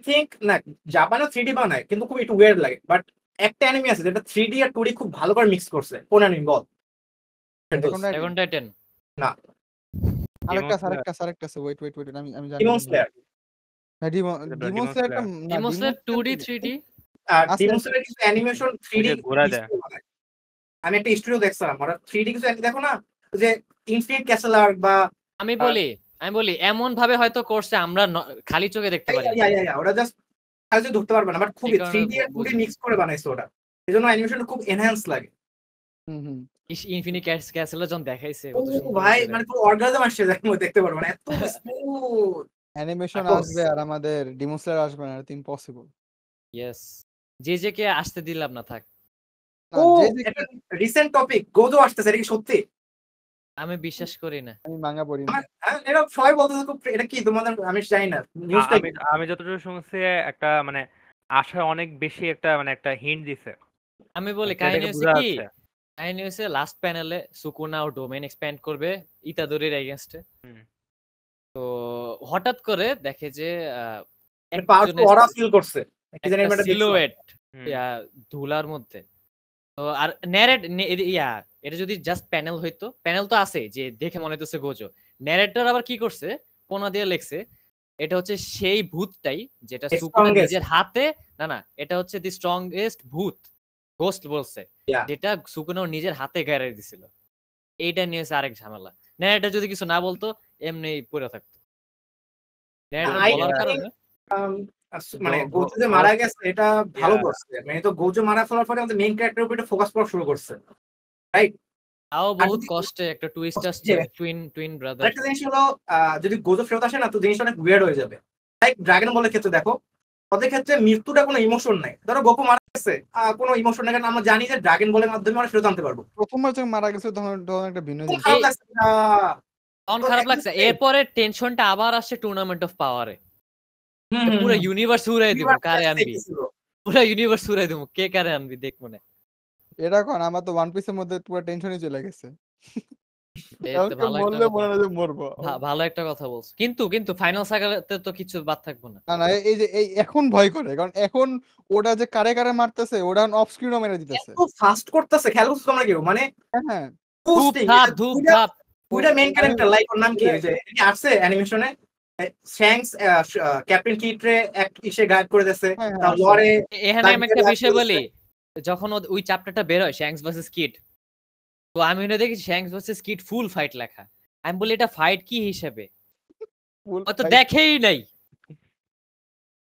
থিঙ্ক hmm. না জাপানও থ্রি ডি বানায় কিন্তু খুব একটু ওয়েড লাগে বাট একটা অ্যানিমি আছে যেটা থ্রি ডি আর টু ডি খুব ভালো করে মিক্স করছে কোন অ্যানিমি বল না ওয়েট হ্যাঁ, ওয়েট আমি একটা আর অ্যানিমেশন আমি একটা স্টুডিও দেখছিলাম দেখো না যে ক্যাসেল বা আমি বলি আমি বলি এমন ভাবে হয়তো করছে আমরা খালি চোখে দেখতে পারি ওরা জাস্ট খালি চোখে ধরতে পারবে না বাট খুবই 3D আর মিক্স করে বানাইছে ওটা এজন্য অ্যানিমেশনটা খুব এনহ্যান্স লাগে হুম ইনফিনিট ক্যাস ক্যাসেল যখন দেখাইছে ভাই মানে পুরো অর্গাজম আসছে যার দেখতে পারবে মানে না এত স্মুথ অ্যানিমেশন আসবে আর আমাদের ডিমোসলার আসবে না এটা ইম্পসিবল ইয়েস যে জে কে আসতে দিলাম না থাক ও রিসেন্ট টপিক গোজো আসতেছে এটা কি সত্যি আমি বিশ্বাস করি না আমি মাঙ্গা পড়ি না এটা সবাই বলতে খুব এটা কি তোমাদের আমি জানি না নিউজটা আমি যতটুকু শুনছি একটা মানে আশা অনেক বেশি একটা মানে একটা হিন্ট দিছে আমি বলি কাহিনী হচ্ছে কি কাহিনী হচ্ছে লাস্ট প্যানেলে সুকুনা ও ডোমেন এক্সপ্যান্ড করবে ইতাদোরির এগেইনস্টে তো হঠাৎ করে দেখে যে মানে ওরা ফিল করছে সিলুয়েট ধুলার মধ্যে তো আর ন্যারেট ইয়া এটা যদি জাস্ট প্যানেল হইতো প্যানেল তো আছে যে দেখে মনে হইতেছে গোজো ন্যারেটর আবার কি করছে কোনা দিয়ে লেখছে এটা হচ্ছে সেই ভূতটাই যেটা সুকুনা নিজের হাতে না না এটা হচ্ছে দি স্ট্রংগেস্ট ভূত গোস্ট বলছে যেটা সুকুনা নিজের হাতে গায়ে দিছিল এইটা নিয়ে আরেক ঝামেলা ন্যারেটর যদি কিছু না বলতো এমনি পড়ে থাকতো um, আচ্ছা, মানে গোজো মারা গেছে এটা ভালো করছে মানে তো গোজো মারা ফেলার পরে আমাদের মেইন ক্যারেক্টার উপর ফোকাস করা শুরু করছে রাইট তাও বহুত কষ্টে একটা টুইস্ট আসছে টুইন টুইন ব্রাদার একটা জিনিস হলো যদি গোজো ফেরত আসে না তো জিনিসটা অনেক উইয়ার্ড হয়ে যাবে লাইক ড্রাগন বলের ক্ষেত্রে দেখো তাদের ক্ষেত্রে মৃত্যুটা কোনো ইমোশন নাই ধরো গোপো মারা গেছে কোনো ইমোশন নাই কারণ আমরা জানি যে ড্রাগন বলের মাধ্যমে আমরা ফেরত আনতে পারবো প্রথমবার যখন মারা গেছে তখন একটা ভিন্ন তখন খারাপ লাগছে এরপরে টেনশনটা আবার আসছে টুর্নামেন্ট অফ পাওয়ারে পুরো ইউনিভার্স উড়াই দিব কারে আনবি পুরো ইউনিভার্স উড়াই দিব কে কারে আনবি দেখবো মনে এটা কোন আমার তো ওয়ান পিসের মধ্যে পুরো টেনশনই চলে গেছে ভালো একটা কথা বলছো কিন্তু কিন্তু ফাইনাল সাগাতে তো কিছু বাদ থাকবো না না না এই যে এই এখন ভয় করে কারণ এখন ওটা যে কারে কারে মারতেছে ওটা অফ স্ক্রিনও মেরে দিতেছে খুব ফাস্ট করতেছে খেয়াল করছো তোমরা কেউ মানে হ্যাঁ, হ্যাঁ। ধূপ ধাপ ধূপ ধাপ ওইটা মেইন ক্যারেক্টার লাইক ওর নাম কি এটা কি আসছে অ্যানিমেশনে শ্যাংস ক্যাপ্টেন কিটরে এক ইসে গাইড করে দিয়েছে হ্যাঁ, হ্যাঁ। তারপরে এখানে আমি একটা বিষয় বলি যখন ওই চ্যাপ্টারটা হয় শ্যাংস ভার্সেস কিট তো আমি ওটা দেখি Shanks versus Kid full fight লেখা আমি বলি এটা ফাইট কি হিসেবে ও তো দেখেই নাই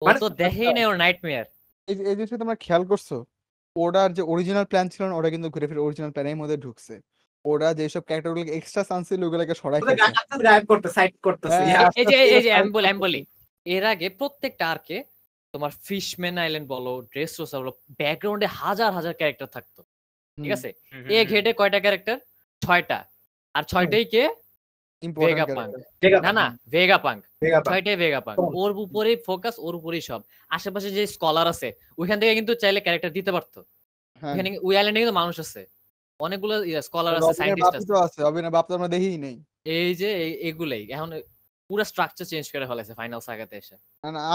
ও মানে তো দেখেই নাই ওর নাইটমেয়ার এই জিনিসটা তোমার খেয়াল করছো ওরার যে অরিজিনাল প্ল্যান ছিল না ওরা কিন্তু ঘুরে ফিরে অরিজিনাল প্ল্যানের মধ্যে ঢুকছে ওরা যেসব ক্যারেক্টারগুলো এক্সট্রা চান্স ছিল ওগুলোকে সরাই করতেছে হ্যাঁ, এই যে এই যে আমি বলি আমি বলি এর আগে প্রত্যেকটা আরকে তোমার ফিশম্যান আইল্যান্ড বলো ড্রেস রোসা বলো ব্যাকগ্রাউন্ডে হাজার হাজার ক্যারেক্টার থাকতো ঠিক আছে এ ঘেটে কয়টা ক্যারেক্টার ছয়টা আর ছয়টাই কে ভেগা ভেগা পাঙ্ক ভেগা ওর উপরেই ফোকাস ওর উপরেই সব আশেপাশে যে স্কলার আছে থেকে কিন্তু চাইলে ক্যারেক্টার দিতে পারতো হ্যাঁ। ওই আইল্যান্ডে কিন্তু মানুষ আছে অনেকগুলো স্কলার আছে আছে এই যে এগুলাই এখন পুরো স্ট্রাকচার চেঞ্জ করে ফেলেছে ফাইনাল সাগাতে এসে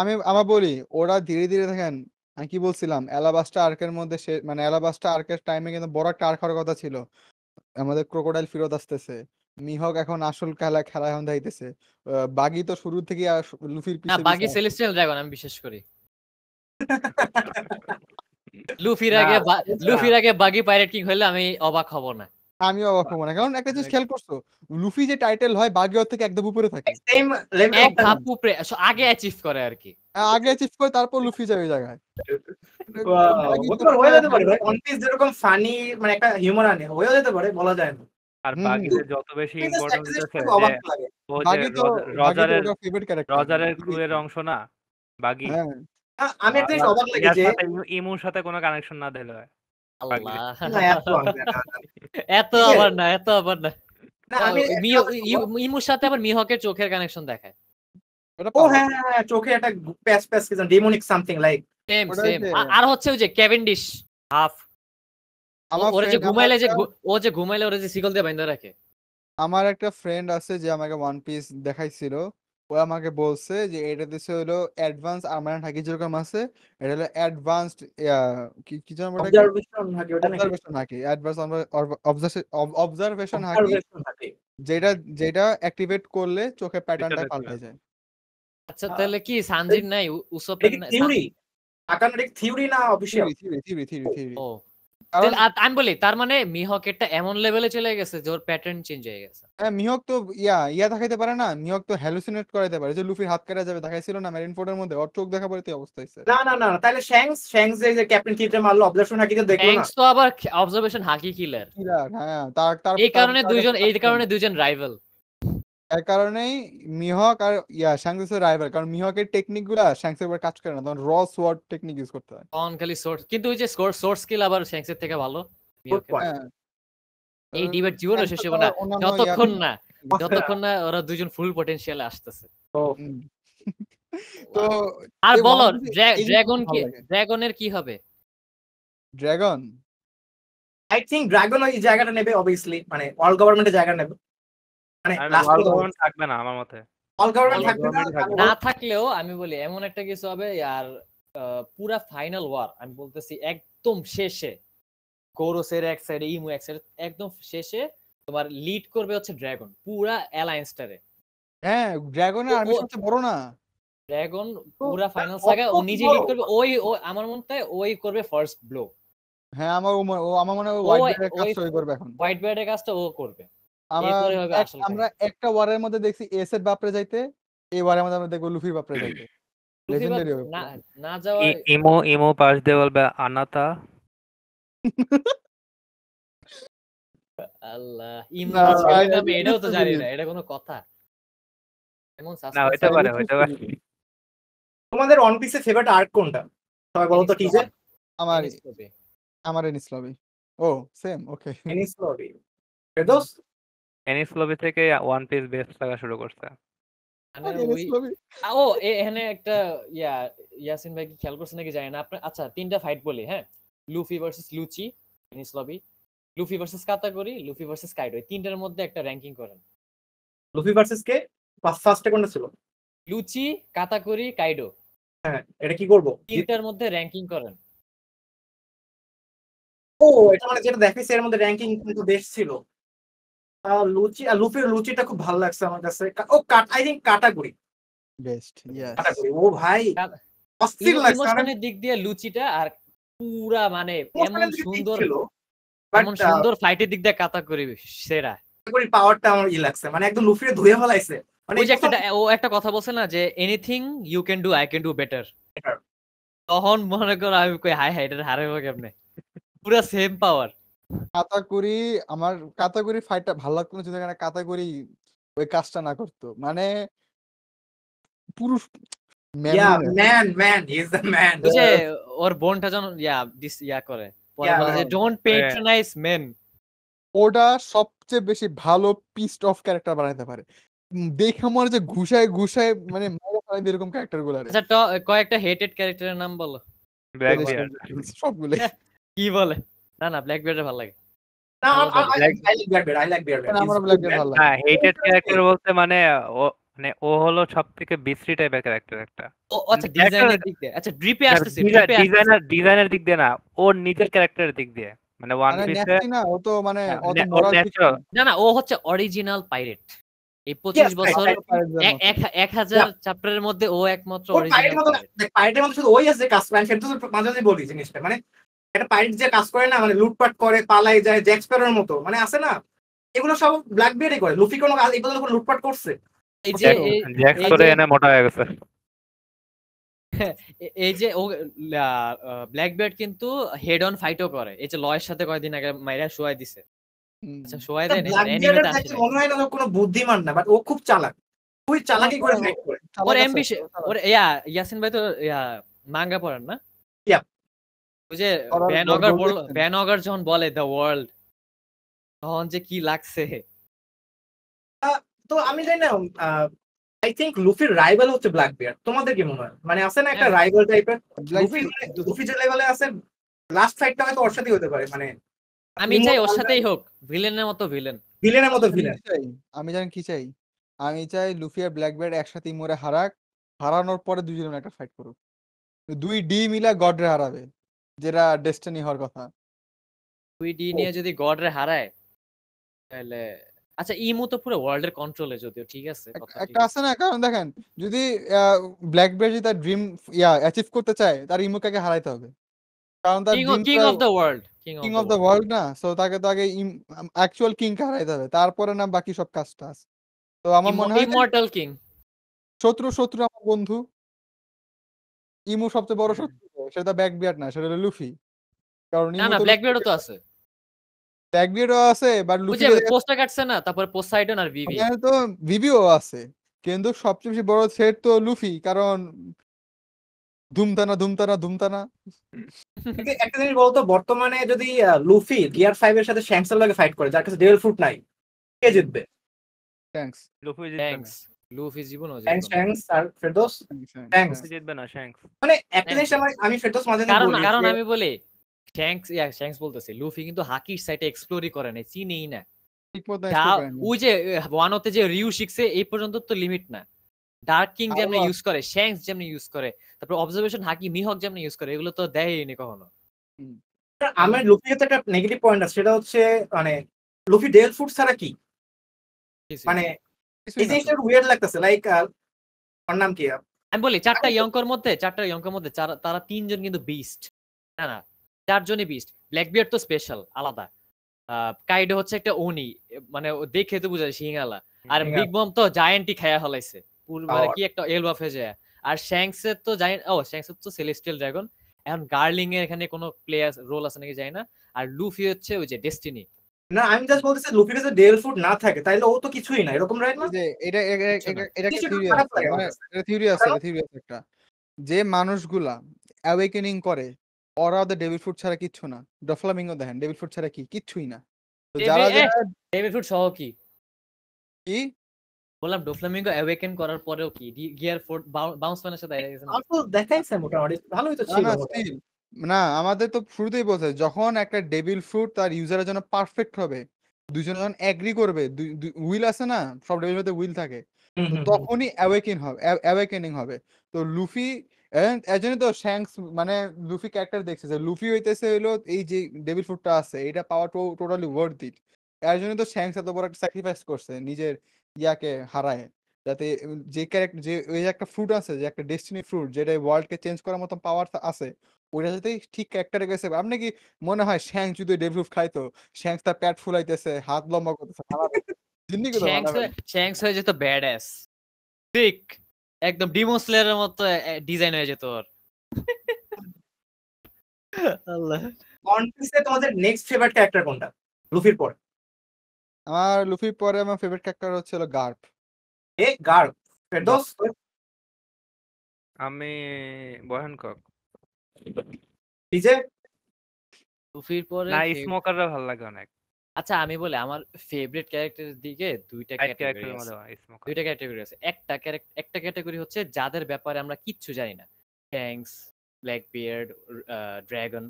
আমি আমার বলি ওরা ধীরে ধীরে দেখেন আমি কি বলছিলাম অ্যালাবাস্টা আর্কের মধ্যে মানে অ্যালাবাস্টা আর্কের টাইমে কিন্তু বড় একটা আর্ক হওয়ার কথা ছিল আমাদের ক্রোকোডাইল ফিরত আসতেছে মিহক এখন আসল খেলা খেলা এখন দাইতেছে বাগি তো শুরু থেকে লুফির পিছনে বাগি সেলেস্টিয়াল ড্রাগন আমি বিশেষ করি লুফির আগে আচ্ছা। লুফির আগে বাগি পাইরেট কিং হলে আমি অবাক হব না আমি অবাক হবো না কারণ একটা জিনিস খেয়াল করছো লুফি যে টাইটেল হয় বাগেও থেকে একদম উপরে থাকে আগে অ্যাচিভ করে আর কি আগে অ্যাচিভ করে তারপর লুফি যাবে ওই জায়গায় মানে একটা বলা যায় না যত বেশি রজারের অংশ না হ্যাঁ। আমি ইমুর সাথে কোনো কানেকশন না দিলে হয় এত আবার না এত আবার না ইমুর সাথে আবার চোখের কানেকশন দেখায় হ্যাঁ, হ্যাঁ হ্যাঁ চোখে একটা সামথিং লাইক সেম সেম আর হচ্ছে ওই যে হাফ যে ঘুমাইলে যে ও যে ঘুমাইলে যে দিয়ে রাখে আমার একটা ফ্রেন্ড আছে যে আমাকে ওয়ান পিস দেখাইছিল ও আমাকে বলছে যে এটা দেশে হলো অ্যাডভান্স আমরা থাকি যেরকম আছে এটা হলো অ্যাডভান্সড কি কি যেন ওটা অবজারভেশন হাকি ওটা অবজারভেশন হাকি অ্যাডভান্স আমরা অবজারভেশন হাকি যেটা যেটা অ্যাক্টিভেট করলে চোখে প্যাটার্নটা পাল্টে যায় আচ্ছা তাহলে কি সানজির নাই উসপের নাই থিওরি আকানার থিওরি না official theory theory theory theory ও আমি বলি তার মানে মিহক এটা এমন লেভেলে চলে গেছে যে ওর প্যাটার্ন চেঞ্জ হয়ে গেছে হ্যাঁ মিহক তো ইয়া ইয়া দেখাইতে পারে না মিহক তো হ্যালুসিনেট করাইতে পারে যে লুফির হাত কাটা যাবে দেখাইছিল না মেরিন ফোর্ডের মধ্যে ওর চোখ দেখা পড়ে অবস্থা হইছে না না না তাহলে শ্যাংস শ্যাংস যে ক্যাপ্টেন কিটে মারলো অবজারভেশন না শ্যাংস তো আবার অবজারভেশন হাকি কিলার কিলার হ্যাঁ তার তার এই কারণে দুইজন এই কারণে দুইজন রাইভাল এর কারণেই মিহক আর ইয়া শ্যাংসের রাইভাল কারণ মিহকের টেকনিক গুলা উপর কাজ করে না তখন র সোয়ার্ড টেকনিক ইউজ করতে হয় খালি সোর্স কিন্তু ওই যে স্কোর সোর্স স্কিল আবার থেকে ভালো এই ডিবেট জীবন হ্যাঁ। শেষ হবে না যতক্ষণ না যতক্ষণ না ওরা দুজন ফুল পটেনশিয়ালে আসতেছে তো আর বলো ড্রাগন কি ড্রাগনের কি হবে ড্রাগন আই থিংক ড্রাগন ওই জায়গাটা নেবে অবভিয়াসলি মানে ওয়ার্ল্ড গভর্নমেন্টের জায়গাটা নেবে মানে না থাকলেও আমি বলি এমন একটা কিছু হবে আর পুরা ফাইনাল ওয়ার আমি বলতেছি একদম শেষে এক ইমু এক একদম শেষে তোমার লিড করবে হচ্ছে ড্রাগন পুরা অ্যালায়েন্সটারে হ্যাঁ ড্রাগনের সবচেয়ে বড় না ড্রাগন পুরা ফাইনাল সাগা ও নিজে লিড করবে ওই আমার মনে হয় ওই করবে ফার্স্ট ব্লো হ্যাঁ আমার ও আমার মনে হয় হোয়াইট বিয়ার্ডের কাজটা ওই করবে এখন হোয়াইট বিয়ার্ডের কাজটা ও করবে আমরা একটা ওয়ারের মধ্যে দেখছি এস এর বাপরে যাইতে এই ওয়ারের মধ্যে আমরা দেখবো লুফির বাপরে যাইতে লেজেন্ডারি হবে না যাওয়া ইমো ইমো পাশ দিয়ে বলবে আনাতা আল্লাহ ইমো এটাও তো জানি না এটা কোনো কথা এমন না হইতে পারে হইতে পারে তোমাদের ওয়ান পিসের ফেভারিট আর্ক কোনটা সবাই বলো তো আমার আমার এনিস লবি ও same okay Enies Lobby Ferdous Enies Lobby থেকে ওয়ান পিস বেস্ট লাগা শুরু করছে মানে ও এখানে একটা ইয়া ইয়াসিন ভাই কি খেয়াল করছে নাকি জানি না আপনার আচ্ছা তিনটা ফাইট বলি হ্যাঁ Luffy versus Lucci Enies Lobby Luffy versus Katakuri Luffy versus Kaido তিনটার মধ্যে একটা র্যাঙ্কিং করেন লুফি ভার্সেস কে ফার্স্টে কোনটা ছিল লুচি কাতাকরি কাইডো হ্যাঁ এটা কি করব তিনটার মধ্যে র্যাঙ্কিং করেন ও এটা মানে যেটা দেখাইছে এর মধ্যে র্যাঙ্কিং কিন্তু বেশ ছিল লুচি আর লুপির লুচিটা খুব ভালো লাগছে আমার কাছে ও কাট I think Katakuri best yes ও ভাই অস্থির লাগছে ইমোশনের দিক দিয়ে লুচিটা আর পুরা মানে, মানে এমন সুন্দর এমন সুন্দর ফাইটের দিক দিয়ে কাটাগুড়ি সেরা কাটাগুড়ি পাওয়ারটা আমার ই লাগছে মানে একদম লুফিরে ধুয়ে ফলাইছে মানে ওই যে একটা ও একটা কথা বলছে না যে anything you can do I can do better তখন মনে করো আমি কই হাই হাই এটা হারাবো কেমনে পুরা সেম পাওয়ার কাতাকুরি আমার কাতাকুরি ফাইটটা ভালো লাগতো না যদি এখানে কাতাকুরি ওই কাজটা না করতো মানে পুরুষ man man is the man যে ওর বোনটা যখন ইয়া দিস ইয়া করে পরে ডোন্ট প্যাট্রোনাইজ মেন ওটা সবচেয়ে বেশি ভালো পিস্ট অফ ক্যারেক্টার বানাইতে পারে দেখে মনে যে ঘুষায় ঘুষায় মানে মেরে ফেলাই এরকম ক্যারেক্টার গুলো আচ্ছা কয়েকটা হেটেড ক্যারেক্টারের নাম বলো সবগুলো কি বলে না না ব্ল্যাক বিয়ার্ড ভালো লাগে মানে ও ক্যারেক্টার মানে একটা আচ্ছা, আচ্ছা, দিক দিয়ে না ওর নিজের ক্যারেক্টারের দিক দিয়ে মানে ওয়ান মানে ও তো মানে হ্যাঁ, না না ও হচ্ছে অরিজিনাল পাইরেট এই পঁচিশ বছর হাজার চ্যাপ্টারের মধ্যে ও একমাত্র একটা পাইট যে কাজ করে না মানে লুটপাট করে পালাই যায় জ্যাক্সপেরোর মতো মানে আছে না এগুলো সব ব্ল্যাক ব্ল্যাকবেরি করে লুফি কোনো এই পর্যন্ত কোনো লুটপাট করছে এই যে জ্যাক্সপেরো এনে মোটা কিন্তু হেড অন ফাইটও করে এই যে লয়ের সাথে কয়েকদিন আগে মাইরা শোয়াই দিছে আচ্ছা শুয়াই দেন মনে না কোনো বুদ্ধিমান না বাট ও খুব চালাক খুবই চালাকি করে ফাইট করে ওর অ্যাম্বিশন ওর ইয়া ইয়াসিন ভাই তো ইয়া মাঙ্গা পড়ান না ইয়া যখন বলে দ্য ওয়ার্ল্ড তখন যে কি লাগছে তো আমি জানি না আই লুফির রাইভাল হচ্ছে ব্ল্যাক বিয়ার তোমাদের কি মনে হয় মানে আছে না একটা রাইভাল টাইপের লুফি লুফি যে লেভেলে আছে লাস্ট ফাইটটা হয়তো ওর সাথেই হতে পারে মানে আমি চাই ওর সাথেই হোক ভিলেনের মতো ভিলেন ভিলেনের মতো ভিলেন আমি জানি কি চাই আমি চাই লুফি আর ব্ল্যাক বিয়ার একসাথে মরে হারাক হারানোর পরে দুজনে একটা ফাইট করুক দুই ডি মিলা গডরে হারাবে যেটা ডেস্টিনি হওয়ার কথা তুই ডি নিয়ে যদি গড রে হারায় তাহলে আচ্ছা ইমো তো পুরো ওয়ার্ল্ডের কন্ট্রোলে যদিও ঠিক আছে একটা আছে না কারণ দেখেন যদি ব্ল্যাক বেজি তার ড্রিম ইয়া অ্যাচিভ করতে চায় তার ইমোকে হারাইতে হবে কারণ তার king of the world king of the world না সো তাকে তো আগে অ্যাকচুয়াল কিং কে হারাইতে হবে তারপরে না বাকি সব কাজটা আছে তো আমার মনে হয় ইমর্টাল কিং শত্রু শত্রু আমার বন্ধু ইমো সবচেয়ে বড় শত্রু সেটা ব্যাক বিয়ার্ড না সেটা লুফি কারণ না না ব্ল্যাক বিয়ার্ডও তো আছে ব্ল্যাক বিয়ার্ডও আছে বাট লুফি পোস্টটা কাটছে না তারপরে পোসাইডন আর ভিভি তো ভিভিও আছে কিন্তু সবচেয়ে বেশি বড় সেট তো লুফি কারণ ধুমতানা ধুমতানা ধুমতানা একটা জিনিস বলতো বর্তমানে যদি লুফি গিয়ার ফাইভ এর সাথে শ্যাংসের লাগে ফাইট করে যার কাছে ডেল ফুট নাই কে জিতবে থ্যাঙ্কস লুফি থ্যাঙ্কস লুফি জীবন ও thanks thanks sir Ferdous thanks জিতবে না থ্যাঙ্কস মানে একটা আমার আমি ফেরদৌস মাঝে কারণ কারণ আমি বলি থ্যাঙ্কস ইয়া থ্যাঙ্কস বলতেছি লুফি কিন্তু হাকির সাইটে এক্সপ্লোরই করে না চিনেই না ওই যে ওয়ানোতে যে রিউ শিখছে এই পর্যন্ত তো লিমিট না ডার্ক কিং যেমনি ইউজ করে শ্যাংস যেমনি ইউজ করে তারপর অবজারভেশন হাকি মিহক যেমনি ইউজ করে এগুলো তো দেয়ই কখনো আমার লুফির তো একটা নেগেটিভ পয়েন্ট আছে সেটা হচ্ছে মানে লুফি ডেল ফুড ছাড়া কি মানে জিনিসটা উইয়ার্ড লাগতেছে লাইক ওর নাম কি আমি বলি চারটা ইয়ঙ্কর মধ্যে চারটা ইয়ঙ্কর মধ্যে তারা তিনজন কিন্তু বিস্ট না না চারজনই বিস্ট তো স্পেশাল আলাদা হচ্ছে একটা ওনি মানে দেখে তো বুঝা সিংহালা আর বিগ বম তো জায়ান্টই খায়া হলাইছে মানে কি একটা এলবা আর শ্যাংসের তো ও শ্যাংসের তো সেলেস্টিয়াল ড্রাগন এখন গার্লিং এর এখানে কোনো প্লেয়ার রোল আছে নাকি জানি না আর লুফি হচ্ছে ওই যে ডেস্টিনি না আমি জাস্ট বলতেছি লুফির কাছে ডেল ফুড না থাকে তাইলে ও তো কিছুই না এরকম রাইট না এটা এটা মানে এটা থিওরি আছে থিওরি থিওরি আছে একটা যে মানুষগুলা অ্যাওয়েকেনিং করে ওরা দ্য ডেভিড ফুড ছাড়া কিছু না দ্য ফ্লামিঙ্গো দেখেন ডেভিড ফুড ছাড়া কি কিছুই না তো যারা ডেভিড ফুড সহ কি কি বললাম ডোফ্লামিঙ্গো অ্যাওয়েকেন করার পরেও কি গিয়ার ফোর্ড বাউন্স ম্যানের সাথে দেখা গেছে মোটামুটি ভালোই তো ছিল না আমাদের তো শুরুতেই বলছে যখন একটা ডেবিল ফ্রুট তার ইউজারের জন্য পারফেক্ট হবে দুজন যখন এগ্রি করবে উইল আছে না সব ডেবিল ফ্রুটে উইল থাকে তখনই অ্যাওয়েকেন হবে অ্যাওয়েকেনিং হবে তো লুফি এজন্য তো শ্যাংস মানে লুফি ক্যারেক্টার দেখছে যে লুফি হইতেছে হলো এই যে ডেভিল ফ্রুটটা আছে এটা পাওয়া টোটালি ওয়ার্থ ইট এর জন্য তো শ্যাংস এত বড় একটা স্যাক্রিফাইস করছে নিজের ইয়াকে হারায় যাতে যে ক্যারেক্টার যে ওই যে একটা ফ্রুট আছে যে একটা ডেস্টিনি ফ্রুট যেটা ওয়ার্ল্ডকে চেঞ্জ করার মতন পাওয়ার আছে ওইটা যাতে ঠিক ক্যারেক্টারে গেছে আপনি কি মনে হয় শ্যাং যদি ডেভলপ খাইতো শ্যাং তার প্যাট ফুলাইতেছে হাত লম্বা করতেছে জিন্দি করতে শ্যাংস হয়ে যেত ব্যাড অ্যাস ঠিক একদম ডিমন স্লেয়ারের মতো ডিজাইন হয়ে যেত ওর আল্লাহ কন্টেস্টে তোমাদের নেক্সট ফেভারিট ক্যারেক্টার কোনটা লুফির পর আমার লুফির পরে আমার ফেভারিট ক্যারেক্টার হচ্ছে হলো গার্ফ আমি বহান সুফির পরে না স্মোকাররা ভালো লাগে অনেক আচ্ছা আমি বলে আমার ফেভারিট ক্যারেক্টারের দিকে দুইটা ক্যারেক্টার দুইটা ক্যাটাগরি আছে একটা একটা ক্যাটাগরি হচ্ছে যাদের ব্যাপারে আমরা কিচ্ছু জানি না ট্যাঙ্কস ব্ল্যাক বিয়ার্ড ড্রাগন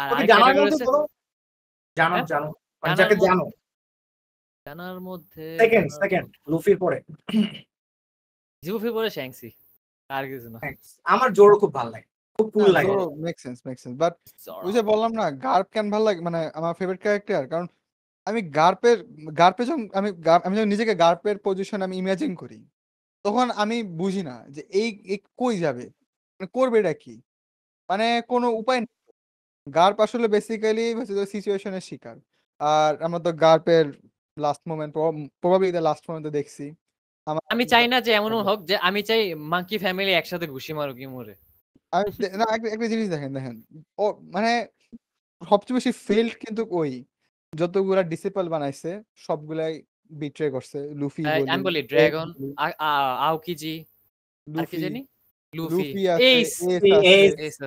আর জানো হ্যাঁ? জানো জানো জানার মধ্যে সেকেন্ড সেকেন্ড লুফির পরে জিউফি পরে শ্যাংসি আর কিছু না আমার জোরও খুব ভালো লাগে খুব কুল হ্যাঁ, লাগে make sense make sense but ওই যে বললাম না গার্প কেন ভালো লাগে মানে আমার ফেভারিট ক্যারেক্টার কারণ আমি গার্পের গার্পের যখন আমি আমি যখন নিজেকে গার্পের পজিশন আমি ইমাজিন করি তখন আমি বুঝি না যে এই কই যাবে মানে করবে এটা কি মানে কোনো উপায় নেই গার্প আসলে বেসিক্যালি হচ্ছে সিচুয়েশনের শিকার আর আমার তো গার্পের last moment probably the last moment দেখছি আমি চাই না যে এমনও হোক যে আমি চাই মাঙ্কি ফ্যামিলি একসাথে ঘুষি মারুক ইমোরে আমি না একটা জিনিস দেখেন দেখেন ও মানে সবচেয়ে বেশি ফেলড কিন্তু ওই যতগুলো ডিসিপল বানাইছে সবগুলাই বিট্রে করছে লুফি আমি বলি ড্রাগন আওকিজি আর কি জানি ড্রাগনের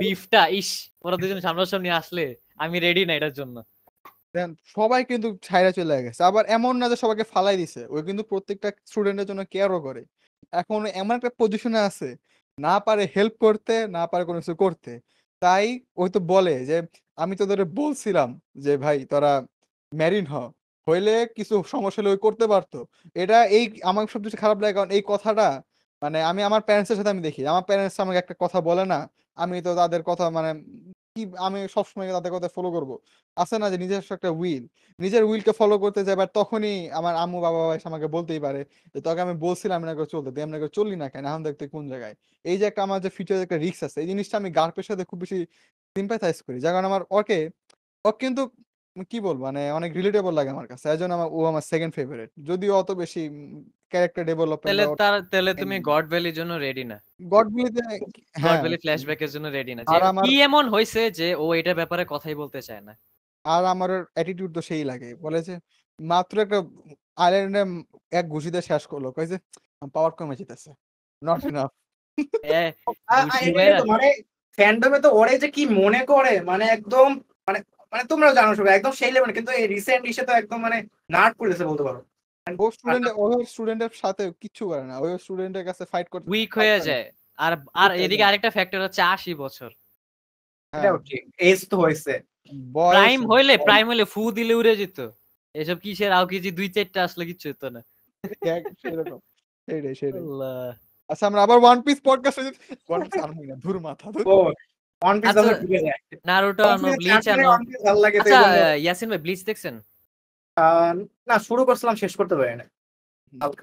বিফটা ওরা দুজন সামনাসামনি আসলে আমি রেডি না এটার জন্য দেন সবাই কিন্তু চলে গেছে আবার এমন না যে সবাইকে ফালাই দিছে ওই কিন্তু প্রত্যেকটা স্টুডেন্টের জন্য কেয়ারও করে এখন এমন একটা পজিশনে আছে না পারে হেল্প করতে না পারে কোনো কিছু করতে তাই ওই তো বলে যে আমি তোদের বলছিলাম যে ভাই তোরা ম্যারিন হ হইলে কিছু সমস্যা হলে করতে পারতো এটা এই আমার সবচেয়ে খারাপ লাগে কারণ এই কথাটা মানে আমি আমার প্যারেন্টসের সাথে আমি দেখি আমার প্যারেন্টস আমাকে একটা কথা বলে না আমি তো তাদের কথা মানে কি আমি সবসময় তাদের কথা ফলো করব আছে না যে নিজস্ব একটা উইল নিজের উইলকে ফলো করতে যাই বাট তখনই আমার আম্মু বাবা ভাই আমাকে বলতেই পারে যে তোকে আমি বলছিলাম না করে চলতে দিই করে চললি না কেন এখন দেখতে কোন জায়গায় এই যে একটা আমার যে ফিচার একটা রিস্ক আছে এই জিনিসটা আমি গার্পের সাথে খুব বেশি সিম্পাথাইজ করি যার কারণে আমার ওকে ও কিন্তু কি বলবো মানে অনেক রিলেটেবল লাগে আমার কাছে এজন্য আমার ও আমার সেকেন্ড ফেভারিট যদিও অত বেশি ক্যারেক্টার ডেভেলপমেন্ট তাহলে তার তাহলে তুমি গড ভ্যালির জন্য রেডি না গড ভ্যালিতে গড ভ্যালি ফ্ল্যাশব্যাকের জন্য রেডি না কি এমন হইছে যে ও এটার ব্যাপারে কথাই বলতে চায় না আর আমার অ্যাটিটিউড তো সেই লাগে বলে যে মাত্র একটা আইল্যান্ডে এক ঘুষিতে শেষ করলো কয় যে পাওয়ার কমে যেতেছে নট ইনাফ ফ্যান্ডমে তো ওরে যে কি মনে করে মানে একদম মানে মানে তোমরাও জানো সবাই একদম সেই লেভেল কিন্তু এই রিসেন্ট ইসে তো একদম মানে নাট করেছে বলতে পারো ও মানে স্টুডেন্ট ওই স্টুডেন্টের আচ্ছা। সাথে কিচ্ছু করে না ওই স্টুডেন্টের কাছে ফাইট করতে উইক হয়ে যায় আর আর এদিকে আরেকটা ফ্যাক্টর হচ্ছে 80 বছর হ্যাঁ। এজ তো হইছে প্রাইম হইলে প্রাইম হইলে ফু দিলে উড়ে যেত এসব কিসের আও কিছু দুই চারটা আসলে কিচ্ছু হতো না সেটাই আচ্ছা আমরা আবার ওয়ান পিস পডকাস্টে ওয়ান পিস আর না ধুর মাথা ধুর ইয়াসিন আচ্ছা, আচ্ছা, ভাই দেখছেন না শুরু করছিলাম শেষ করতে পারি না আচ্ছা,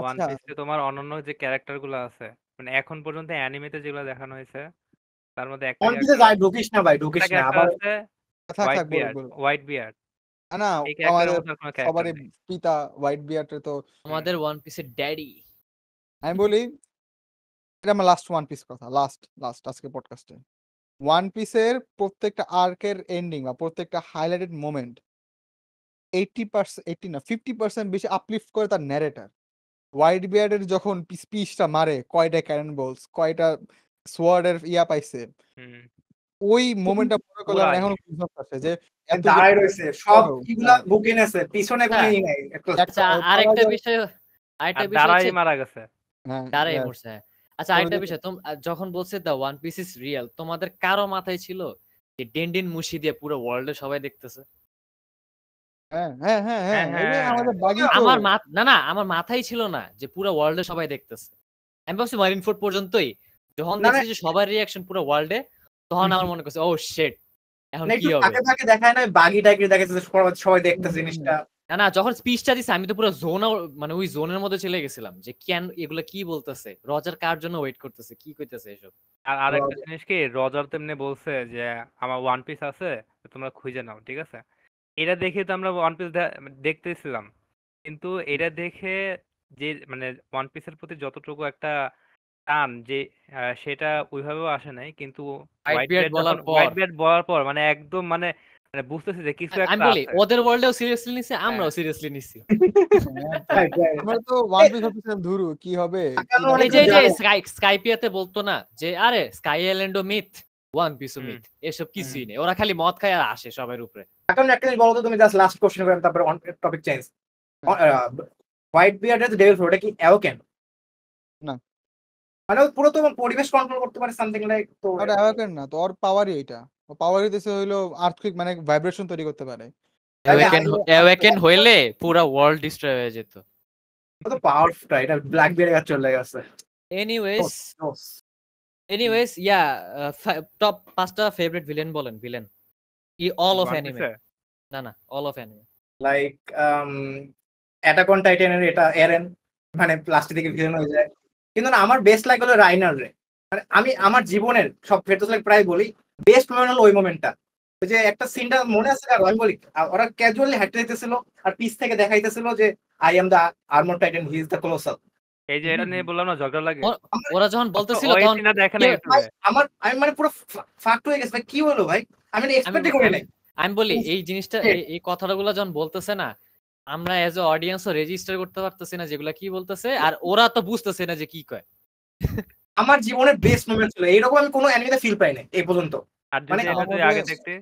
ওয়ান তোমার যে আছে মানে এখন পর্যন্ত অ্যানিমেতে যেগুলো দেখানো হয়েছে তার মধ্যে একটা হোয়াইট বিয়ার্ড না পিতা হোয়াইট তো আমাদের ওয়ান পিসের ড্যাডি আমি বলি এটা আমার লাস্ট ওয়ান পিস কথা লাস্ট লাস্ট আজকে পডকাস্টে ওয়ান পিসের প্রত্যেকটা আর্কের এন্ডিং বা প্রত্যেকটা highlighted moment eighty percent eighty না ফিফটি পার্সেন্ট বেশি আপলিফট করে তার ন্যারেটার হোয়াইট বিয়ার্ডের যখন পিসটা মারে কয়টা ক্যারেন বলস কয়টা সোয়ার্ডের ইয়া পাইছে ওই মোমেন্টটা মনে করলাম এখন যে সব হ্যাঁ। বুকে নেছে পিছনে হ্যাঁ। কোনো নাই আচ্ছা, আরেকটা বিষয় আরেকটা বিষয় মারা গেছে হ্যাঁ দাঁড়াই মরছে আচ্ছা আরেকটা বিষয় যখন বলছে the One Piece is real তোমাদের কারো মাথায় ছিল যে ডেনডিন মুশি দিয়ে পুরো ওয়ার্ল্ডে সবাই দেখতেছে হ্যাঁ, হ্যাঁ, হ্যাঁ, আমার না না আমার মাথায় ছিল না যে পুরো ওয়ার্ল্ডে সবাই দেখতেছে আমি ভাবছি মারিন ফোর্ট পর্যন্তই যখন দেখছি যে সবার রিয়াকশন পুরো ওয়ার্ল্ডে তখন আমার মনে করছে ও oh, শেট এখন কি হবে তাকে তাকে দেখায় না বাগিটাকে দেখাচ্ছে সবাই দেখতেছে জিনিসটা না না যখন স্পিচটা দিছে আমি তো পুরো জোন মানে ওই জোনের মধ্যে চলে গেছিলাম যে কেন এগুলো কি বলতেছে রজার কার জন্য ওয়েট করতেছে কি কইতেছে এসব আর আরেকটা জিনিস কি রজার তেমনি বলছে যে আমার ওয়ান পিস আছে তোমরা খুঁজে নাও ঠিক আছে এটা দেখে তো আমরা ওয়ান পিস দেখতেছিলাম কিন্তু এটা দেখে যে মানে ওয়ান পিসের প্রতি যতটুকু একটা টান যে সেটা ওইভাবেও আসে নাই কিন্তু হোয়াইট বিয়ার্ড বলার পর মানে একদম মানে মানে বুঝতেছি যে কিছু একটা আমি বলি ওদের ওয়ার্ল্ডেও সিরিয়াসলি নিছে আমরাও সিরিয়াসলি নিছি আমরা তো ওয়ান পিস ভাবছিলাম ধুরু কি হবে এই যে যে স্কাই স্কাইপিয়াতে বলতো না যে আরে স্কাই আইল্যান্ডও মিথ ওয়ান পিসও মিথ এসব কিছুই নেই ওরা খালি মদ খায় আর আসে সবার উপরে এখন একটা বলো তো তুমি জাস্ট লাস্ট কোশ্চেন করলাম তারপরে on topic change Whitebeard এর ডেভিল ফ্লোর কি এও কেন না মানে পুরো তো পরিবেশ কন্ট্রোল করতে পারে সামথিং লাইক তো আরে এও কেন না তোর পাওয়ারই এটা পাওয়ার হইতেছে হইলো আর্থকুইক মানে ভাইব্রেশন তৈরি করতে পারে অ্যাওয়েকেন হইলে পুরো ওয়ার্ল্ড ডিস্ট্রয় হয়ে যেত তো পাওয়ারটা এটা ব্ল্যাক বিয়ারে চলে গেছে এনিওয়েজ এনিওয়েজ ইয়া টপ পাঁচটা ফেভারিট ভিলেন বলেন ভিলেন ই অল অফ অ্যানিমে না না অল অফ অ্যানিমে লাইক এটা অন টাইটানের এটা এরেন মানে প্লাস্টিক থেকে ভিলেন হয়ে যায় কিন্তু না আমার বেস্ট লাইক হলো রাইনার রে মানে আমি আমার জীবনের সব ফেটোস লাইক প্রায় বলি বেস্ট মোমেন্ট হলো ওই মোমেন্টটা ওই যে একটা সিনটা মনে আছে আর আমি বলি ওরা ক্যাজুয়ালি হাঁটতে যেতেছিল আর পিস থেকে দেখাইতেছিল যে I am the armour titan he is the colossal এই যে এটা নিয়ে বললাম না ঝগড়া লাগে ওরা যখন বলতেছিল তখন আমার আমি মানে পুরো ফাক্ট হয়ে গেছে ভাই কি হলো ভাই আমি এক্সপেক্ট করি নাই আমি বলি এই জিনিসটা এই কথাগুলো যখন বলতেছে না আমরা এজ এ অডিয়েন্স রেজিস্টার করতে পারতেছি না যেগুলা কি বলতেছে আর ওরা তো বুঝতেছে না যে কি কয় আমার জীবনের বেস্ট মোমেন্ট ছিল এইরকম আমি কোনো অ্যানিমেতে ফিল পাই নাই এই পর্যন্ত মানে আগে দেখতে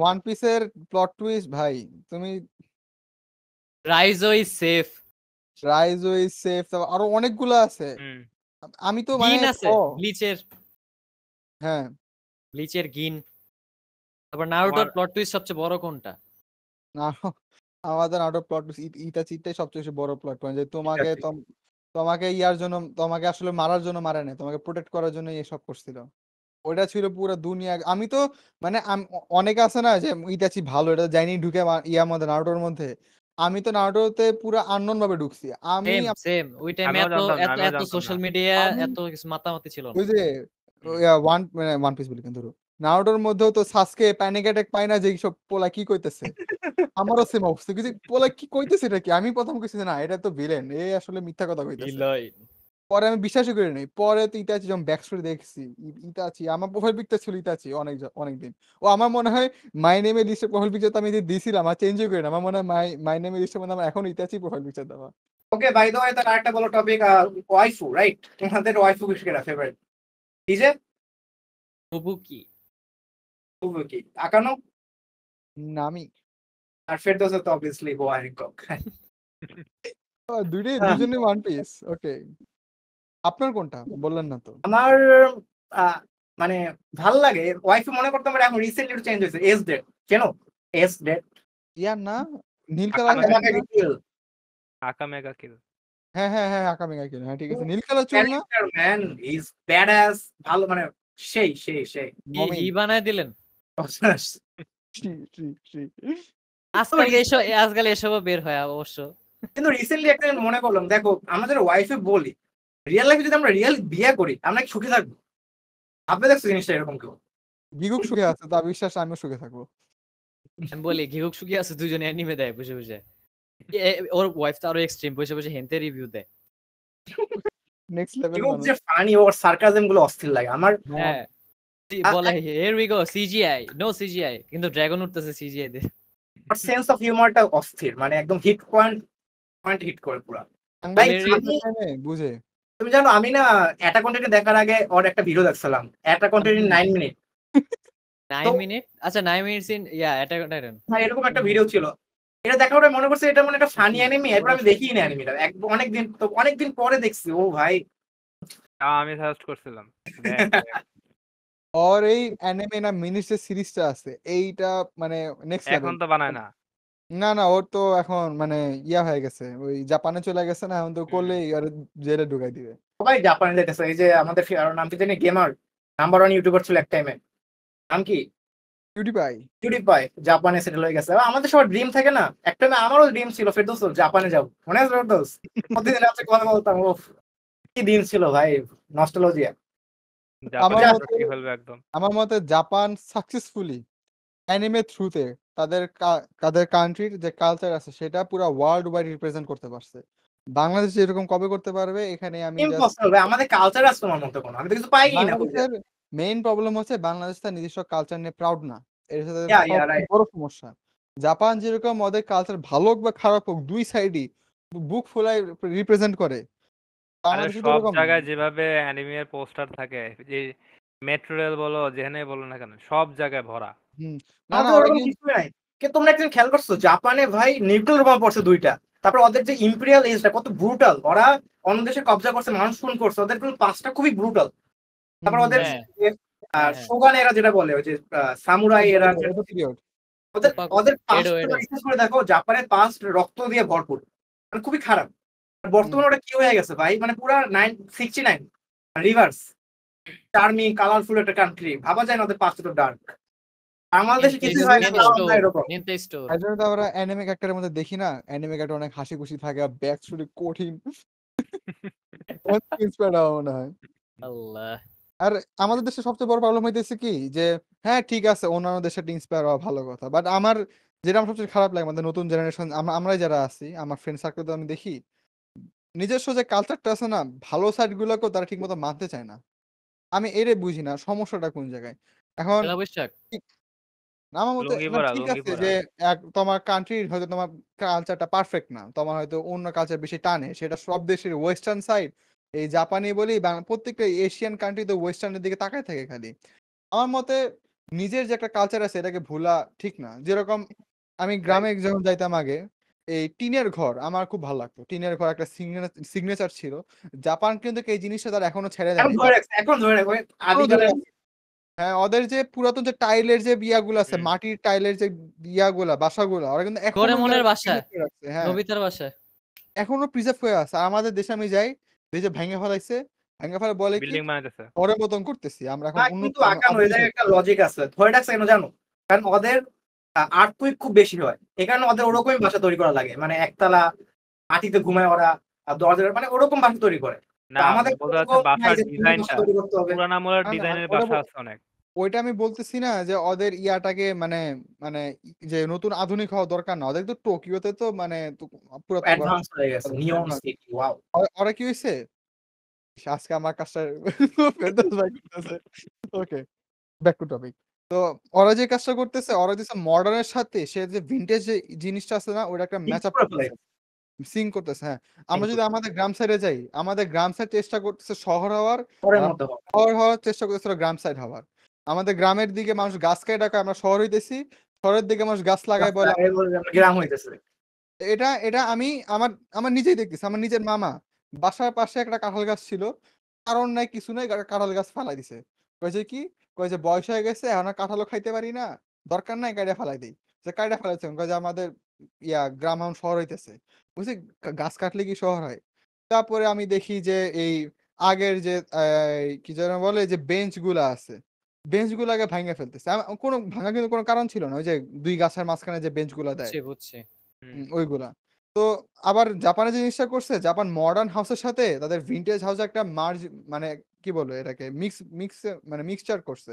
ওয়ান পিসের প্লট টুইস্ট ভাই তুমি Raizo is safe Raizo is safe আরো অনেকগুলো আছে আমি তো মানে আছে ব্লিচের হ্যাঁ ব্লিচের গিন তারপর নারুটোর প্লট টুইস্ট সবচেয়ে বড় কোনটা না আমাদের নারুটোর প্লট টুইস্ট ইটা চিটাই সবচেয়ে বড় প্লট পয়েন্ট যে তোমাকে তো তোমাকে ইয়ার জন্য তোমাকে আসলে মারার জন্য মারে নাই তোমাকে প্রোটেক্ট করার জন্য এসব করছিল ওটা ছিল পুরো দুনিয়া আমি তো মানে অনেক আছে না যে ইতাচি ভালো এটা যাইনি ঢুকে ইয়ার মধ্যে নাটোর মধ্যে আমি তো নাটোতে পুরো আননোন ভাবে ঢুকছি আমি সেম ওই টাইমে এত এত সোশ্যাল মিডিয়া এত কিছু মাতামাতি ছিল ওই যে ওয়ান মানে ওয়ান পিস বলি কিন্তু নারোডোর মধ্যেও তো সাসকে প্যানিক অ্যাটাক পায় না যে সব পোলা কি কইতেছে আমারও সেম অবস্থা কিছু পোলা কি কইতেছে এটা কি আমি প্রথম কিছু না এটা তো ভিলেন এ আসলে মিথ্যা কথা কইতেছে পরে আমি বিশ্বাস করি নাই পরে তো ইতাচি যখন ব্যাক স্টোরি দেখছি ইতাচি আমার প্রোফাইল পিকটা ছিল ইতাচি অনেক অনেকদিন ও আমার মনে হয় মাই নেম এর লিস্টে প্রোফাইল পিকচার আমি দিছিলাম আর চেঞ্জও করি না আমার মনে হয় মাই মাই নেম এর লিস্টে মনে আমার এখন ইতাচি প্রোফাইল পিকচার দেওয়া ওকে বাই দ্য ওয়ে তার আরেকটা বলো টপিক ওয়াইফু রাইট তোমাদের ওয়াইফু কিসকে ফেভারিট ডিজে বুবুকি হ্যাঁ। আপনার কোনটা বললেন না তো আমার মানে ভাল লাগে ওয়াইফ মনে এখন রিসেন্টলি চেঞ্জ হয়েছে এস ডেট কেন এস ডেট ইয়ার না নীল কালার আকা মেগা কিল হ্যাঁ হ্যাঁ হ্যাঁ আকা মেগা কিল হ্যাঁ ঠিক আছে নীল কালার না ম্যান ইজ ব্যাডাস ভালো মানে সেই সেই সেই ই বানায় দিলেন হ্যাঁ, আজকাল এসব বের হয় অবশ্য কিন্তু রিসেন্টলি একটা মনে করলাম দেখো আমাদের ওয়াইফে বলি রিয়েল লাইফে যদি আমরা রিয়েল বিয়ে করি আমরা কি সুখে থাকবো আপনি দেখছো জিনিসটা এরকম কেউ গিগুক সুখে আছে তা বিশ্বাস আমিও সুখে থাকবো আমি বলি গিগুক সুখে আছে দুজনে অ্যানিমে দেয় বুঝে বুঝে ওর ওয়াইফ তো আরো এক্সট্রিম বসে বসে হেনতে রিভিউ দেয় নেক্সট লেভেল যে ফানি ওর সার্কাজম গুলো অস্থির লাগে আমার হ্যাঁ বলে here we go CGI no CGI কিন্তু ড্রাগন উঠতেছে সিজিআই দিয়ে আর সেন্স অফ হিউমারটা অস্থির মানে একদম হিট পয়েন্ট পয়েন্ট হিট করে পুরো মানে, বুঝে তুমি জানো আমি না অ্যাটা কন্টেন্ট দেখার আগে ওর একটা ভিডিও দেখছিলাম অ্যাটা কন্টেন্ট 9 মিনিট 9 মিনিট আচ্ছা 9 মিনিট সিন ইয়া অ্যাটা কন্টেন্ট হ্যাঁ এরকম একটা ভিডিও ছিল এটা দেখার পরে মনে করছে এটা মনে একটা ফানি অ্যানিমি এরপর আমি দেখিনি অ্যানিমিটা অনেকদিন তো অনেকদিন পরে দেখছি ও ভাই আমি সাজেস্ট করছিলাম ওর এই অ্যানিমে না মিনিস্টার সিরিজটা আছে এইটা মানে নেক্সট এখন তো বানায় না না না ওর তো এখন মানে ইয়া হয়ে গেছে ওই জাপানে চলে গেছে না এখন তো করলেই আর জেলে ঢুকাই দিবে সবাই জাপানে যেতেছে এই যে আমাদের আর নাম কি জানি গেমার নাম্বার ওয়ান ইউটিউবার ছিল এক টাইমে নাম কি জাপানে সেটেল হয়ে গেছে আমাদের সবার ড্রিম থাকে না এক টাইমে আমারও ড্রিম ছিল ফেরদৌস জাপানে যাব মনে আছে ফেরদৌস প্রতিদিন রাতে কথা বলতাম ও কি দিন ছিল ভাই নস্টালজিয়া আমার মতে জাপান সাকসেসফুলি অ্যানিমে থ্রুতে তাদের তাদের কান্ট্রির যে কালচার আছে সেটা পুরো ওয়ার্ল্ড ওয়াইড রিপ্রেজেন্ট করতে পারছে বাংলাদেশ এরকম কবে করতে পারবে এখানে আমি আমাদের কালচার আছে তোমার মতে কোনো আমি তো কিছু পাইনি না মেইন প্রবলেম হচ্ছে বাংলাদেশ তার নিজস্ব কালচার নিয়ে প্রাউড না এর সাথে বড় সমস্যা জাপান যেরকম ওদের কালচার ভালো হোক বা খারাপ হোক দুই সাইডই বুক ফুলাই রিপ্রেজেন্ট করে আরে সব জায়গায় যেভাবে অ্যানিমের পোস্টার থাকে যে মেট্রো রেল বলো যেখানে বলো না কেন সব জায়গায় ভরা না না ওরা কিছু নাই কে তোমরা একদিন খেয়াল করছো জাপানে ভাই নিউক্লিয়ার বোমা পড়ছে দুইটা তারপর ওদের যে ইম্পেরিয়াল এজটা কত ব্রুটাল ওরা অন্য দেশে কবজা করছে মানুষ খুন করছে ওদের কিন্তু পাঁচটা খুবই ব্রুটাল তারপর ওদের সোগান হ্যাঁ। হ্যাঁ। এরা যেটা বলে ওই যে সামুরাই এরা ওদের ওদের পাঁচটা করে দেখো জাপানের পাঁচ রক্ত দিয়ে ভরপুর মানে খুবই খারাপ বর্তমানে ওটা কি হয়ে গেছে ভাই মানে পুরো nine sixty nine reverse charming colourful একটা কান্ট্রি ভাবা যায় না ওদের পাঁচ তো ডার্ক আমাদের আর আমাদের দেশে সবচেয়ে বড় প্রবলেম হইতেছে কি যে হ্যাঁ ঠিক আছে অন্যান্য দেশে ইন্সপায়ার হওয়া ভালো কথা বাট আমার যেটা আমার সবচেয়ে খারাপ লাগে আমাদের নতুন জেনারেশন আমরাই যারা আছি আমার ফ্রেন্ড সার্কেল তো আমি দেখি নিজস্ব যে কালচারটা আছে না ভালো সাইড সাইডগুলোকেও তারা ঠিক মতো মানতে চায় না আমি এরে বুঝি না সমস্যাটা কোন জায়গায় এখন আমার মতে ঠিক আছে যে তোমার কান্ট্রির হয়তো তোমার কালচারটা পারফেক্ট না তোমার হয়তো অন্য কালচার বেশি টানে সেটা সব দেশের ওয়েস্টার্ন সাইড এই জাপানি বলি প্রত্যেকটা এশিয়ান কান্ট্রি তো ওয়েস্টার্নের দিকে তাকায় থাকে খালি আমার মতে নিজের যে একটা কালচার আছে এটাকে ভুলা ঠিক না যেরকম আমি গ্রামে যখন যাইতাম আগে এই টিনের ঘর আমার খুব ভালো লাগতো টিনের ঘর একটা সিগনেচার ছিল জাপান কিন্তু এই জিনিসটা তার এখনো ছেড়ে দেয় এখন হ্যাঁ ওদের যে পুরাতন যে টাইলের যে বিয়াগুলো আছে মাটির টাইলের যে বিয়াগুলা বাসাগুলা ওরা কিন্তু এখনো বাসা হ্যাঁ এখনো প্রিজার্ভ হয়ে আছে আমাদের দেশে আমি যাই দেশে ভেঙে ফেলাইছে ভেঙে ফেলে বলে কি বানাইতেছে মতন করতেছি আমরা এখন কিন্তু আকান হয়ে যায় একটা লজিক আছে ধরে রাখছে কেন জানো কারণ ওদের আর্থকুইক খুব বেশি হয় এ ওদের ওরকমই বাসা তৈরি করা লাগে মানে একতলা মাটিতে ঘুমায় ওরা দরজা মানে ওরকম বাসা তৈরি করে ওইটা আমি বলতেছি না যে ওদের ইয়াটাকে মানে মানে যে নতুন আধুনিক হওয়া দরকার না ওদের তো টোকিওতে তো মানে ওরা কি হয়েছে আজকে আমার কাজটা ওকে ব্যাক টু টপিক তো ওরা যে কাজটা করতেছে ওরা দিছে মডার্নের সাথে সে যে ভিনটেজ যে জিনিসটা আছে না ওটা একটা ম্যাচ আপ সিং করতেছে হ্যাঁ আমরা যদি আমাদের গ্রাম সাইডে যাই আমাদের গ্রাম সাইড চেষ্টা করতেছে শহর হওয়ার শহর হওয়ার চেষ্টা করতেছে গ্রাম সাইড হওয়ার আমাদের গ্রামের দিকে মানুষ গাছ কাটে ডাকে আমরা শহর হইতেছি শহরের দিকে মানুষ গাছ লাগায় বলে গ্রাম হইতেছে এটা এটা আমি আমার আমার নিজেই দেখতেছি আমার নিজের মামা বাসার পাশে একটা কাঁঠাল গাছ ছিল কারণ নাই কিছু নাই কাঁঠাল গাছ ফালাই দিছে কয়েছে কি কই যে বয়স হয়ে গেছে এখন আর কাঁঠালও খাইতে পারি না দরকার নাই কাইডা ফেলাই দেই যে কাইডা ফেলাইছে কই যে আমাদের ইয়া গ্রাম এখন শহর হইতেছে বুঝছি গাছ কাটলে কি শহর হয় তারপরে আমি দেখি যে এই আগের যে কি যেন বলে যে বেঞ্চ গুলা আছে বেঞ্চ গুলাকে ভাঙে ফেলতেছে কোনো ভাঙা কিন্তু কোনো কারণ ছিল না ওই যে দুই গাছের মাঝখানে যে বেঞ্চ গুলা দেয় ওইগুলা তো আবার জাপানে জিনিসটা করছে জাপান মডার্ন হাউসের সাথে তাদের ভিন্টেজ হাউস একটা মার্জ মানে কি বলো এটাকে মিক্স মিক্স মানে মিক্সচার করছে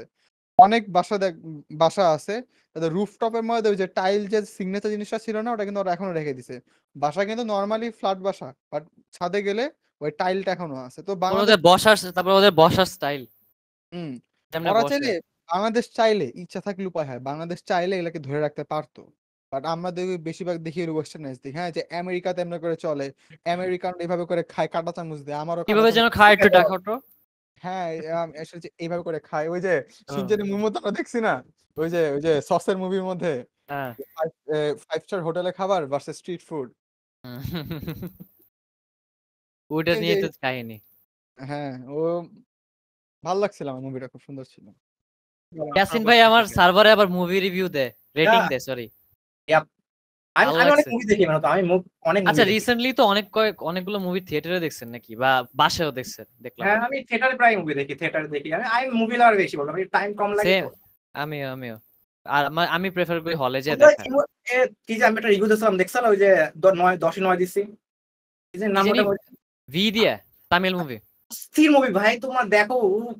অনেক বাসা দেখ বাসা আছে তাদের রুফটপের মধ্যে ওই যে টাইল যে সিগনেচার জিনিসটা ছিল না ওটা কিন্তু ওরা এখনো রেখে দিছে বাসা কিন্তু নরমালি ফ্ল্যাট বাসা বাট ছাদে গেলে ওই টাইলটা এখনো আছে তো বাংলাদেশ বসার তারপর ওদের বসার স্টাইল হুম ওরা চাইলে বাংলাদেশ চাইলে ইচ্ছা থাকলে উপায় হয় বাংলাদেশ চাইলে এগুলাকে ধরে রাখতে পারতো বাট আমরা দেখি বেশিরভাগ দেখি ওয়েস্টার্নাইজ দেখি হ্যাঁ যে আমেরিকাতে এমন করে চলে আমেরিকান এইভাবে করে খায় কাটা চামচ দেয় আমারও কিভাবে যেন খায় একটু দেখো তো হ্যাঁ এইভাবে করে খায় ওই যে হ্যাঁ। শিনচানের মুভির মধ্যে আমরা দেখছি না ওই যে ওই যে সসের মুভির মধ্যে হ্যাঁ। ফাইভ স্টার হোটেলে খাবার ভার্সেস স্ট্রিট ফুড ওটা নিয়ে তো খাইনি হ্যাঁ ও ভাল লাগছিল আমার মুভিটা খুব সুন্দর ছিল ইয়াসিন ভাই আমার আচ্ছা। সার্ভারে আবার মুভি রিভিউ দেয় রেটিং দে সরি আমি মানে আচ্ছা তো অনেক কয়েক মুভি থিয়েটারে দেখছেন নাকি বা দেখছেন হ্যাঁ, আমি প্রায় মুভি দেখি দেখি মানে আমিও আমি প্রেফার করি হলে যে কি যে আমি ওই যে দিছি নাম তামিল মুভি স্থির মুভি ভাই তোমার দেখো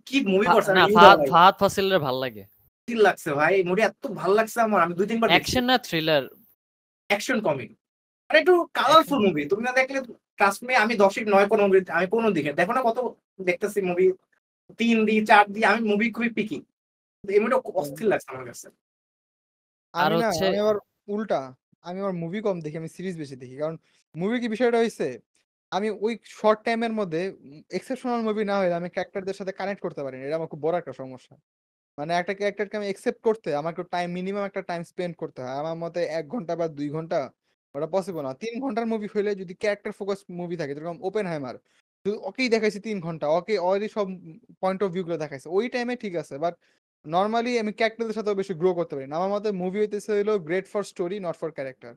কি মুভি করছে না ফাহাদ ফাসিলের ভাল লাগে স্থির লাগছে ভাই মুভি এত ভাল লাগছে আমার আমি দুই তিনবার অ্যাকশন না থ্রিলার অ্যাকশন কমেডি মানে একটু কালারফুল মুভি তুমি না দেখলে ট্রাস্ট আমি দশে নয় কোনো মুভি আমি কোনো দিকে দেখো না কত দেখতেছি মুভি তিন দি চার দি আমি মুভি খুবই পিকি এই অস্থির লাগছে আমার কাছে আর হচ্ছে আমার উল্টা আমি আমার মুভি কম দেখি আমি সিরিজ বেশি দেখি কারণ মুভি কি বিষয়টা হইছে আমি ওই শর্ট টাইমের মধ্যে এক্সেপশনাল মুভি না হয়ে আমি ক্যারেক্টারদের সাথে কানেক্ট করতে পারি না এটা আমার খুব বড় একটা সমস্যা মানে একটা ক্যারেক্টারকে আমি একসেপ্ট করতে আমার একটু টাইম মিনিমাম একটা টাইম স্পেন্ড করতে হয় আমার মতে এক ঘন্টা বা দুই ঘন্টা ওটা পসিবল না তিন ঘন্টার মুভি হইলে যদি ক্যারেক্টার ফোকাস মুভি থাকে যেরকম ওপেন হ্যামার শুধু ওকেই দেখাইছে তিন ঘন্টা ওকে অলরেডি সব পয়েন্ট অফ ভিউগুলো দেখাইছে ওই টাইমে ঠিক আছে বাট নর্মালি আমি ক্যারেক্টারদের সাথে বেশি গ্রো করতে পারি না আমার মতে মুভি হইতেছে হলো great for story not for character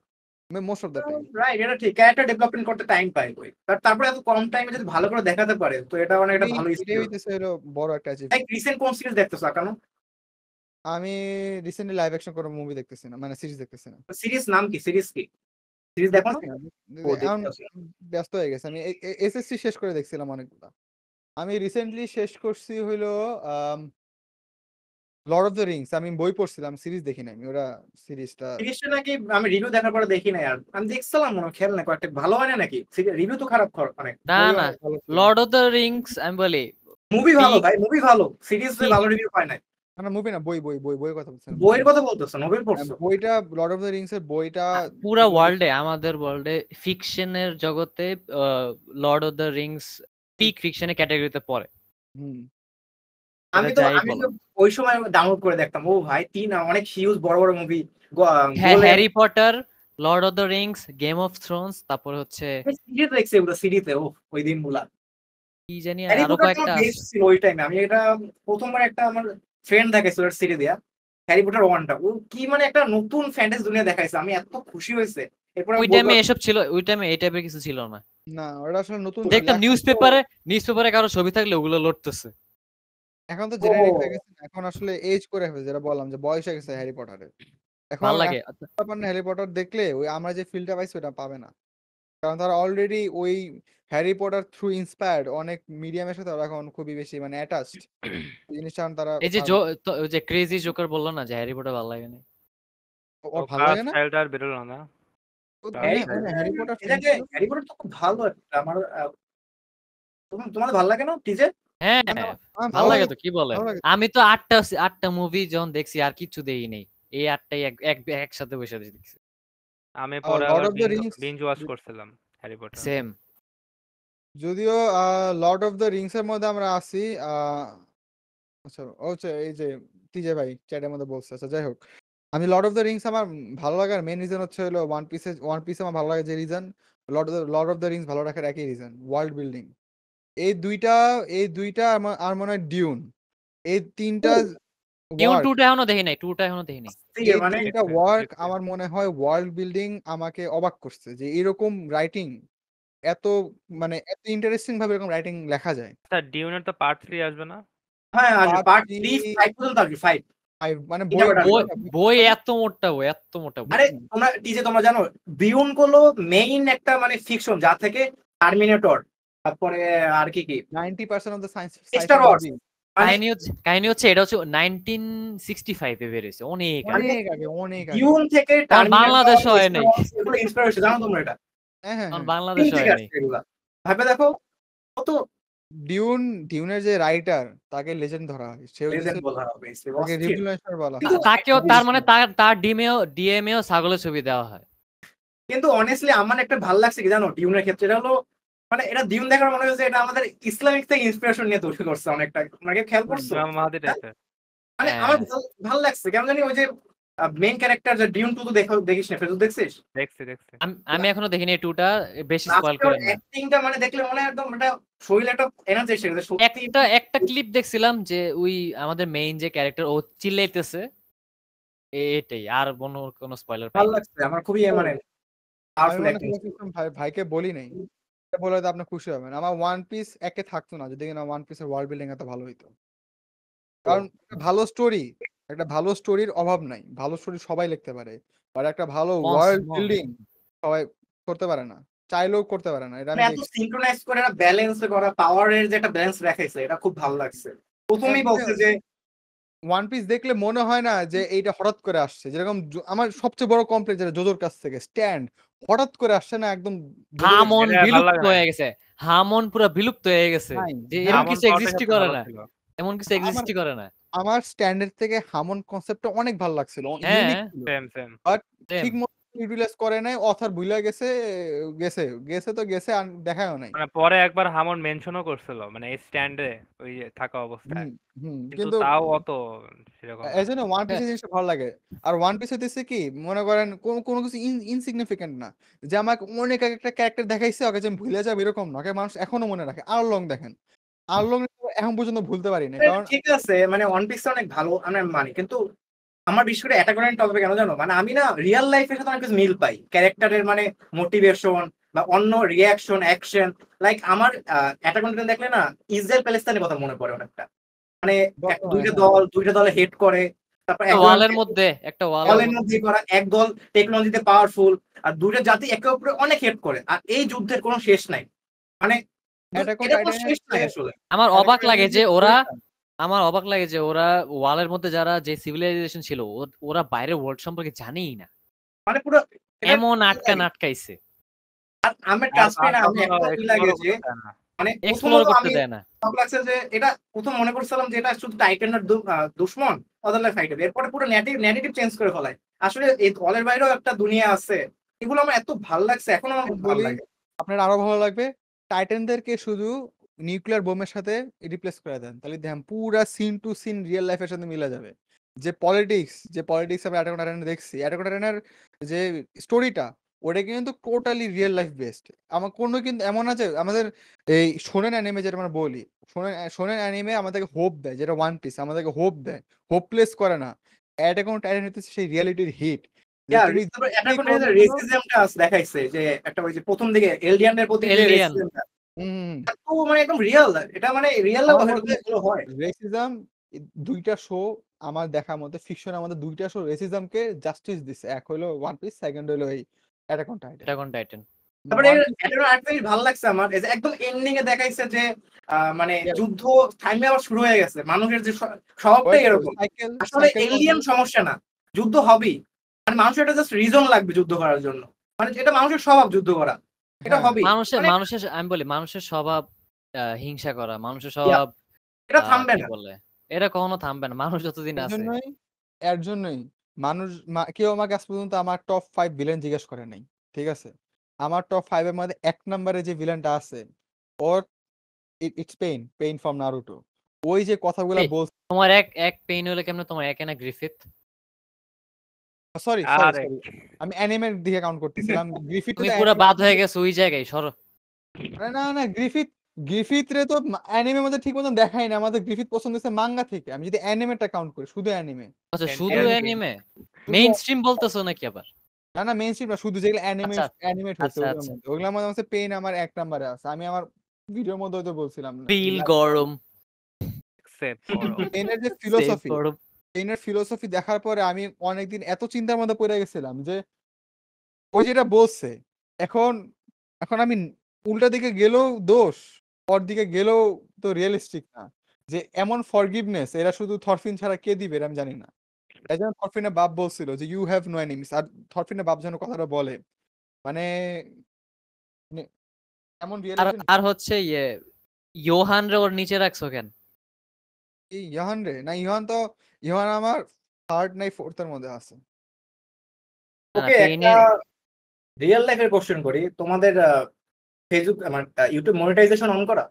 most of the time right এটা ঠিক ক্যারেক্টার ডেভেলপমেন্ট করতে টাইম পাই বাট তারপরে এত কম টাইমে যদি ভালো করে দেখাতে পারে তো এটা অনেক একটা ভালো স্টোরি হইতেছে বড় একটা লাইক রিসেন্ট কোন সিরিজ আমি রিসেন্টলি লাইভ অ্যাকশন কোনো মুভি দেখতেছি না মানে সিরিজ দেখতেছি না সিরিজ নাম কি সিরিজ কি সিরিজ দেখো ব্যস্ত হয়ে গেছে আমি এসএসসি শেষ করে দেখছিলাম অনেকগুলো আমি রিসেন্টলি শেষ করছি হইলো লর্ড অফ দ্য রিংস আমি বই পড়ছিলাম সিরিজ দেখি নাই ওরা সিরিজটা সিরিজটা নাকি আমি রিভিউ দেখার পরে দেখি নাই আর আমি দেখছিলাম মনে খেল না কয়েকটা ভালো হয় না নাকি রিভিউ তো খারাপ অনেক মানে না না লর্ড অফ দ্য রিংস আমি বলি মুভি ভালো ভাই মুভি ভালো সিরিজ ভালো রিভিউ পায় নাই না মুভি না বই বই বই বইয়ের কথা বলছেন বইয়ের কথা বলতেছেন নোবেল হ্যাঁ, পড়ছো বইটা লর্ড অফ দ্য রিংস এর বইটা পুরো ওয়ার্ল্ডে আমাদের ওয়ার্ল্ডে ফিকশনের জগতে Lord of the Rings peak ফিকশনের ক্যাটাগরিতে পড়ে হুম আমি তো আমি ওই সময় ডাউনলোড করে দেখতাম ও ভাই তিন অনেক হিউজ বড় বড় movie Harry Potter Lord of the Rings Game of Thrones তারপর হচ্ছে সিরিজ দেখছে ওগুলো সিরিজে ও ওই দিনগুলা কি জানি আরো কয়েকটা ওই টাইমে আমি এটা প্রথমবার একটা আমার ফ্রেন্ড থাকে সুরেট সিটি দিয়া হ্যারি পটার ওয়ানটা ও কি মানে একটা নতুন ফ্যান্টাসি দুনিয়া দেখাইছে আমি এত খুশি হয়েছে এরপর ওই টাইমে এসব ছিল ওই টাইমে এই টাইপের কিছু ছিল না না ওটা আসলে নতুন দেখতাম কারো ছবি থাকলে ওগুলো লড়তেছে এখন তো জেনারেট হয়ে গেছে এখন আসলে এজ করে হয়েছে যেটা বললাম যে বয়স হয়ে গেছে হ্যারি পটারের এখন ভালো লাগে হ্যারি পটার দেখলে ওই আমরা যে ফিল্ডটা পাইছি ওটা পাবে না কারণ তারা অলরেডি ওই হ্যারি পটার থ্রু ইন্সপায়ার্ড অনেক মিডিয়ামের সাথে তারা এখন খুবই বেশি মানে অ্যাটাচড জিনিসটা তারা এই যে ওই যে ক্রেজি জোকার বললো না যে হ্যারি পটার ভালো লাগে না ও ভালো লাগে না স্টাইলটা আর বেরোলো না না আমি তো আটটা আটটা মুভি যখন দেখছি আর কিছু দেই নেই এই আটটাই একসাথে বসে দেখছি আমি পরে Lord of the Rings binge watch করছিলাম হ্যারি পটার সেম যদিও লর্ড অফ দ্য রিংস এর মধ্যে আমরা আসি আহ, আচ্ছা ও এই যে টিজে ভাই চ্যাটের মধ্যে বলছে আচ্ছা যাই হোক আমি লর্ড অফ দ্য রিংস আমার ভালো লাগার মেইন রিজন হচ্ছে হলো ওয়ান পিস ওয়ান পিস আমার ভালো লাগে যে reason Lord of Lord of the Rings ভালো রাখার একই রিজন ওয়ার্ল্ড বিল্ডিং এই দুইটা এই দুইটা আমার- আর মনে হয় ডিউন এই তিনটা মানে ওয়ার্ক আমার মনে হয় ওয়ার্ল্ড বিল্ডিং আমাকে অবাক করছে যে এরকম রাইটিং এত মানে এত ইন্টারেস্টিং ভাবে এরকম রাইটিং লেখা যায় স্যার ডিউনের তো পার্ট 3 আসবে না হ্যাঁ আসবে পার্ট 3 ফাইট আসবে ফাইট মানে বই বই এত মোটা বই এত মোটা আরে তোমরা তোমরা জানো ডিউন মেইন একটা মানে ফিকশন যা থেকে টার্মিনেটর তারপরে আর কি কি 90% অফ দ্য সায়েন্স অনেক বাংলাদেশ হ্যাঁ, হ্যাঁ, হ্যাঁ। ডিউন ডিউনের যে রাইটার তাকে ধরা হয় সে তাকেও তার মানে তার তার ডিমেও ডিএমএও ছাগলের ছবি দেওয়া হয় কিন্তু অনেস্টলি আমার একটা ভাল লাগছে কি জানো ডিউনের ক্ষেত্রে এটা হলো মানে এটা দিন দেখার মনে হয়েছে এটা আমাদের ইসলামিক থেকে ইন্সপিরেশন নিয়ে তৈরি করছে অনেকটা আপনাকে খেয়াল করছো হ্যাঁ? মানে হ্যাঁ। আমার ভালো লাগছে কেন জানি ওই যে মেইন ক্যারেক্টার যে ডিউন টু তো দেখো দেখিস না ফেসবুক দেখছিস দেখছি দেখছি আমি এখনো দেখিনি টুটা বেশি স্পয়েল করে না অ্যাক্টিংটা মানে দেখলে মনে হয় একদম এটা শরীর একটা এনার্জি এসে গেছে একটা একটা ক্লিপ দেখছিলাম যে ওই আমাদের মেইন যে ক্যারেক্টার ও চিল্লাইতেছে এটাই আর কোনো কোনো স্পয়লার ভালো লাগছে আমার খুবই মানে ভাইকে বলি নাই বলে তো আপনি খুশি হবেন আমার ওয়ান পিস একে থাকতো না যদি না ওয়ান পিসের ওয়ার্ল্ড বিল্ডিং এত ভালো হইতো কারণ ভালো স্টোরি একটা ভালো স্টোরির অভাব নাই ভালো স্টোরি সবাই লিখতে পারে আর একটা ভালো ওয়ার্ল্ড বিল্ডিং সবাই করতে পারে না চাইলেও করতে পারে না এটা মানে এত সিনক্রোনাইজ করে না ব্যালেন্স করা পাওয়ারের যে একটা ব্যালেন্স রাখাইছে এটা খুব ভালো লাগছে প্রথমেই বলছে যে ওয়ান পিস দেখলে মনে হয় না যে এইটা হঠাৎ করে আসছে যেরকম আমার সবচেয়ে বড় কমপ্লেন যেটা জোজোর কাছ থেকে স্ট্যান্ড হঠাৎ করে আসছে না একদম হামন বিলুপ্ত হয়ে গেছে হামন পুরো বিলুপ্ত হয়ে গেছে যে এরকম কিছু এক্সিস্টই করে না এমন কিছু এক্সিস্টই করে না আমার স্ট্যান্ডার্ড থেকে হামন কনসেপ্টটা অনেক ভালো লাগছিল ইউনিক সেম সেম বাট ঠিক মতো ইউটিলাইজ করে নাই ভুলে গেছে গেছে গেছে তো গেছে আর নাই মানে পরে একবার হামন মেনশনও করছিল মানে স্ট্যান্ডে ওই থাকা অবস্থায় কিন্তু তাও অত সেরকম এজন্য ওয়ান পিস জিনিসটা ভালো লাগে আর ওয়ান কি মনে করেন কোন কোন কিছু ইনসিগনিফিকেন্ট না যে আমাকে অনেক একটা ক্যারেক্টার দেখাইছে ওকে যে ভুলে যাবে এরকম না মানুষ এখনো মনে রাখে আর লং দেখেন আর লং এখন পর্যন্ত ভুলতে পারি না কারণ ঠিক আছে মানে ওয়ান পিস অনেক ভালো আমরা মানি কিন্তু আমার বিশেষ করে অ্যাটাগোনিস্ট হবে কেন জানো মানে আমি না রিয়েল লাইফের সাথে অনেক মিল পাই ক্যারেক্টারের মানে মোটিভেশন বা অন্য রিয়াকশন অ্যাকশন লাইক আমার অ্যাটাগোনিস্ট দেখলে না ইসরায়েল প্যালেস্তানের কথা মনে পড়ে অনেকটা মানে দুইটা দল দুইটা দলে হেড করে তারপর এক ওয়ালের মধ্যে একটা ওয়ালের মধ্যে করা এক দল টেকনোলজিতে পাওয়ারফুল আর দুইটা জাতি একে অপরে অনেক হেড করে আর এই যুদ্ধের কোনো শেষ নাই মানে শেষ নাই আসলে আমার অবাক লাগে যে ওরা আমার অবাক লাগে যে ওরা ওয়ালের মধ্যে যারা যে সিভিলাইজেশন ছিল ওরা বাইরের ওয়ার্ল্ড সম্পর্কে জানেই না মানে পুরো এমন আটকা নাটকাইছে আর আমি ট্রাস্টে না মানে আমি একটা লাগে যে মানে এক্সপ্লোর করতে দেয় না ভালো লাগছে যে এটা প্রথম মনে করছিলাম যে এটা শুধু টাইটানের দুশমন অদারলাইফ ফাইটার এরপরে পুরো নেটিভ চেঞ্জ করে ফলায় আসলে এই ওয়ালের বাইরেও একটা দুনিয়া আছে এগুলো আমার এত ভালো লাগছে এখন আমার ভালো লাগে আপনার আরো ভালো লাগবে টাইটানদেরকে শুধু নিউক্লিয়ার বোমের সাথে রিপ্লেস করে দেন তাহলে দেখেন পুরো সিন টু সিন রিয়েল লাইফের সাথে মিলে যাবে যে পলিটিক্স যে পলিটিক্স আমি অ্যাটাক অন দেখছি অ্যাটাক অন যে স্টোরিটা ওটা কিন্তু টোটালি রিয়েল লাইফ বেসড আমার কোনো কিন্তু এমন আছে আমাদের এই সোনেন অ্যানিমে যেটা আমরা বলি সোনেন সোনেন অ্যানিমে আমাদেরকে হোপ দেয় যেটা ওয়ান পিস আমাদেরকে হোপ দেয় হোপলেস করে না অ্যাটাক অন টাইটান হতেছে সেই রিয়ালিটির হিট দেখাইছে যে একটা ওই যে প্রথম দিকে এলিয়ানদের প্রতি তো মানে একদম রিয়েল এটা মানে রিয়েল হয় দুইটা শো আমার দেখার মতে ফিকশন আমাদের দুইটা শো রেসিজম কে জাস্টিস দিছে এক হলো ওয়ান পিস সেকেন্ড হলো এই Attack on Titan Attack on Titan তারপরে ভালো লাগছে আমার একদম এন্ডিং এ দেখাইছে যে মানে যুদ্ধ থাইমে আবার শুরু হয়ে গেছে মানুষের যে স্বভাবটাই এরকম আসলে এলিয়ান সমস্যা না যুদ্ধ হবেই মানে মানুষের এটা জাস্ট রিজন লাগবে যুদ্ধ করার জন্য মানে এটা মানুষের স্বভাব যুদ্ধ করা এটা হ্যাঁ, হবে মানুষের মানে মানুষের আমি বলি মানুষের স্বভাব হিংসা করা মানুষের স্বভাব এটা থামবে না বলে এটা কখনো থামবে না মানুষ যতদিন আছে এর জন্যই মানুষ কেউ আমাকে আজ পর্যন্ত আমার টপ ফাইভ ভিলেন জিজ্ঞেস করে নাই ঠিক আছে আমার টপ ফাইভ এর মধ্যে এক নম্বরে যে ভিলেনটা আছে ওর it's pain pain from Naruto ওই যে কথাগুলো বলছে তোমার এক এক পেইন হলে কেমন তোমার এক না গ্রিফিথ সরি oh, আমি অ্যানিমের দিকে কাউন্ট করতেছিলাম গ্রিফিথ তুমি পুরো বাদ হয়ে গেছো ওই জায়গায় সরো না না গ্রিফিথ গ্রিফিথ রে তো অ্যানিমে মধ্যে ঠিক মতন দেখাই না আমাদের গ্রিফিথ পছন্দ হচ্ছে মাঙ্গা থেকে আমি যদি অ্যানিমেটা কাউন্ট করি শুধু অ্যানিমে আচ্ছা শুধু অ্যানিমে মেইন স্ট্রিম বলতেছো নাকি আবার না না মেইনস্ট্রিম না শুধু যেগুলো অ্যানিমে অ্যানিমেট হচ্ছে ওগুলোর মধ্যে আমার পেইন আমার এক নম্বরে আছে আমি আমার ভিডিওর মধ্যে হয়তো বলছিলাম বিল গরম এক্সেপ্ট ফর পেইনের যে ফিলোসফি চেইনের ফিলোসফি দেখার পরে আমি অনেকদিন এত চিন্তার মধ্যে পড়ে গেছিলাম যে ওই যেটা বলছে এখন এখন আমি উল্টা দিকে গেলেও দোষ পর দিকে গেলেও তো রিয়েলিস্টিক না যে এমন ফরগিভনেস এরা শুধু থরফিন ছাড়া কে দিবে আমি জানি না এই জন্য থরফিনের বাপ বলছিল যে ইউ হ্যাভ নো এনিমিস আর থরফিনের বাপ যেন কথাটা বলে মানে এমন আর হচ্ছে ইয়ে ইয়োহান রে ওর নিচে রাখছো কেন এই ইয়োহান রে না ইয়োহান তো ইভান আমার থার্ড নাই ফোর্থ এর মধ্যে আছে ওকে একটা রিয়েল লাইফের কোশ্চেন করি তোমাদের ফেসবুক মানে, হ্যাঁ। আমার ইউটিউব মনিটাইজেশন অন করা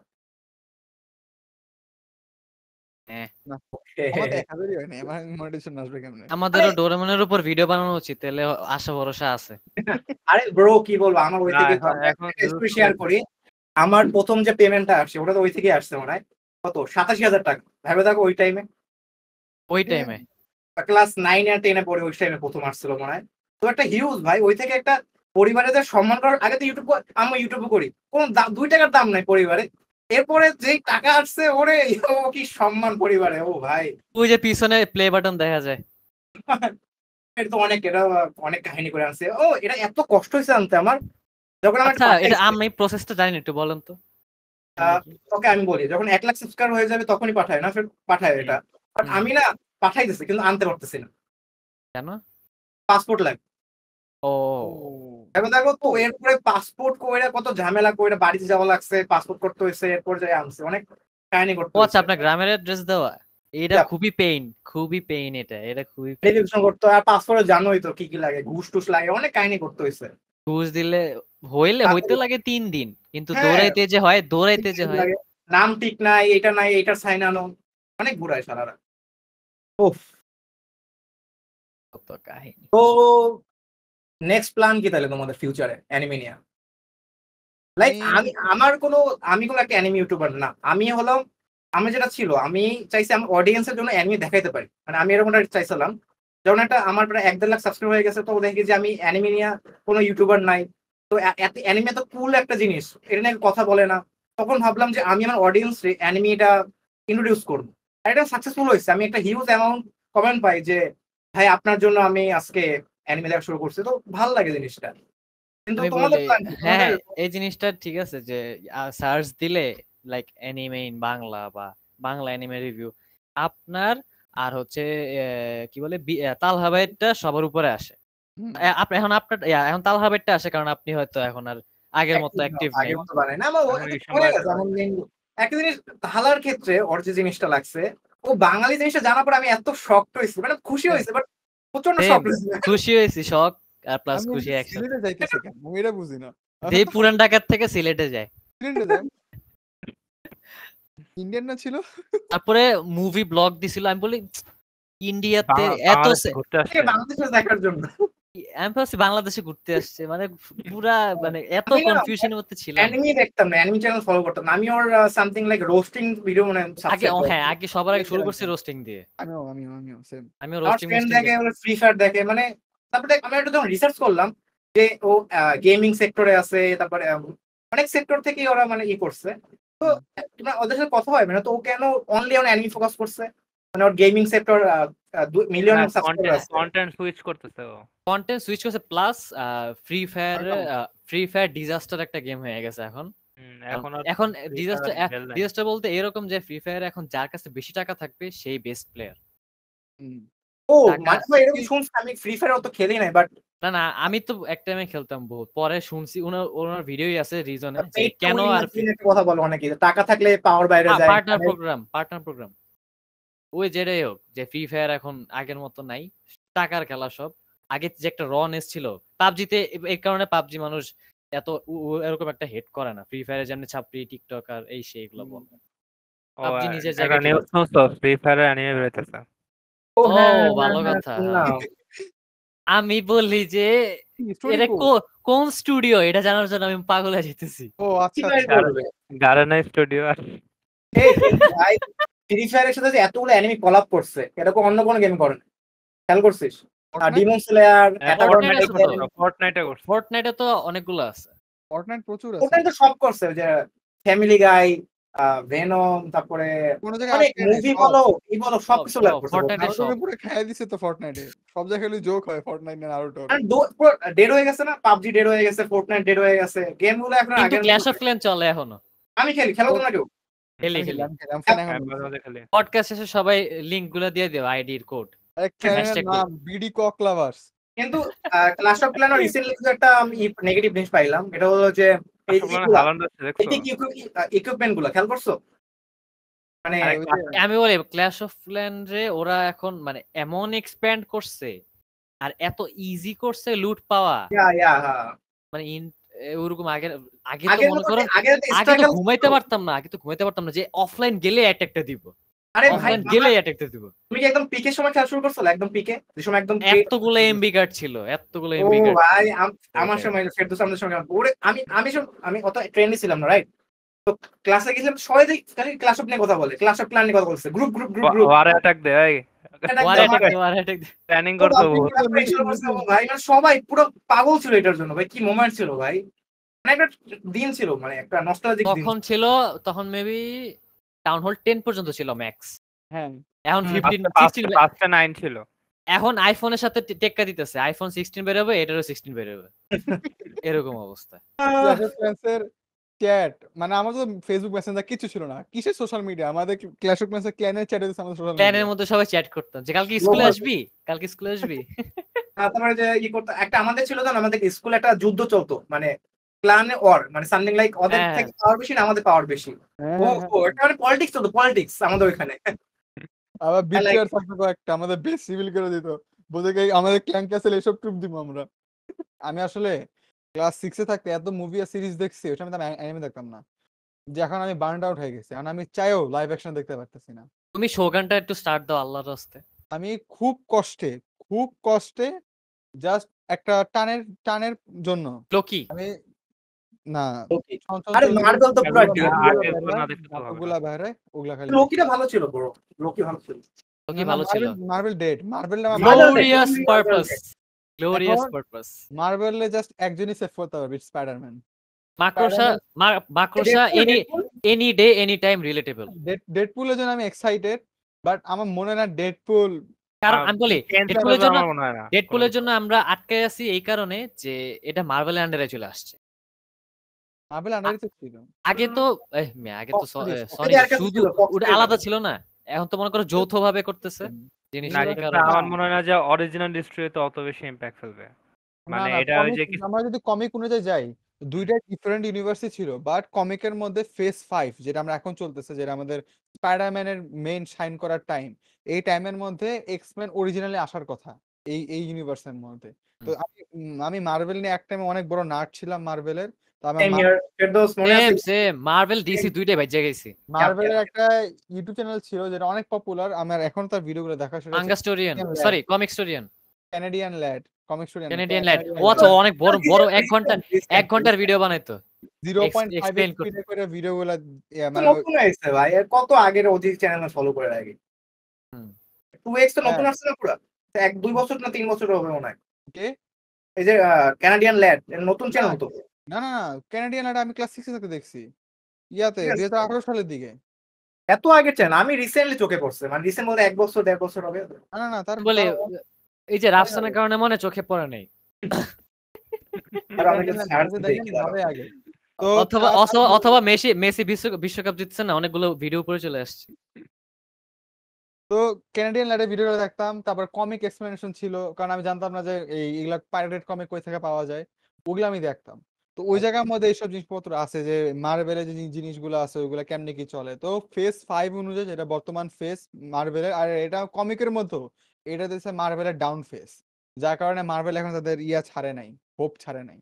আমাদেরও ডোরেমনের উপর ভিডিও বানানো উচিত তাহলে আশা ভরসা আছে আরে ব্রো কি বলবো আমার ওই থেকে এখন শেয়ার করি আমার প্রথম যে পেমেন্টটা আসছে ওটা তো ওই থেকে আসছে মনে হয় কত সাতাশি হাজার টাকা ভেবে দেখো ওই টাইমে ওই টাইমে ক্লাস নাইন আর টেনে পড়ে ওই টাইমে প্রথম আসছিল মনে হয় তো একটা হিউজ ভাই ওই থেকে একটা পরিবারে যে সম্মান করার আগে তো ইউটিউব আমি ইউটিউবে করি কোনো দুই টাকার দাম নাই পরিবারে এরপরে যে টাকা আসছে ওরে ও কি সম্মান পরিবারে ও ভাই ওই যে পিছনে প্লে বাটন দেখা যায় এটা তো অনেক এটা অনেক কাহিনী করে আনছে ও এটা এত কষ্ট হয়েছে জানতে আমার যখন আমার আচ্ছা, এটা আমি প্রসেসটা জানি একটু বলেন তো ওকে আমি বলি যখন এক লাখ সাবস্ক্রাইব হয়ে যাবে তখনই পাঠায় না ফের পাঠায় এটা বাট আমি না পাঠাই দিছি কিন্তু আনতে পারতেছি না কেন পাসপোর্ট লাগবে ও এখন দেখো তো এরপরে পাসপোর্ট কইরা কত ঝামেলা কইরা বাড়িতে যাওয়া লাগছে পাসপোর্ট করতে হইছে এরপর যাই আনছে অনেক কাহিনী করতে আচ্ছা আপনার গ্রামের অ্যাড্রেস দেওয়া এটা খুবই পেইন খুবই পেইন এটা এটা খুবই রেজিস্ট্রেশন করতে আর পাসপোর্টে জানোই তো কি কি লাগে ঘুষ টুস লাগে অনেক কাহিনী করতে হইছে ঘুষ দিলে হইলে হইতে লাগে তিন দিন কিন্তু হ্যাঁ। দৌড়াইতে যে হয় দৌড়াইতে যে হয় নাম ঠিক নাই এটা নাই এটা সাইন আনো অনেক ঘুরায় সারারা উফ কত কাহিনী তো নেক্সট প্ল্যান কি তাহলে তোমাদের ফিউচারে অ্যানিমে নিয়ে লাইক আমি আমার কোনো আমি কোনো একটা অ্যানিমি ইউটিউবার না আমি হলাম আমি যেটা ছিল আমি চাইছি আমার অডিয়েন্সের জন্য অ্যানিমি দেখাইতে পারি মানে আমি এরকম চাইছিলাম যেমন একটা আমার প্রায় এক দেড় লাখ সাবস্ক্রাইব হয়ে গেছে তো দেখি যে আমি অ্যানিমি নিয়ে কোনো ইউটিউবার নাই তো এত অ্যানিমি তো কুল একটা জিনিস এটা নিয়ে কথা বলে না তখন ভাবলাম যে আমি আমার অডিয়েন্স অ্যানিমিটা ইন্ট্রোডিউস করবো এটা সাকসেসফুল হয়েছে আমি একটা হিউজ অ্যামাউন্ট কমেন্ট পাই যে ভাই আপনার জন্য আমি আজকে অ্যানিমে দেখা শুরু করছি তো ভাল লাগে জিনিসটা কিন্তু হ্যাঁ, হ্যাঁ এই জিনিসটা ঠিক আছে যে সার্চ দিলে লাইক অ্যানিমে ইন বাংলা বা বাংলা অ্যানিমে রিভিউ আপনার আর হচ্ছে কি বলে তালহা সবার উপরে আসে আপনি এখন আপনার এখন তালহা আসে কারণ আপনি হয়তো এখন আর আগের মতো অ্যাক্টিভ একটা জিনিস হালার ক্ষেত্রে ওর যে জিনিসটা লাগছে ও বাঙালি জিনিসটা জানার পর আমি এত শক্ট হয়েছি মানে খুশি হয়েছে বাট প্রচন্ড শক্ট খুশি হয়েছি শক আর প্লাস খুশি একসাথে সিলেটে কেন আমি এটা বুঝি না এই পুরান ঢাকার থেকে সিলেটে যায় সিলেটে যায় ইন্ডিয়ান না ছিল তারপরে মুভি ব্লগ দিছিল আমি বলি ইন্ডিয়াতে এত বাংলাদেশে দেখার জন্য বাংলাদেশে ঘুরতে আসছে মানে পুরা মানে এত কনফিউশনের মধ্যে অ্যানিমি দেখতাম না অ্যানিমি চ্যানেল ফলো করতাম আমি ওর সামথিং লাইক রোস্টিং ভিডিও মানে আগে হ্যাঁ আগে সবার আগে শুরু করছি রোস্টিং দিয়ে আমিও আমিও আমিও সেম রোস্টিং দেখে ফ্রি ফায়ার দেখে মানে দেখ আমি একটু যখন রিসার্চ করলাম যে ও গেমিং সেক্টরে আছে তারপরে অনেক সেক্টর থেকেই ওরা মানে ই করছে তো মানে ওদের সাথে কথা হয় মানে তো ও কেন অনলি অন অ্যানিমি ফোকাস করছে মানে gaming sector million content switch করতেছে ও কন্টেন্ট সুইচ করছে plus Free Fire Free Fire disaster একটা গেম হয়ে গেছে এখন এখন ডিজাস্টার ডিজাস্টার বলতে এরকম যে ফ্রি ফায়ার এখন যার কাছে বেশি টাকা থাকবে সেই বেস্ট প্লেয়ার ও মাঝে এরকম শুনছি আমি ফ্রি ফায়ার অত খেলি নাই বাট না না আমি তো এক টাইমে খেলতাম বহুত পরে শুনছি ওনার ওনার ভিডিওই আছে রিজনে কেন আর কথা বলো অনেকে টাকা থাকলে পাওয়ার বাইরে হ্যাঁ, যায় পার্টনার প্রোগ্রাম পার্টনার প্রোগ্রাম ওই যেটাই হোক যে ফ্রি ফায়ার এখন আগের মতো নাই টাকার খেলা সব আগে যে একটা রনেস ছিল পাবজিতে এই কারণে পাবজি মানুষ এত এরকম একটা হেড করে না ফ্রি ফায়ারে যেমন ছাপড়ি টিকটক আর এই সেই এগুলো বলে পাবজি নিজের জায়গা ফ্রি ফায়ারে অ্যানিমে বেরোতেছে ও হ্যাঁ, হ্যাঁ, ভালো হ্যাঁ, কথা আমি বলি যে এটা কোন স্টুডিও এটা জানার জন্য আমি পাগল হয়ে যেতেছি ও আচ্ছা গারানা স্টুডিও আর ফ্রি ফায়ারের সাথে যে এতগুলো অ্যানিমি কলাপ করছে এরকম অন্য কোনো গেম করে না খেয়াল করছিস ডিমন স্লেয়ার ফর্টনাইটে ফর্টনাইটে তো অনেকগুলো আছে ফর্টনাইট প্রচুর আছে ফর্টনাইট তো সব করছে যে ফ্যামিলি গাই ভেনম তারপরে অনেক মানে মুভি বলো এই বলো সব কিছু লাগবে ফর্টনাইটে পুরো খেয়ে দিছে তো এ সব জায়গায় খালি জোক হয় ফর্টনাইট না আর ডেড হয়ে গেছে না পাবজি ডেড হয়ে গেছে ফর্টনাইট ডেড হয়ে গেছে গেমগুলো এখন আগে ক্ল্যাশ অফ ক্ল্যান চলে এখনো আমি খেলি খেলো তোমরা কেউ হ্যাঁ, হ্যাঁ, সবাই লিংক গুলো দিয়ে দেও ID code BD CoC lovers কিন্তু ক্লাস অফ রিসেন্টলি একটা আমি নেগেটিভ জিনিস পাইলাম এটা হলো যে ইকুইপমেন্ট আচ্ছা, গুলো খেয়াল করছো মানে আচ্ছা, আমি বলি ক্লাস অফ প্ল্যান রে ওরা এখন মানে এমন এক্সপ্যান্ড করছে আর এত ইজি করছে লুট পাওয়া হ্যাঁ। মানে ওরকম আগে তো মনে আগে তো ঘুমাইতে পারতাম না আগে তো ঘুমাইতে পারতাম না যে অফলাইন গেলে অ্যাটাকটা দিব আরে ভাই গেলে অ্যাটাকটা দিব তুমি কি একদম পিকে সময় খেলা শুরু করছো একদম পিকে যে সময় একদম এতগুলো এমবি কার্ড ছিল এতগুলো এমবি কার্ড ভাই আমার সময় ফেরদৌস আমাদের সঙ্গে আমি আমি আমি অত ট্রেন্ডে ছিলাম না রাইট ক্লাসে গেছিলাম সবাই খালি ক্লাস অফ কথা বলে ক্লাস অফ নিয়ে কথা বলছে group group group group war attack দে ভাই মানে সবাই পুরো পাগল ছিল এটার জন্য ভাই কি মোমেন্ট ছিল ভাই মানে একটা দিন ছিল মানে একটা নস্টালজিক দিন তখন ছিল তখন মেবি টাউন হল 10 পর্যন্ত ছিল ম্যাক্স হ্যাঁ এখন 15 16 9 ছিল এখন আইফোনের সাথে টেক্কা দিতেছে আইফোন 16 বের হবে এটারও 16 বের হবে এরকম অবস্থা চ্যাট মানে আমাদের ফেসবুক মেসেঞ্জার কিছু ছিল না কিসের সোশ্যাল মিডিয়া আমাদের ক্ল্যাশ অফ ক্ল্যান্স ক্ল্যানের চ্যাটে আমাদের সোশ্যাল ক্ল্যানের মধ্যে সবাই চ্যাট করতাম যে কালকে স্কুলে আসবি কালকে স্কুলে আসবি হ্যাঁ, তারপরে যে কি করতো একটা আমাদের ছিল না আমাদের স্কুলে একটা যুদ্ধ চলতো মানে ক্ল্যান অর মানে সামথিং লাইক ওদের হ্যাঁ। থেকে পাওয়ার বেশি না আমাদের পাওয়ার বেশি হ্যাঁ, ও এটা মানে পলিটিক্স চলতো পলিটিক্স আমাদের ওখানে আবার বিপিআর থাকতো একটা আমাদের বেশ সিভিল করে দিত বলতে গেলে আমাদের ক্ল্যান ক্যাসেল এসব ট্রুপ দিব আমরা আমি আসলে ক্লাস সিক্সে থাকতে এত মুভি আর সিরিজ দেখছি ওটা আমি অ্যানিমে দেখতাম না যে এখন আমি বার্নড আউট হয়ে গেছি এখন আমি চাইও লাইভ অ্যাকশন দেখতে পারতেছি না তুমি শোগানটা একটু স্টার্ট দাও আল্লাহর রাস্তে আমি খুব কষ্টে খুব কষ্টে জাস্ট একটা টানের টানের জন্য লোকি আমি না আরে মার্বেল তো পুরো ওগুলা বাইরে ওগুলা খালি লোকিটা ভালো ছিল বড় লোকি ভালো ছিল লোকি ভালো ছিল Marvel dead Marvel glorious purpose glorious purpose মার্ভেলে জাস্ট একজনই সেভ করতে পারবে স্পাইডারম্যান মাকড়সা মাকড়সা any any day any time relatable ডেডপুলের জন্য আমি এক্সাইটেড বাট আমার মনে না ডেডপুল কারণ আমি বলি ডেডপুলের জন্য ডেডপুলের জন্য আমরা আটকে আছি এই কারণে যে এটা মার্ভেলের আন্ডারে চলে আসছে মার্ভেল আন্ডারে তো ছিল আগে তো আগে তো সরি শুধু আলাদা ছিল না এখন তো মনে করো যৌথভাবে করতেছে মানে কমিক অনুযায়ী যাই ডিফারেন্ট ছিল বাট মধ্যে ফাইভ যেটা আমরা এখন চলতেছে যেটা আমাদের মেইন করার টাইম এই মধ্যে অরিজিনালি আসার কথা এই এই ইউনিভার্সের মধ্যে তো আমি আমি মার্বেল নিয়ে এক টাইমে অনেক বড় নার্ড ছিলাম মার্বেলের মার্বেল ডিসি দুইটাই বেজে গেছি মার্বেলের একটা ইউটিউব চ্যানেল ছিল যেটা অনেক পপুলার আমার এখন তার ভিডিওগুলো দেখা শুরু স্টোরিয়ান sorry Comicstorian Canadian lad Comicstorian অনেক বড় বড় ঘন্টা 1 ঘন্টার ভিডিও বানাইতো 0.5 করে ভিডিওগুলো মানে নতুন ভাই কত আগের অজিত চ্যানেল ফলো করে রাখি 2x তো হ্যাঁ। নতুন আসছে না পুরো এক দুই বছর না তিন বছর হবে মনে হয় এই যে কানাডিয়ান ল্যাড নতুন চ্যানেল তো না না না ক্যানাডিয়ান আমি ক্লাস সিক্স দেখছি ইয়াতে দুই হাজার আঠারো সালের দিকে এত আগে চেন আমি রিসেন্টলি চোখে পড়ছে মানে রিসেন্ট বলতে এক বছর দেড় বছর হবে না না তার বলে এই যে রাফসানের কারণে মনে চোখে পড়ে নাই অথবা মেসি মেসি বিশ্বকাপ জিতছে না অনেকগুলো ভিডিও করে চলে আসছে তো ক্যানাডিয়ান লাইটের ভিডিওটা দেখতাম তারপর কমিক এক্সপ্লেনেশন ছিল কারণ আমি জানতাম না যে এইগুলা পাইরেটেড কমিক কই থেকে পাওয়া যায় ওগুলো আমি দেখতাম তো ওই আচ্ছা। জায়গার মধ্যে এইসব জিনিসপত্র আছে যে মার্বেলের যে জিনিসগুলো আছে ওইগুলো কেমনে কি চলে তো ফেস ফাইভ অনুযায়ী যেটা বর্তমান ফেস মার্বেলের আর এটা কমিকের মধ্যে এটা দিচ্ছে মার্বেলের ডাউন ফেস যার কারণে মার্বেল এখন তাদের ইয়া ছাড়ে নাই হোপ ছাড়ে নাই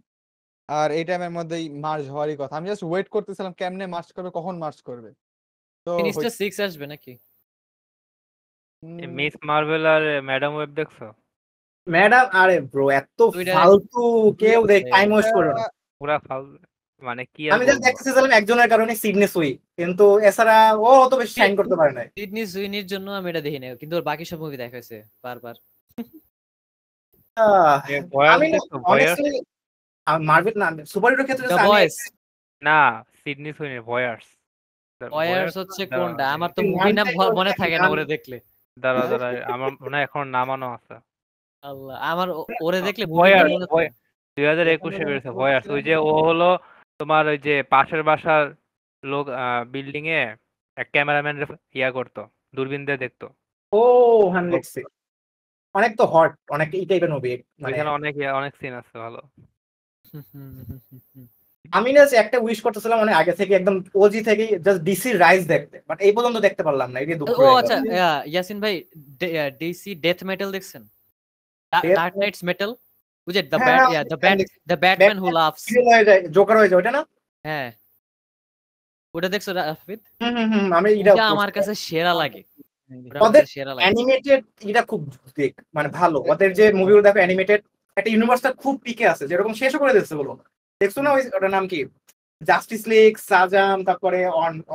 আর এই টাইমের মধ্যেই মার্চ হওয়ারই কথা আমি জাস্ট ওয়েট করতেছিলাম কেমনে মার্চ করবে কখন মার্চ করবে তো সিক্স আসবে নাকি মিস মার্বেল আর ম্যাডাম ওয়েব দেখছো ম্যাডাম আরে ব্রো এত ফালতু কেউ দেখ টাইম ওয়েস্ট করো না পুরা মানে কি আমি দেখতেছিলাম একজনের কারণে সিডনি সুই কিন্তু এছাড়া ও অত বেশি করতে পারে না সিডনি সুইনির জন্য আমি এটা দেখি না কিন্তু বাকি সব মুভি দেখা হয়েছে বারবার মার্ভেল না ক্ষেত্রে না সিডনি সুইনির ভয়ার্স ভয়ার্স হচ্ছে কোনটা আমার তো মুভি নাম মনে থাকে না ওরে দেখলে দাঁড়া দাঁড়া আমার মনে এখন নামানো আছে আল্লাহ আমার ওরে দেখলে ভয়ার্স দুই হাজার একুশে বেরোছে ভয়াস ওই যে ও হলো তোমার ওই যে পাশের বাসার লোক বিল্ডিং এ এক ক্যামেরাম্যান ইয়া করতো দূরবীন দিয়ে দেখতো ও হ্যাঁ দেখছি অনেক তো হট অনেক এই টাইপের মুভি অনেক অনেক সিন আছে ভালো আমি না একটা উইশ করতেছিলাম মানে আগে থেকে একদম ওজি থেকে জাস্ট ডিসি রাইজ দেখতে বাট এই পর্যন্ত দেখতে পারলাম না এটা দুঃখ ও আচ্ছা ইয়াসিন ভাই ডিসি ডেথ মেটাল দেখছেন ডার্ক নাইটস মেটাল বুঝে the Bat yeah the Bat the Batman Who Laughs হয়ে যায় জোকার হয়ে যায় ওটা না হ্যাঁ ওটা দেখছো রাফিদ হুম হুম আমি এটা আমার কাছে সেরা লাগে ওদের সেরা লাগে অ্যানিমেটেড এটা খুব দেখ মানে ভালো ওদের যে মুভিগুলো দেখো অ্যানিমেটেড একটা ইউনিভার্সটা খুব পিকে আছে যেরকম শেষও করে দিচ্ছে বলো দেখছো না ওই ওটার নাম কি জাস্টিস লিগ সাজাম তারপরে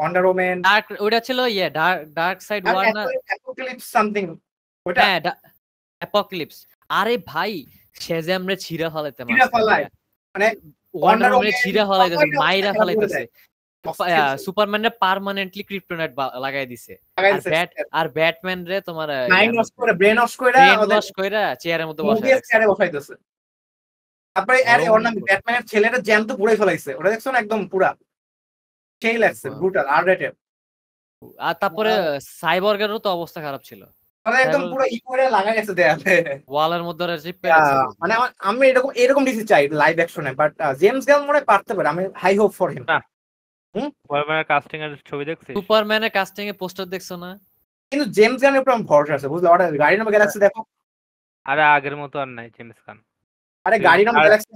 অন্ডার ওমেন ডার্ক ওটা ছিল yeah dark dark side war না সামথিং ওটা হ্যাঁ আরে ভাই সে আমরা ছিঁড়া মানে, মানে ওয়ান্ডার মাইরা পার্মানেন্টলি ক্রিপ্টোনাইট লাগাই দিছে আর ব্যাটম্যান রে তোমার ব্রেন ব্রেন চেয়ারের মধ্যে বসায় চেয়ারে বসাইতেছে তারপরে আরে ওর নাম ব্যাটম্যানের ছেলেটা পুরাই ফলাইছে ওটা দেখছো না একদম পুরা সেই লাগছে ব্রুটাল আর রেটেড আর তারপরে সাইবর্গেরও তো অবস্থা খারাপ ছিল মধ্যে মানে আমি এরকম এরকম চাই লাইভ বাট জেমস মনে পারতে আমি হাই ফর কাস্টিং এর ছবি কাস্টিং পোস্টার দেখছো না কিন্তু জেমস গানের উপর ভরসা আছে গাড়ি দেখো আরে আগের মতো আর নাই জেমস খান আরে গাড়ি গ্যালাক্সি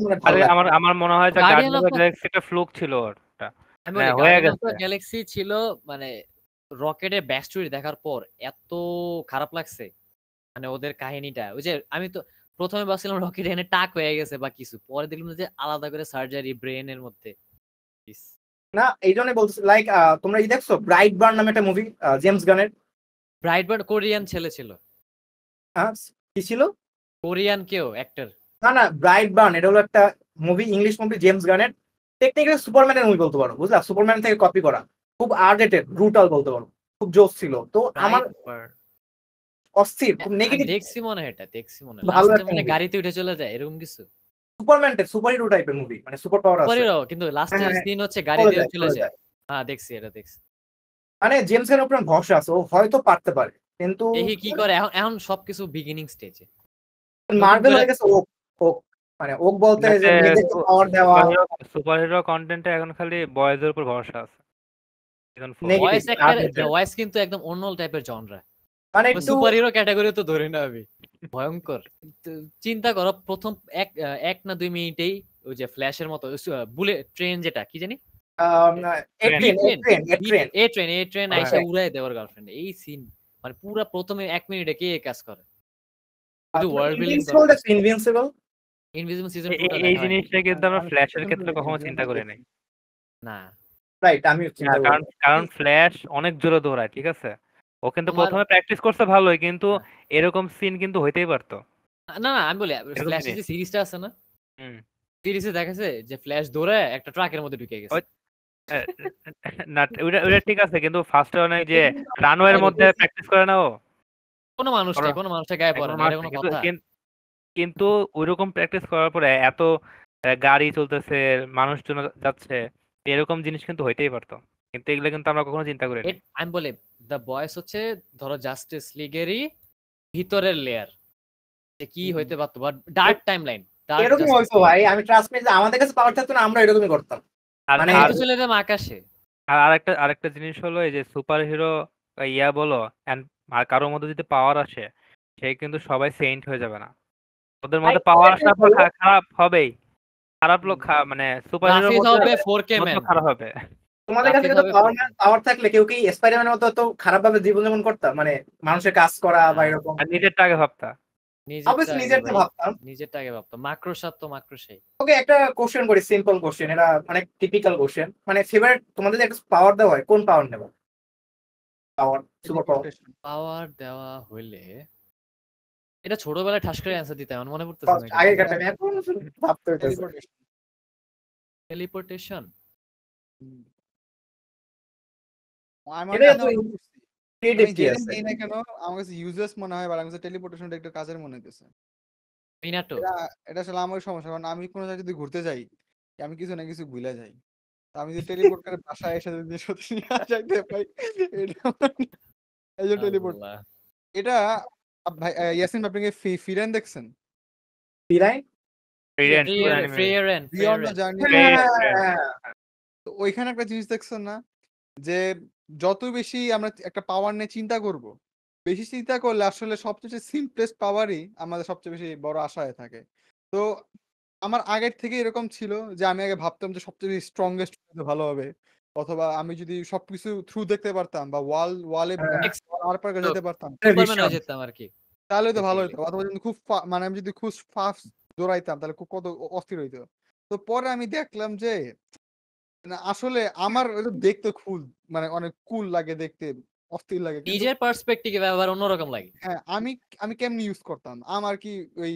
আমার আমার মনে হয় একটা ছিল হ্যাঁ, হয়ে গেছে গ্যালাক্সি ছিল মানে রকেটের ব্যাক স্টোরি দেখার পর এত খারাপ লাগছে মানে ওদের কাহিনীটা ওই যে আমি তো প্রথমে ভাবছিলাম রকেট এনে টাক হয়ে গেছে বা কিছু পরে দেখলাম যে আলাদা করে সার্জারি ব্রেনের মধ্যে না এই জন্যই বলতেছি লাইক তোমরা ই দেখছো ব্রাইট বার্ন নামে একটা মুভি জেমস গানের ব্রাইট বার্ন কোরিয়ান ছেলে ছিল কি ছিল কোরিয়ান কেউ অ্যাক্টর না না ব্রাইট বার্ন এটা হলো একটা মুভি ইংলিশ মুভি জেমস গানের টেকনিক্যালি সুপারম্যানের মুভি বলতে পারো বুঝলা সুপারম্যান থেকে কপি করা খুব আগেটেড ব্রুটাল বলতে পারো খুব জোস ছিল তো আমার অস্থির খুব নেগেটিভ হ্যাঁ, দেখছি মনে হয় এটা দেখছি মনে হয় ভালো মানে গাড়িতে উঠে চলে যায় এরকম কিছু সুপারম্যান এর সুপার হিরো টাইপের মুভি মানে সুপার পাওয়ার আছে সুপার হিরো কিন্তু লাস্টে হ্যাঁ, হ্যাঁ, সিন হচ্ছে গাড়িতে উঠে চলে যায় হ্যাঁ দেখছি এটা দেখছি মানে জেমস এর উপর ভরসা আছে ও হয়তো পারতে পারে কিন্তু এই কি করে এখন এখন সবকিছু বিগিনিং স্টেজে মার্ভেল হয়ে গেছে ওক ওক মানে ওক বলতে মানে যে পাওয়ার দেওয়া সুপার হিরো কন্টেন্টে এখন খালি বয়েজের উপর ভরসা আছে এখন ভয়েস অ্যাক্টর ভয়েস কিন্তু একদম অন্য টাইপের জনরা মানে সুপার হিরো ক্যাটাগরি তো ধরে না আমি ভয়ঙ্কর চিন্তা করো প্রথম এক এক না দুই মিনিটেই ওই যে ফ্ল্যাশের মতো বুলেট ট্রেন যেটা কি জানি এ ট্রেন এ ট্রেন আইসা উড়ায় দেওয়ার গার্লফ্রেন্ড এই সিন মানে পুরো প্রথমে এক মিনিটে কে কাজ করে ওয়ার্ল্ড বিল্ডিং সিজন এই জিনিসটা কিন্তু আমরা ফ্ল্যাশের ক্ষেত্রে কখনো চিন্তা করি নাই না রাইট আমি হ্যাঁ, কারণ কারণ ফ্ল্যাশ অনেক জোরে দৌড়ায় ঠিক আছে ও কিন্তু প্রথমে প্র্যাকটিস করতে ভালোই কিন্তু হ্যাঁ। এরকম সিন কিন্তু হইতেই পারতো না না আমি বলি ফ্ল্যাশ যে সিরিজটা আছে না হুম সিরিজে দেখাছে যে ফ্ল্যাশ দৌড়ায় একটা ট্রাকের মধ্যে ঢুকে গেছে না ওটা ওটা ঠিক আছে কিন্তু ফার্স্ট রানে যে রানওয়ের মধ্যে প্র্যাকটিস করে নাও কোন মানুষ মানুষটা কোনো মানুষটা গায়ে পড়ে না কোনো কথা কিন্তু ওইরকম প্র্যাকটিস করার পরে এত গাড়ি চলতেছে মানুষজন যাচ্ছে এরকম জিনিস কিন্তু হইতেই পারতো কিন্তু এগুলো কিন্তু আমরা কখনো চিন্তা করি আমি বলি দ্য বয়স হচ্ছে ধরো জাস্টিস লিগেরই ভিতরের লেয়ার যে কি হইতে পারতো বা ডার্ক টাইম লাইন এরকম হইতো ভাই আমি ট্রাস্ট মি আমাদের কাছে পাওয়ার থাকতো না আমরা এরকমই করতাম মানে এত চলে যেতাম আকাশে আর আরেকটা আরেকটা জিনিস হলো এই যে সুপার হিরো ইয়া বলো এন্ড কারোর মধ্যে যদি পাওয়ার আসে সে কিন্তু সবাই সেন্ট হয়ে যাবে না ওদের মধ্যে পাওয়ার আসা খারাপ হবেই খারাপ লোক মানে সুপার হিরো হবে 4K ম্যান খারাপ হবে তোমাদের কাছে তো পাওয়ার পাওয়ার থাকলে কেউ কি স্পাইডারম্যানের মতো তো খারাপ ভাবে জীবন যাপন করতে মানে মানুষের কাজ করা বা এরকম আর নিজের টাকে ভাবতা অবশ্যই নিজের টাকে ভাবতাম নিজের টাকে ভাবতাম মাক্রোসাত তো সেই ওকে একটা কোশ্চেন করি সিম্পল কোশ্চেন এটা অনেক টিপিক্যাল কোশ্চেন মানে ফেভারিট তোমাদের একটা পাওয়ার দেওয়া হয় কোন পাওয়ার নেবা পাওয়ার সুপার পাওয়ার পাওয়ার দেওয়া হইলে এটা ছোটবেলায় ঠাস করে অ্যানসার দিতে আমার মনে পড়তেছে না আগে কাটেন এখন ভাবতে হইতাছে টেলিপোর্টেশন আমি কোন যদি ঘুরতে যাই আমি কিছু না কিছু ভুলে যাই আমি যদি টেলিপোর্ট করে বাসায় এসে যদি সত্যি এটা ইয়াসিন আপনি কি ফিরান দেখছেন ওইখানে একটা জিনিস দেখছেন না যে যত বেশি আমরা একটা পাওয়ার নিয়ে চিন্তা করব বেশি চিন্তা করলে আসলে সবচেয়ে সিম্পলেস্ট পাওয়ারই আমাদের সবচেয়ে বেশি বড় আশা হয়ে থাকে তো আমার আগের থেকে এরকম ছিল যে আমি আগে ভাবতাম যে সবচেয়ে স্ট্রংগেস্ট ভালো হবে অথবা আমি যদি সবকিছু থ্রু দেখতে পারতাম বা ওয়াল ওয়ালে আর পার করে যেতে পারতাম তাহলে তো ভালো হতো অথবা যদি খুব মানে আমি যদি খুব ফাস্ট দৌড়াইতাম তাহলে খুব কত অস্থির হইতো তো পরে আমি দেখলাম যে মানে আসলে আমার দেখতে খুব মানে অনেক কুল লাগে দেখতে অস্থির লাগে নিজের পার্সপেক্টিভে আবার অন্যরকম লাগে হ্যাঁ আমি আমি কেমনি ইউজ করতাম আমার কি ওই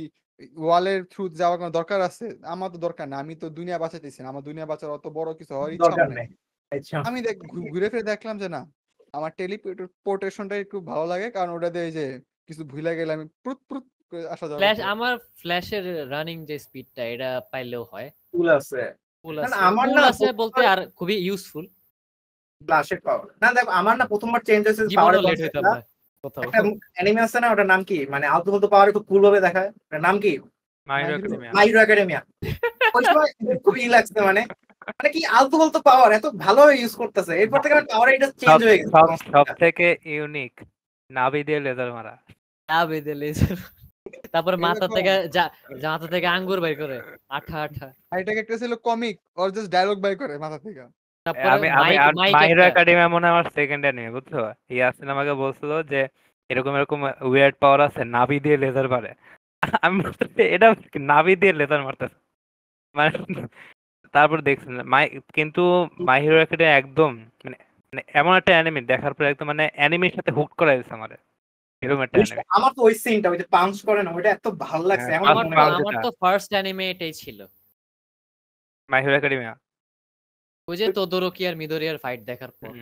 ওয়ালের থ্রু যাওয়ার কোনো দরকার আছে আমার তো দরকার না আমি তো দুনিয়া বাঁচাতেছি না আমার দুনিয়া বাঁচার অত বড় কিছু হওয়ার ইচ্ছা নেই আচ্ছা। আমি দেখ ঘুরে ফিরে দেখলাম যে না আমার টেলিপোর্টেশনটা একটু ভালো লাগে কারণ ওটা দিয়ে যে কিছু ভুলে গেলে আমি প্রুত প্রুত আসা যাবে ফ্ল্যাশ আমার ফ্ল্যাশের রানিং যে স্পিডটা এটা পাইলেও হয় কুল আছে আমার না আছে বলতে আর খুবই ইউজফুল ফ্ল্যাশের পাওয়ার না দেখ আমার না প্রথমবার চেঞ্জ হয়েছে পাওয়ার লেট হইতে পারে একটা অ্যানিমে আছে না ওটার নাম কি মানে আলতু ফালতু পাওয়ার খুব কুল ভাবে দেখায় ওটার নাম কি মাইরো একাডেমিয়া মাইরো একাডেমিয়া ওই সময় খুবই লাগছে মানে মানে কি আলতু বলতো পাওয়ার এত ভালো ইউজ করতেছে এরপর থেকে আমার পাওয়ার এটা চেঞ্জ হয়ে গেছে সব থেকে ইউনিক নাবি দিয়ে লেজার মারা নাভি দিয়ে লেজার তারপরে মাথা থেকে মাথা থেকে আঙ্গুর বাই করে আঠা আঠা এটাকে একটা ছিল comic or just dialogue by করে মাথা থেকে আমি আমি মাইরো একাডেমি এমন আমার সেকেন্ড নিয়ে বুঝছো ইয়াসিন আমাকে বলছিল যে এরকম এরকম উইয়ার্ড পাওয়ার আছে নাভি দিয়ে লেজার মারে আমি এটা নাভি দিয়ে লেজার মারতেছে মানে তারপর দেখছেন মাই কিন্তু মাই হিরো একাডেমি একদম মানে, মানে এমন একটা অ্যানিমে দেখার পর একদম মানে অ্যানিমের সাথে হুক করে দিয়েছে আমার এরকম একটা আমার তো ওই সিনটা ওই যে পাঞ্চ করে না ওটা এত ভালো হ্যাঁ, লাগছে আমার আমার তো ফার্স্ট অ্যানিমে এটাই ছিল মাই হিরো একাডেমি ওই যে তোদরকি আর আর ফাইট দেখার পর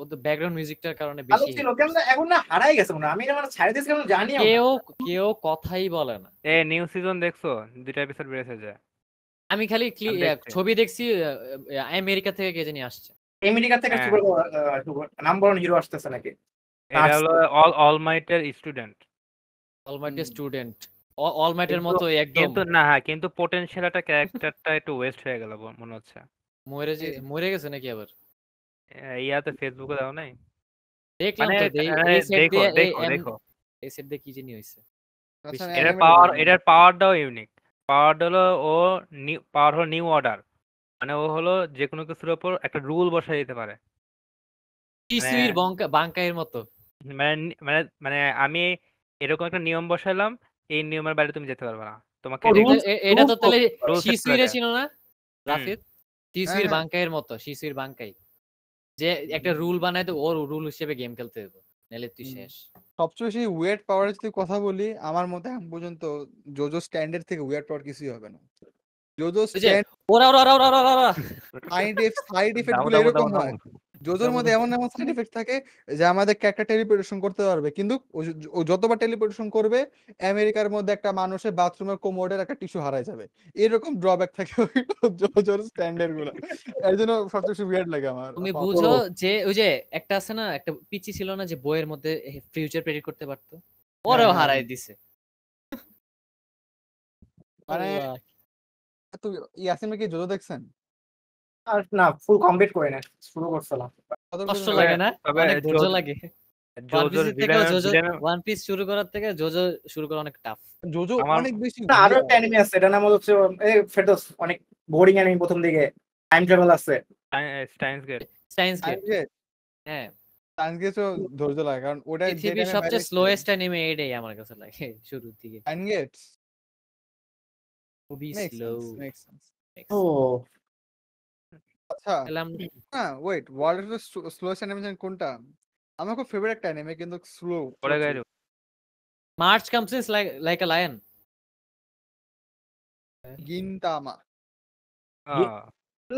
ও তো ব্যাকগ্রাউন্ড মিউজিকটার কারণে বেশি ছিল কেন এখন না হারাই গেছে মনে আমি আমার মানে ছাড়ে দিয়েছি কেন জানি কেউ কেউ কথাই বলে না এ নিউ সিজন দেখছো দুইটা এপিসোড বেড়েছে যায় আমি খালি ছবি দেখছি আমেরিকা থেকে কে জানি আসছে আমেরিকা থেকে সুপার নাম্বার ওয়ান হিরো আসতেছে নাকি এটা হলো অল অলমাইটের স্টুডেন্ট অলমাইটের স্টুডেন্ট অলমাইটের মতো একদম কিন্তু না হ্যাঁ কিন্তু পটেনশিয়াল একটা ক্যারেক্টারটা একটু ওয়েস্ট হয়ে গেল মনে হচ্ছে মরে যে মরে গেছে নাকি আবার ইয়াতে ফেসবুকে দাও নাই দেখলাম মানে তো দেখো দেখো এই সেট দিয়ে কি জানি হইছে আচ্ছা, এটার পাওয়ার এটার পাওয়ারটাও মানে ইউনিক পাওয়ার হলো ও পাওয়ার হলো নিউ অর্ডার মানে ও হলো যে কোনো কিছুর উপর একটা রুল বসাই দিতে পারে টিসির মানে বাংকায়ের মতো মানে মানে মানে আমি এরকম একটা নিয়ম বসালাম এই নিয়মের বাইরে তুমি যেতে পারবে না তোমাকে এটা তো তাহলে শিশুর ছিল না রাফিদ টিসির হ্যাঁ, হ্যাঁ। বাংকায়ের মতো শিশুর বাংকাই যে একটা রুল বানাই তো ওর রুল হিসেবে গেম খেলতে হবে নাহলে তুই শেষ সবচেয়ে বেশি ওয়েট পাওয়ার যদি কথা বলি আমার মতে এখন পর্যন্ত জোজো স্ট্যান্ডের থেকে ওয়েট পাওয়ার কিছুই হবে না জোজো স্ট্যান্ড ওরা ওরা ওরা ওরা ওরা সাইড এফেক্ট গুলো এরকম হয় জোজোর মধ্যে এমন এমন সাইড ইফেক্ট থাকে যে আমাদের ক্যারেক্টার টেলিপোর্টেশন করতে পারবে কিন্তু ও যতবার টেলিপোর্টেশন করবে আমেরিকার মধ্যে একটা মানুষের বাথরুমের কোমোডের একটা টিস্যু হারায় যাবে এরকম ড্রব্যাক থাকে জোজোর স্ট্যান্ডার্ড গুলো এর জন্য সবচেয়ে সুবিয়ার্ড লাগে আমার তুমি বুঝো যে ওই যে একটা আছে না একটা পিচি ছিল না যে বইয়ের মধ্যে ফিউচার প্রেডিক্ট করতে পারতো পরেও হ্যাঁ, হ্যাঁ। হারায় দিছে মানে তুমি ইয়াসিমে কি জোজো দেখছেন না ফুল কমপ্লিট করে না শুরু করছিলাম কষ্ট লাগে না অনেক ধৈর্য লাগে ওয়ান পিস শুরু করার থেকে জোজো শুরু করা অনেক টাফ জোজো অনেক বেশি আরো একটা আছে অনেক বোরিং অ্যানিমে প্রথম দিকে হ্যাঁ সায়েন্স গেট ধৈর্য লাগে কারণ ওটা সবচেয়ে স্লোয়েস্ট অ্যানিমে এটাই আমার কাছে লাগে শুরু থেকে সায়েন্স গেট ও আচ্ছা ওয়েট ওয়ার্ল্ড এর স্লোয়েস্ট অ্যানিমেশন কোনটা আমার খুব ফেভারিট একটা অ্যানিমে কিন্তু স্লো পড়ে গেল March comes in like a lion Gintama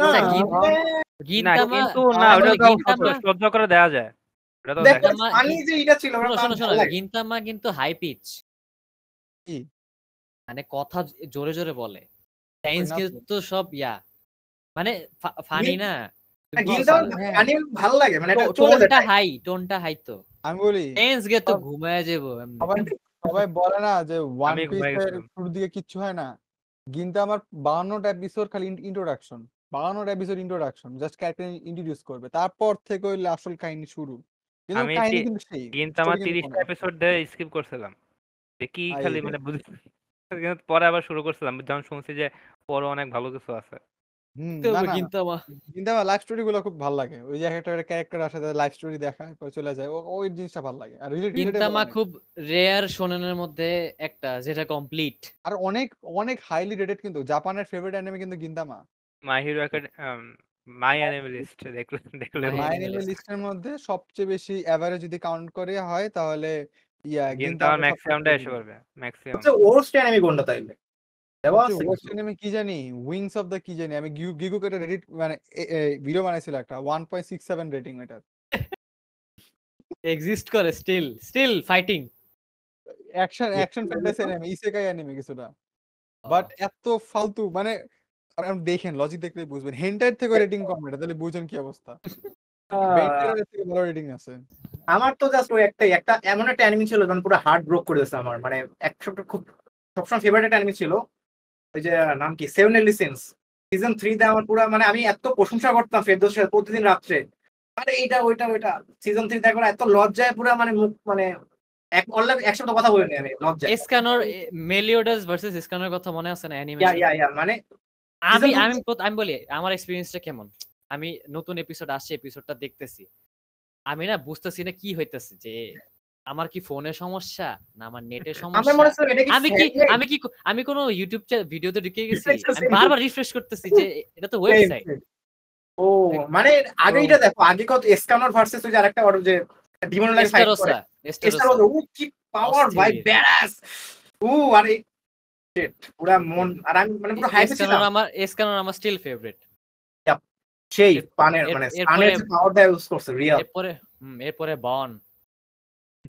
না গিনতামা কিন্তু না ওটা করে দেয়া যায় কিন্তু হাই পিচ মানে কথা জোরে জোরে বলে সব ইয়া মানে ফানি না হ্যাঁ। মানে টোনটা হাই টোনটা হাই তো সবাই বলে না যে কিচ্ছু হয় না আমার এপিসোড খালি এপিসোড জাস্ট করবে তারপর থেকে ওই আসল কাহিনী শুরু আমার স্কিপ করছিলাম কি খালি মানে পরে আবার শুরু করছিলাম যেমন শুনছি যে পরে অনেক ভালো কিছু আছে স্টোরি গুলো খুব ভাল লাগে। ওই ক্যারেক্টার স্টোরি চলে যায়। ওই জিনিসটা ভাল লাগে। আর খুব রেয়ার মধ্যে একটা যেটা কমপ্লিট। আর অনেক অনেক হাইলি কিন্তু জাপানের ফেভারিট কিন্তু My Hero my list my anime লিস্টের মধ্যে সবচেয়ে বেশি যদি কাউন্ট করে হয় তাহলে আমি কি জানি উইংস অফ কি জানি আমি মানে বানাইছিল একটা রেটিং এক্সিস্ট করে ফাইটিং অ্যাকশন অ্যাকশন বাট এত ফালতু মানে দেখেন লজিক দেখলে বুঝবেন হেন্টার থেকে রেটিং কম এটা তাহলে বুঝবেন কি অবস্থা রেটিং আছে আমার তো জাস্ট ওই একটাই একটা এমন একটা অ্যানিমি ছিল যখন পুরো হার্ট ব্রোক করে দিয়েছে আমার মানে এক খুব সবসময় ফেভারিট অ্যানিমি ছিল ওই যে নাম কি সেভেন লিসেন্স সিজন তে আমার পুরো মানে আমি এত প্রশংসা করতাম ফেরদোস প্রতিদিন রাত্রে আরে এইটা ওইটা ওইটা সিজন থ্রি দেখার এত লজ্জায় পুরো মানে মুখ মানে এক অনলাইন একসাথে কথা বলিনি আমি লজ্জায় স্ক্যানর মেলিওডাস ভার্সেস স্ক্যানর কথা মনে আছে না অ্যানিমে মানে আমি আমি আমি বলি আমার এক্সপেরিয়েন্সটা কেমন আমি নতুন এপিসোড আসছে এপিসোডটা দেখতেছি আমি না বুঝতেছি না কি হইতেছে যে আমার কি ফোনে সমস্যা না আমার নেটে সমস্যা আমি কি আমি কি আমি কোন ইউটিউব ভিডিওতে ঢুকে গেছি বারবার রিফ্রেশ করতেছি যে এটা তো ওয়েবসাইট ও মানে আগে এটা দেখো আগে কত স্ক্যানার ভার্সেস ওই যে আরেকটা অর্ডার যে ডিমন লাইফ ফাইট করে এস্টারোসা ও কি পাওয়ার ভাই ব্যাডাস ও আরে শিট পুরো মন আর আমি মানে পুরো হাইপে ছিলাম আমার স্ক্যানার আমার স্টিল ফেভারিট সেই পানের মানে পানের পাওয়ারটা ইউজ করছে রিয়েল এরপরে হুম এরপরে বন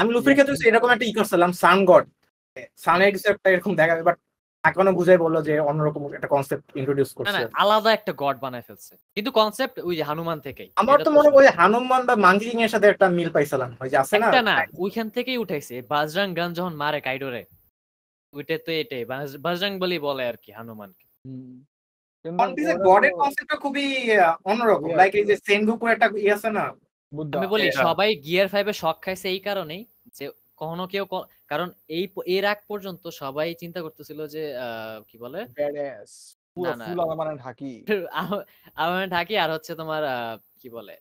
আমি লুফির ক্ষেত্রে এরকম একটা ই করছিলাম সান গড সানের কিছু একটা এরকম যায় বাট এখনো বুঝাই বললো যে অন্যরকম একটা কনসেপ্ট ইন্ট্রোডিউস করছে আলাদা একটা গড বানায় ফেলছে কিন্তু কনসেপ্ট ওই যে হনুমান থেকেই আমার তো মনে হয় হনুমান বা মাংকিং এর সাথে একটা মিল পাইছিলাম ওই যে আছে না না ওইখান থেকেই উঠাইছে বাজরাং গান যখন মারে কাইডোরে ওইটা তো এটাই বাজরাং বলি বলে আর কি হনুমানকে গডের কনসেপ্টটা খুবই অন্যরকম লাইক এই যে সেনগুকুর একটা ই আছে না আমি বলি সবাই গিয়ার ফাইভে শখ খাইছে এই কারণেই যে কখনো কেউ কারণ এই এর আগ পর্যন্ত সবাই চিন্তা করতেছিল যে কি বলে ঢাকি আর হচ্ছে তোমার কি বলে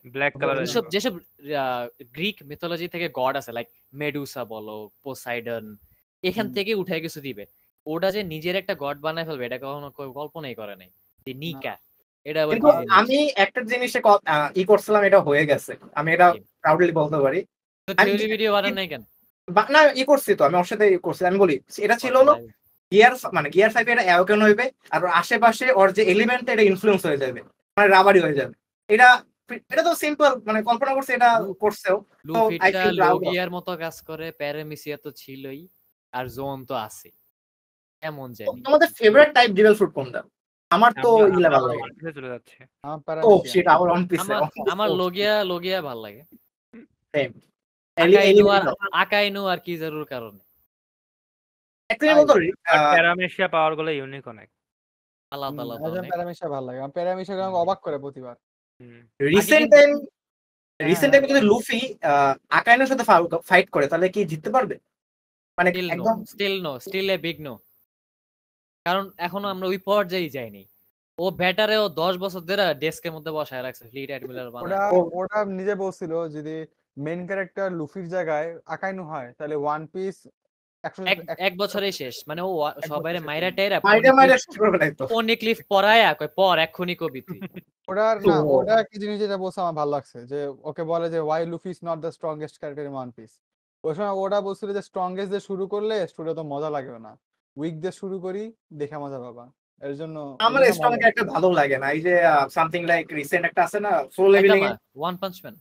যেসব যেসব গ্রিক মিথোলজি থেকে গড আছে লাইক মেডুসা বলো পোসাইডন এখান থেকে উঠে কিছু দিবে ওটা যে নিজের একটা গড বানায় ফেলবে এটা কখনো কল্পনাই করে নাই নিকা এটা আমি একটা জিনিসে ই করছিলাম এটা হয়ে গেছে আমি এটা প্রাউডলি বলতে পারি ভিডিও বানান নাই কেন না ই করছি তো আমি ওর সাথে ই করছি আমি বলি এটা ছিল আচ্ছা, হলো গিয়ার মানে গিয়ার ফাইভে এটা অ্যাওকেন হইবে আর আশেপাশে ওর যে এলিমেন্ট এটা ইনফ্লুয়েন্স হয়ে যাবে মানে রাবারি হয়ে যাবে এটা এটা তো সিম্পল মানে কল্পনা করছে এটা করছেও তো গিয়ার মতো কাজ করে প্যারামিসিয়া তো ছিলই আর জোন তো আছে এমন জানি তোমাদের ফেভারিট টাইপ ডিভেল ফ্রুট কোনটা আমার তো ইলা ভালো লাগে চলে যাচ্ছে ও শিট আমার ভালো লাগে সেম আকাইনু আর কি জরুর কারণে বলতো প্যারামেশিয়া পাওয়ার গুলো ইউনিক অনেক আলাদা আলাদা প্যারামেশিয়া ভালো লাগে প্যারামেশিয়া অবাক করে প্রতিবার রিসেন্ট টাইম রিসেন্ট টাইমে যদি লুফি uh, আকাইনুর সাথে ফাইট করে তাহলে কি জিততে পারবে মানে একদম still no still a big no কারণ এখনো আমরা ওই পর্যায়ে যাইনি ও ব্যাটারে ও 10 বছর ধরে ডেস্কের মধ্যে বসায় রাখছে ফ্লিট অ্যাডমিরাল ওটা ওটা নিজে বলছিল যদি মেইন ক্যারেক্টার লুফির জায়গায় আকাইনু হয় তাহলে ওয়ান পিস এক বছরেই শেষ মানে ও সবাই মাইরা টেরা পনিক্লিফ পড়ায়া কয় পর এখনি কবি তুই ওটার না ওটা কি জিনিস যেটা বলছে আমার ভালো লাগছে যে ওকে বলে যে why Luffy is not the strongest character in One Piece ওই সময় ওটা বলছিল যে স্ট্রংগেস্ট দিয়ে শুরু করলে স্টোরি তো মজা লাগবে না উইক দিয়ে শুরু করি দেখে মজা পাবা এর জন্য আমার স্ট্রং একটা ভালো লাগে না এই যে সামথিং লাইক রিসেন্ট একটা আছে না so leveling One Punch Man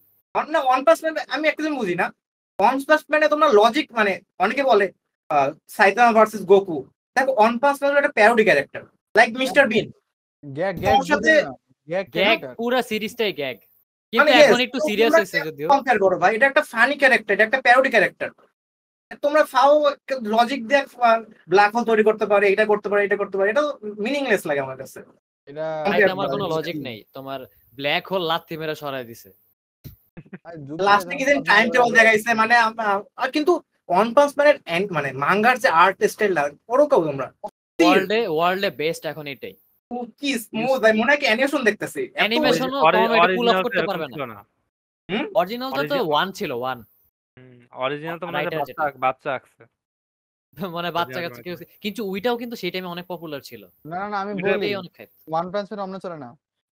না ওয়ান পাঞ্চ ম্যান আমি একদম বুঝি না ওয়ান পাঞ্চ ম্যানে তোমরা লজিক মানে অনেকে বলে সাইতামা ভার্সেস গোকু দেখো ওয়ান পাঞ্চ ম্যান একটা parody character like Mr Bean gag gag সাথে গ্যাগ পুরো সিরিজটাই গ্যাগ কিন্তু এখন একটু সিরিয়াস হয়েছে যদিও কম্পেয়ার করো ভাই এটা একটা ফানি ক্যারেক্টার এটা একটা প্যারোডি ক্যারেক্টার তোমরা ফাও লজিক দেখ ব্ল্যাক হোল তৈরি করতে পারে এটা করতে পারে এটা করতে পারে এটা মিনিংলেস লাগে আমার কাছে এটা আমার কোনো লজিক নেই তোমার ব্ল্যাক হোল লাথি মেরে সরাই দিছে লাস্টে কি দিন টাইম টেবল দেখাইছে মানে আর কিন্তু ওয়ান পাঞ্চ ম্যানের এন্ড মানে মাঙ্গার যে আর্ট স্টাইলটা ওরকম তোমরা ওয়ার্ল্ডে ওয়ার্ল্ডে বেস্ট এখন এটাই কি স্মুথ ভাই মনে হয় অ্যানিমেশন দেখতেছি অ্যানিমেশন পুল অফ করতে পারবে না অরিজিনালটা তো ওয়ান ছিল ওয়ান হুম অরিজিনাল তো মনে হয় বাচ্চা বাচ্চা আছে মানে বাচ্চা কাচ্চা কেউ কিন্তু উইটাও কিন্তু সেই টাইমে অনেক পপুলার ছিল না না না আমি বলি ওয়ান পাঞ্চ ম্যান অমনে চলে না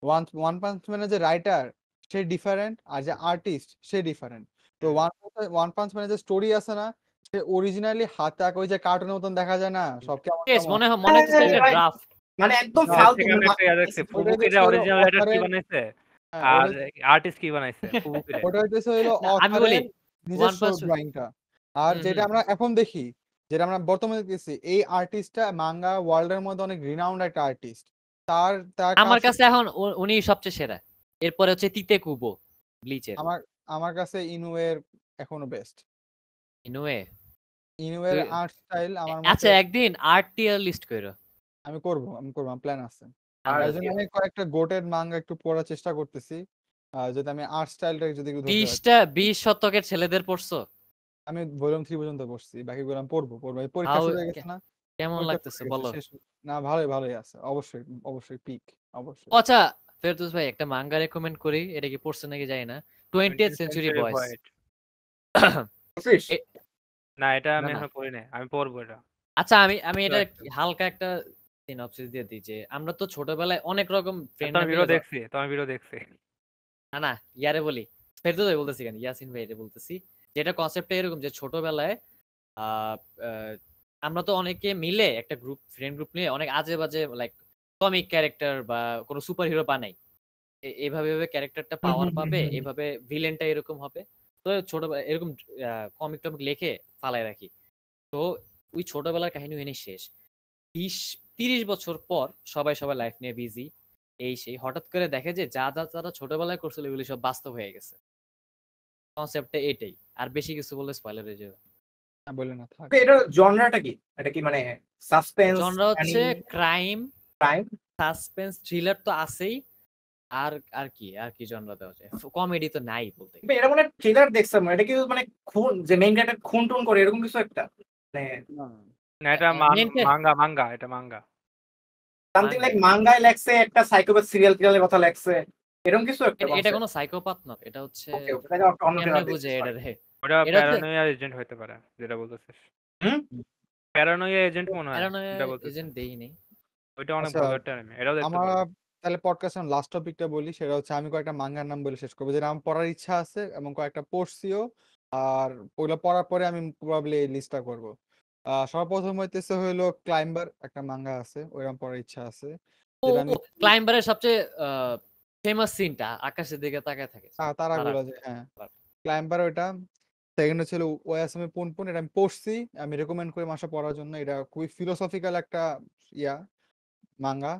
ওয়ান ওয়ান পাঞ্চ ম্যানের যে রাইটার সে ডিফারেন্ট আর যে আর্টিস্ট সে ডিফারেন্ট তো ওয়ান ওয়ান পাঞ্চ ম্যানের যে স্টোরি আছে না সে অরিজিনালি হাতাক ওই যে কার্টুনের মতন দেখা যায় না সব কেমন মনে হয় মনে হচ্ছে এটা ড্রাফট মানে একদম ফালতু এটা অরিজিনাল এটা কি বানাইছে হ্যাঁ, আর আর্টিস্ট কি বানাইছে ওটা হইতেছে হলো আমি বলি নিজস্ব ড্রয়িংটা আর যেটা আমরা এখন দেখি যেটা আমরা বর্তমানে এই আর্টিস্টটা মাঙ্গা মধ্যে অনেক রিনাউন্ড একটা আর্টিস্ট তার আমার কাছে এখন উনি সবচেয়ে সেরা এরপরে হচ্ছে তিতে কুবো ব্লিচের আমার আমার কাছে ইনুয়ের এখনো বেস্ট ইনুয়ে ইনুয়ের আর্ট স্টাইল আমার আচ্ছা একদিন আর্ট টিয়ার লিস্ট কইরো আমি করব আমি করব আমার প্ল্যান আছে আর এজন্য আমি কয়েকটা গোটেড মাঙ্গা একটু পড়ার চেষ্টা করতেছি যদি আমি আর্ট স্টাইলটাকে যদি একটু 20টা 20 শতকের ছেলেদের পড়ছো আমি ভলিউম 3 পর্যন্ত পড়ছি বাকিগুলো আমি পড়বো পড়বো পরীক্ষা শুরু হয়ে গেছে না কেমন লাগতেছে বলো না ভালোই ভালোই আছে অবশ্যই অবশ্যই পিক অবশ্যই আচ্ছা ফেরদৌস ভাই একটা মাঙ্গা রেকমেন্ড করি এটা কি পড়ছে নাকি জানি না 20th সেঞ্চুরি না এটা আমি এখন পড়ি আমি পড়বো এটা আচ্ছা আমি আমি এটা হালকা একটা সিনপসিস দিয়ে দিই যে আমরা তো ছোটবেলায় অনেক রকম ফ্রেন্ড ভিডিও দেখছি তোমার ভিডিও দেখছি না না ইয়ারে বলি ফেরদৌস ভাই বলতেছি কেন ইয়াসিন ভাই এটা বলতেছি যেটা কনসেপ্টটা এরকম যে ছোটবেলায় আমরা তো অনেকে মিলে একটা গ্রুপ ফ্রেন্ড গ্রুপ নিয়ে অনেক আজে বাজে লাইক কমিক ক্যারেক্টার বা কোনো সুপার হিরো বানাই এভাবে এভাবে ক্যারেক্টারটা পাওয়ার পাবে এভাবে ভিলেনটা এরকম হবে তো ছোট এরকম কমিক টমিক লেখে ফালায় রাখি তো ওই ছোটবেলার কাহিনী এনে শেষ বিশ তিরিশ বছর পর সবাই সবাই লাইফ নিয়ে বিজি এই সেই হঠাৎ করে দেখে যে যা যা তারা ছোটবেলায় করছিল এগুলি সব বাস্তব হয়ে গেছে কনসেপ্টটা এটাই আর বেশি কিছু বললে স্পয়লার হয়ে যাবে সাসপেন্স থ্রিলার মানে তো আছেই আর আর কি আর কি কমেডি তো নাই বলতে থ্রিলার এটা মানে খুন যে মেইন টুন করে এরকম কিছু একটা মাঙ্গা মানে মাঙ্গা এটা হ্যাঁ, মাঙ্গা সামথিং লাইক মাঙ্গায় লেখছে একটা সাইকোপ্যাথ সিরিয়াল কিলারের কথা লেখছে এরকম কিছু একটা এটা কোনো সাইকোপ্যাথ না এটা হচ্ছে বুঝে এটা রে ওটা এজেন্ট হতে পারে যেটা বলতেছিস হুম এজেন্ট মনে হয় এজেন্ট দেই নেই ওইটা অনেক আচ্ছা, ভালো একটা এটাও দেখতে আমরা তাহলে পডকাস্টের লাস্ট টপিকটা বলি সেটা হচ্ছে আমি কয়েকটা মাঙ্গার নাম বলে শেষ করবো যেটা আমার পড়ার ইচ্ছা আছে এবং কয়েকটা পড়ছিও আর ওগুলো পড়ার পরে আমি প্রবাবলি লিস্টটা করবো সর্বপ্রথম হইতেছে হইলো ক্লাইম্বার একটা মাঙ্গা আছে ওইরকম পড়ার ইচ্ছা আছে ক্লাইম্বারের সবচেয়ে ফেমাস সিনটা আকাশের দিকে তাকায় থাকে হ্যাঁ তারাগুলো যে হ্যাঁ ক্লাইম্বার ওটা সেকেন্ড ছিল ওয়াসমে পুন পুন এটা আমি পড়ছি আমি রেকমেন্ড করি মাসে পড়ার জন্য এটা খুবই ফিলোসফিক্যাল একটা ইয়া মাঙ্গা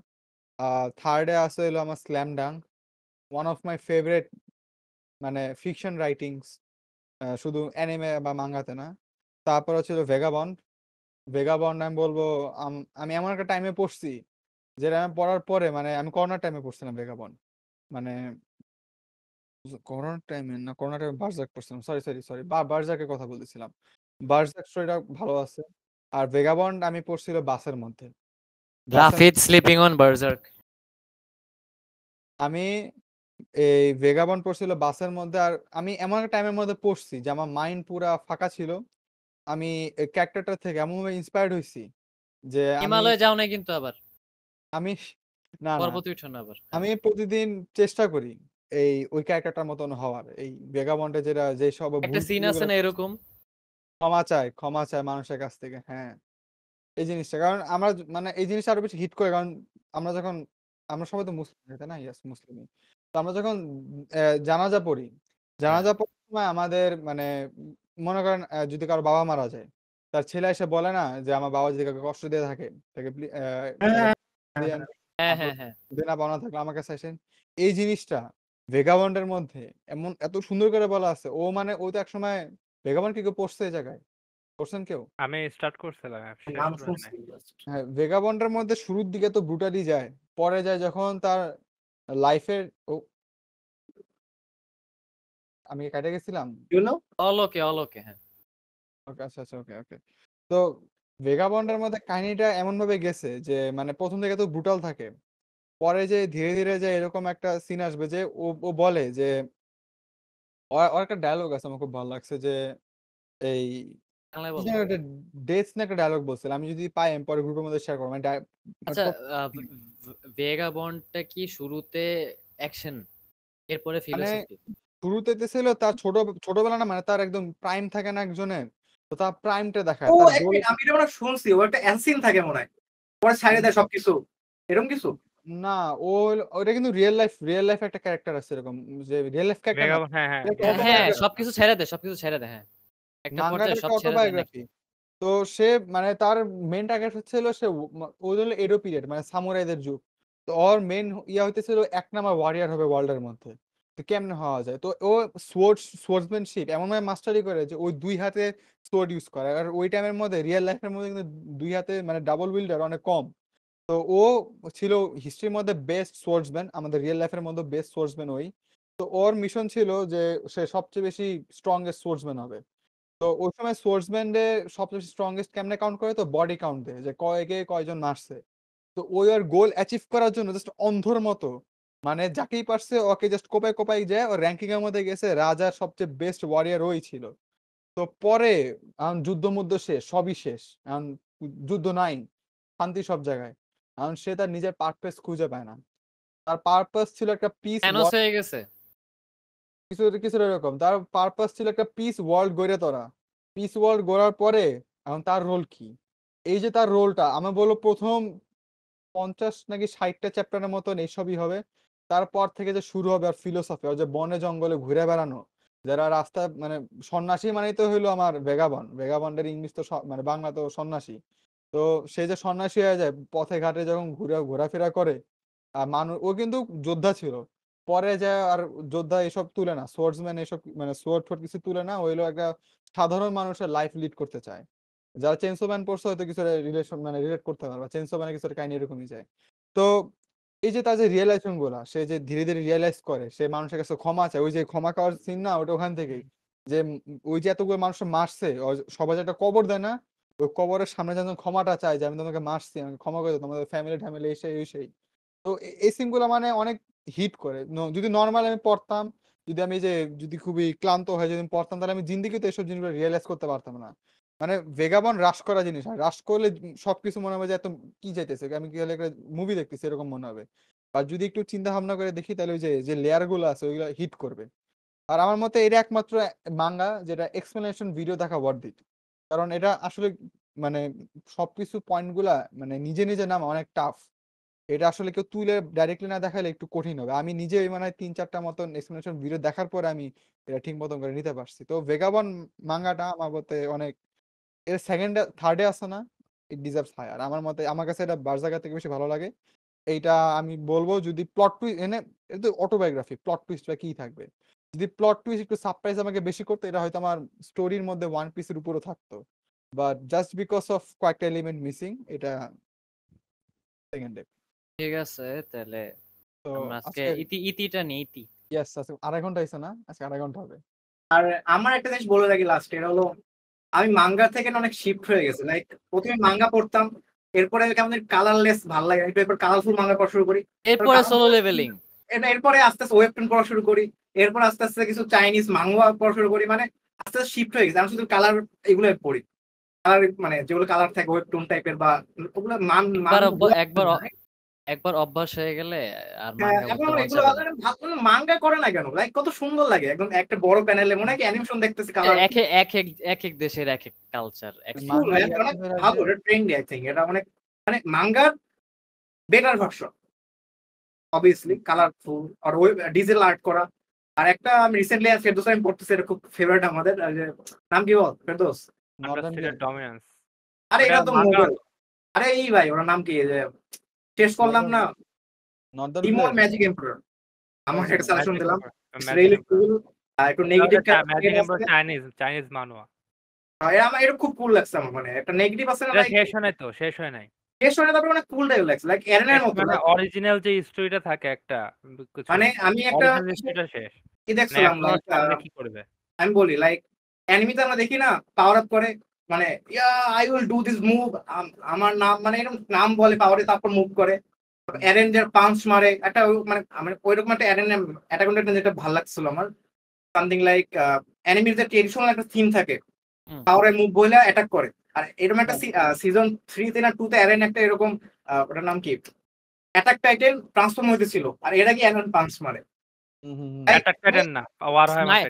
থার্ডে আছে হলো আমার Slam Dunk one of my favourite মানে ফিকশন রাইটিংস শুধু অ্যানিমে বা মাঙ্গাতে না তারপর ছিল ভেগাবন্ড ভেগা বন্ড আমি বলবো আমি এমন একটা টাইমে পড়ছি যেটা আমি পড়ার পরে মানে আমি করোনার টাইমে পড়ছিলাম ভেগা বন্ড মানে করোনার টাইমে না করোনার টাইমে বার্জাক পড়ছিলাম সরি সরি সরি বার্জাকের কথা বলতেছিলাম বার্জাক স্টোরিটা ভালো আছে আর ভেগা বন্ড আমি পড়ছিল বাসের মধ্যে স্লিপিং অন বার্জাক আমি এই ভেগাবন পড়ছিল বাসের মধ্যে আর আমি এমন একটা টাইমের মধ্যে পড়ছি যে আমার মাইন্ড পুরা ফাঁকা ছিল আমি ক্যারেক্টারটা থেকে এমনভাবে ইন্সপায়ার্ড হইছি যে হিমালয়ে যাও না কিন্তু আবার আমি না পর্বতে উঠো না আবার হ্যাঁ। আমি প্রতিদিন চেষ্টা করি এই ওই ক্যারেক্টারটার মতন হওয়ার এই বেগামন্ডে যেটা যে সব একটা সিন আছে না এরকম ক্ষমা চায় ক্ষমা চায় মানুষের কাছ থেকে হ্যাঁ এই জিনিসটা কারণ আমরা মানে এই জিনিসটা আরো বেশি হিট করে কারণ আমরা যখন আমরা সবাই তো মুসলিম তাই না ইয়াস মুসলিমই তো আমরা যখন জানাজা পড়ি হ্যাঁ। জানাজা পড়ার সময় আমাদের মানে মনে করেন যদি কারো বাবা মারা যায়, তার ছেলে এসে বলে না যে, "আমার বাবা যদি কাউকে কষ্ট দিয়ে থাকে, তাকে প্লি হ্যাঁ, মানে হ্যাঁ, হ্যাঁ, হ্যাঁ, হ্যাঁ।, হ্যাঁ পাওনা থাকলে আমার কাছে আসেন।" এই জিনিসটা ভেগাবন্ড এর মধ্যে এমন এত সুন্দর করে বলা আছে। ও মানে ও তো একসময় ভেগাবন্ড কি কেউ পড়ছে এই জায়গায়? পড়ছেন কেউ? আমি স্টার্ট করছিলাম, হ্যাঁ, ভেগাবন্ড মধ্যে শুরুর দিকে তো ব্রুটালি যায়। পরে যায় যখন তার লাইফের ও আমি কাটে গেছিলাম তো ভেগা অল হ্যাঁ ওকে আচ্ছা আচ্ছা ওকে ওকে তো মধ্যে কাহিনীটা এমন ভাবে গেছে যে মানে প্রথম থেকে তো ব্রুটাল থাকে পরে যে ধীরে ধীরে যে এরকম একটা সিন আসবে যে ও ও বলে যে ওর একটা ডায়লগ আছে আমার খুব ভালো লাগছে যে এই ডেটস না একটা ডায়লগ বলছিল আমি যদি পাই আমি পরে গ্রুপের মধ্যে শেয়ার করবো মানে, মানে আচ্ছা বন্ডটা কি শুরুতে অ্যাকশন এরপরে ফিলোসফি মানে শুরুতে তো ছিল তার ছোট ছোটবেলা না মানে তার একদম প্রাইম থাকে না একজনে তো তার প্রাইমটা দেখায় ও আমি এটা মনে শুনছি ও একটা অ্যানসিন থাকে মনে হয় পরে ছাইরে দেয় সব কিছু এরকম কিছু না ও ওটা কিন্তু রিয়েল লাইফ রিয়েল লাইফ একটা ক্যারেক্টার আছে এরকম যে রিয়েল লাইফ ক্যারেক্টার হ্যাঁ হ্যাঁ হ্যাঁ সবকিছ ছেড়ে দেয় সবকিছু ছেড়ে দেয় হ্যাঁ একটা পর্যায়ে সব ছেড়ে দেয় তো সে মানে তার মেন টার্গেট হচ্ছিল সে ওই হলো এরো পিরিয়ড মানে সামুরাইদের যুগ তো ওর মেন ইয়া হইতেছিল এক নাম্বার ওয়ারিয়ার হবে ওয়ার্ল্ডের মধ্যে তো কেমনে হওয়া যায় তো ও সোর্ড সোর্সম্যানশিপ এমন ভাবে মাস্টারি করে যে ওই দুই হাতে সোর্ড ইউজ করে আর ওই টাইমের মধ্যে রিয়েল লাইফের মধ্যে কিন্তু দুই হাতে মানে ডাবল উইল্ডার অনেক কম তো ও ছিল হিস্ট্রির মধ্যে বেস্ট সোর্সম্যান আমাদের রিয়েল লাইফের মধ্যে বেস্ট সোর্সম্যান ওই তো ওর মিশন ছিল যে সে সবচেয়ে বেশি স্ট্রংগেস্ট সোর্সম্যান হবে তো ওই সময় সোর্সম্যানে সবচেয়ে বেশি স্ট্রংগেস্ট কেমনে কাউন্ট করে তো বডি কাউন্ট দেয় যে কয়েকে কয়জন মারছে তো ওই আর গোল অ্যাচিভ করার জন্য জাস্ট অন্ধর মতো মানে যাকেই পারছে ওকে জাস্ট কোপায় কোপাই যায় ও র্যাঙ্কিং এর মধ্যে গেছে রাজার সবচেয়ে বেস্ট ওয়ারিয়ার ওই ছিল তো পরে এখন যুদ্ধ মুদ্ধ শেষ সবই শেষ এখন যুদ্ধ নাই শান্তি সব জায়গায় এখন সে তার নিজের পারপাস খুঁজে পায় না তার পারপাস ছিল একটা পিস হয়ে গেছে কিছু কিছু এরকম তার পারপাস ছিল একটা পিস ওয়ার্ল্ড গড়ে তোরা পিস ওয়ার্ল্ড গড়ার পরে এখন তার রোল কি এই যে তার রোলটা আমি বলবো প্রথম পঞ্চাশ নাকি ষাটটা চ্যাপ্টারের মতন এইসবই হবে তারপর থেকে যে শুরু হবে আর ফিলোসফি যে বনে জঙ্গলে ঘুরে বেড়ানো যারা রাস্তা মানে সন্ন্যাসী মানেই তো হইলো আমার ভেগাবন ভেগাবন্ডের ইংলিশ তো মানে বাংলা তো সন্ন্যাসী তো সে যে সন্ন্যাসী হয়ে যায় পথে ঘাটে যখন ঘুরে ঘোরাফেরা করে আর মানুষ ও কিন্তু যোদ্ধা ছিল পরে যায় আর যোদ্ধা এসব তুলে না সোর্সম্যান এসব মানে সোয়ার্ড ফোর্ড কিছু তুলে না হইলো একটা সাধারণ মানুষের লাইফ লিড করতে চায় যারা চেন্সোম্যান পড়ছে হয়তো কিছু রিলেশন মানে রিলেট করতে পারবে চেন্সোম্যানে কিছু কাহিনী এরকমই যায় তো এই যে তার যে রিয়েলাইজেশন গুলা সে যে ধীরে ধীরে রিয়েলাইজ করে সে মানুষের কাছে ক্ষমা চায় ওই যে ক্ষমা খাওয়ার সিন না ওটা ওখান থেকেই যে ওই যে এতগুলো মানুষ মারছে সবাই একটা কবর দেয় না ওই কবরের সামনে যেন ক্ষমাটা চায় যে আমি তোমাকে মারছি আমি ক্ষমা করে তোমাদের ফ্যামিলি ফ্যামিলি এই সেই সেই তো এই সিন সিনগুলো মানে অনেক হিট করে যদি নর্মাল আমি পড়তাম যদি আমি যে যদি খুবই ক্লান্ত হয়ে যদি পড়তাম তাহলে আমি জিন্দিগিতে এসব জিনিসগুলো রিয়েলাইজ করতে পারতাম না মানে ভেগাবন রাস করা জিনিস হয় রাস করলে সবকিছু মনে হবে যে এত কি যাইতেছে আমি কি হলে একটা মুভি দেখতেছি এরকম মনে হবে আর যদি একটু চিন্তা ভাবনা করে দেখি তাহলে ওই যে যে লেয়ার গুলো আছে ওইগুলো হিট করবে আর আমার মতে এটা একমাত্র মাঙ্গা যেটা এক্সপ্লেনেশন ভিডিও দেখা বর্ধিত কারণ এটা আসলে মানে সবকিছু পয়েন্ট গুলা মানে নিজে নিজে নামা অনেক টাফ এটা আসলে কেউ তুলে ডাইরেক্টলি না দেখালে একটু কঠিন হবে আমি নিজে মানে তিন চারটা মতন এক্সপ্লেনেশন ভিডিও দেখার পরে আমি এটা ঠিক মতন করে নিতে পারছি তো ভেগাবন মাঙ্গাটা আমার মতে অনেক এর সেকেন্ড থার্ডে আসে না ইট ডিজার্ভস হায়ার আমার মতে আমার কাছে এটা বার্জাকার থেকে বেশি ভালো লাগে এইটা আমি বলবো যদি প্লট টুইস্ট এনে এটা তো অটোবায়োগ্রাফি প্লট টুইস্টটা কি থাকবে যদি প্লট টুইস্ট একটু সারপ্রাইজ আমাকে বেশি করতো এটা হয়তো আমার স্টোরির মধ্যে ওয়ান পিসের উপরও থাকতো বাট জাস্ট বিকজ অফ কয়েকটা এলিমেন্ট মিসিং এটা সেকেন্ড ঠিক আছে তাহলে আজকে ইতি ইতিটা নেই ইতি ইয়েস আজকে আড়াই ঘন্টা হইছে না আজকে আড়াই ঘন্টা হবে আর আমার একটা জিনিস বলে রাখি লাস্টে এটা হলো আমি মাঙ্গা থেকে অনেক শিফট হয়ে গেছে লাইক প্রথমে মাঙ্গা পড়তাম এরপরে আমাদের কালারলেস ভালো লাগে এরপর কালারফুল মাঙ্গা পড়া শুরু করি এরপরে সোলো লেভেলিং এটা এরপরে আস্তে আস্তে টুন পড়া শুরু করি এরপর আস্তে আস্তে কিছু চাইনিজ মাঙ্গা পড়া শুরু করি মানে আস্তে আস্তে শিফট হয়ে গেছে আমি শুধু কালার এগুলো পড়ি কালার মানে যেগুলো কালার থাকে টুন টাইপের বা ওগুলো মান একবার একবার অভ্যাস হয়ে গেলে আর হ্যাঁ, মাঙ্গা করে না কেন লাইক কত সুন্দর লাগে একদম একটা বড় প্যানেলে মনে হয় অ্যানিমেশন দেখতেছি কালার এক এক এক এক দেশের এক এক culture train trendy I think এটা অনেক মানে মাঙ্গার বেটার ভার্সন অবভিয়াসলি কালারফুল আর ওই ডিজিটাল আর্ট করা আর একটা আমি রিসেন্টলি ফেরদোস আমি পড়তেছি এটা খুব ফেভারিট আমাদের নাম কি বল ফেরদোস আরে এটা তো আরে এই ভাই ওর নাম কি শেষ করলাম না ডিমন ম্যাজিক আমার সাজেশন দিলাম ইসরায়েলি কুল একটু নেগেটিভ ম্যাজিক চাইনিজ চাইনিজ মানুয়া আমার এটা খুব কুল লাগছে আমার মানে একটা নেগেটিভ আছে না শেষ হয় না তো শেষ হয় নাই শেষ হয় না তারপরে অনেক মানে কুল লাগছে লাইক মতো মানে অরিজিনাল যে স্টোরিটা থাকে একটা মানে আমি একটা স্টোরিটা শেষ কি দেখছিলাম মানে কি করবে আমি বলি লাইক অ্যানিমিতে আমরা দেখি না পাওয়ার আপ করে মানে yeah I will do this move আমার নাম মানে এরকম নাম বলে পাওয়ারে তারপর মুভ করে অ্যারেঞ্জার পাঞ্চ মারে একটা মানে আমার রকম একটা অ্যারেঞ্জ অ্যাটাক যেটা ভালো লাগছিল আমার সামথিং লাইক অ্যানিমির যে ট্রেডিশনাল একটা থিম থাকে পাওয়ারে মুভ বলে অ্যাটাক করে আর এরকম একটা সিজন থ্রি তে না টু তে অ্যারেন একটা এরকম ওটার নাম কি অ্যাটাক টাইটেন ট্রান্সফর্ম হইতেছিল আর এরা কি অ্যারেন পাঞ্চ মারে অ্যাটাক টাইটেল না পাওয়ার হয়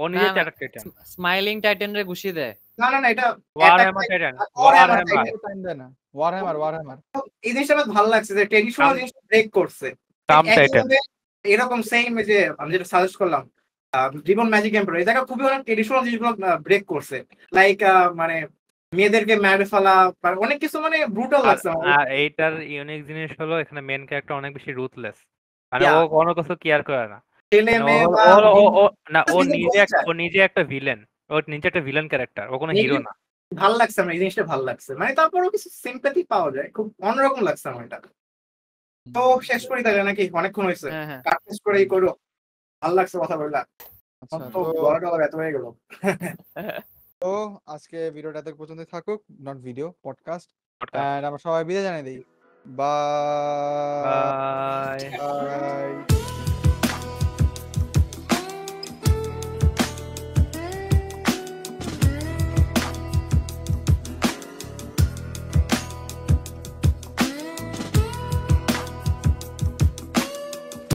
ও নিজে টাইটান স্মাইলিং টাইটান রে ঘুষিয়ে দেয় না না না এটা ওয়ারহ্যামার টাইটান ওয়ারহ্যামার ওয়ারহ্যামার ওয়ারহ্যামার এই জিনিসটা আমার ভালো লাগছে যে ট্র্যাডিশনাল জিনিস ব্রেক করছে টাইটান এরকম সেম যে আমি যেটা সাজেস্ট করলাম জীবন ম্যাজিক এম্পায়ার এই জায়গা খুবই অনেক ট্রেডিশনাল জিনিসগুলো ব্রেক করছে লাইক মানে মেয়েদেরকে মেরে ফেলা মানে অনেক কিছু মানে ব্রুটাল লাগছে আর এইটার ইউনিক জিনিস হলো এখানে মেন ক্যারেক্টার অনেক বেশি রুথলেস মানে ও কোনো কিছু কেয়ার করে না ছেলে মানে মেয়ে না ও নিজে ও নিজে একটা ভিলেন ও নিজে একটা ভিলেন ক্যারেক্টার ও কোনো হিরো না ভাল লাগছে আমার এই জিনিসটা ভাল লাগছে মানে তারপরও কিছু সিম্প্যাথি পাওয়া যায় খুব অন্যরকম লাগছে আমার এটা তো শেষ করি তাহলে নাকি অনেকক্ষণ হয়েছে হ্যাঁ, হ্যাঁ। কাট শেষ করো ভাল লাগছে কথা বললা আচ্ছা, তো আজকে ভিডিওটা এত পর্যন্ত থাকুক নট ভিডিও পডকাস্ট আমরা সবাই বিদায় জানিয়ে দিই বাই বাই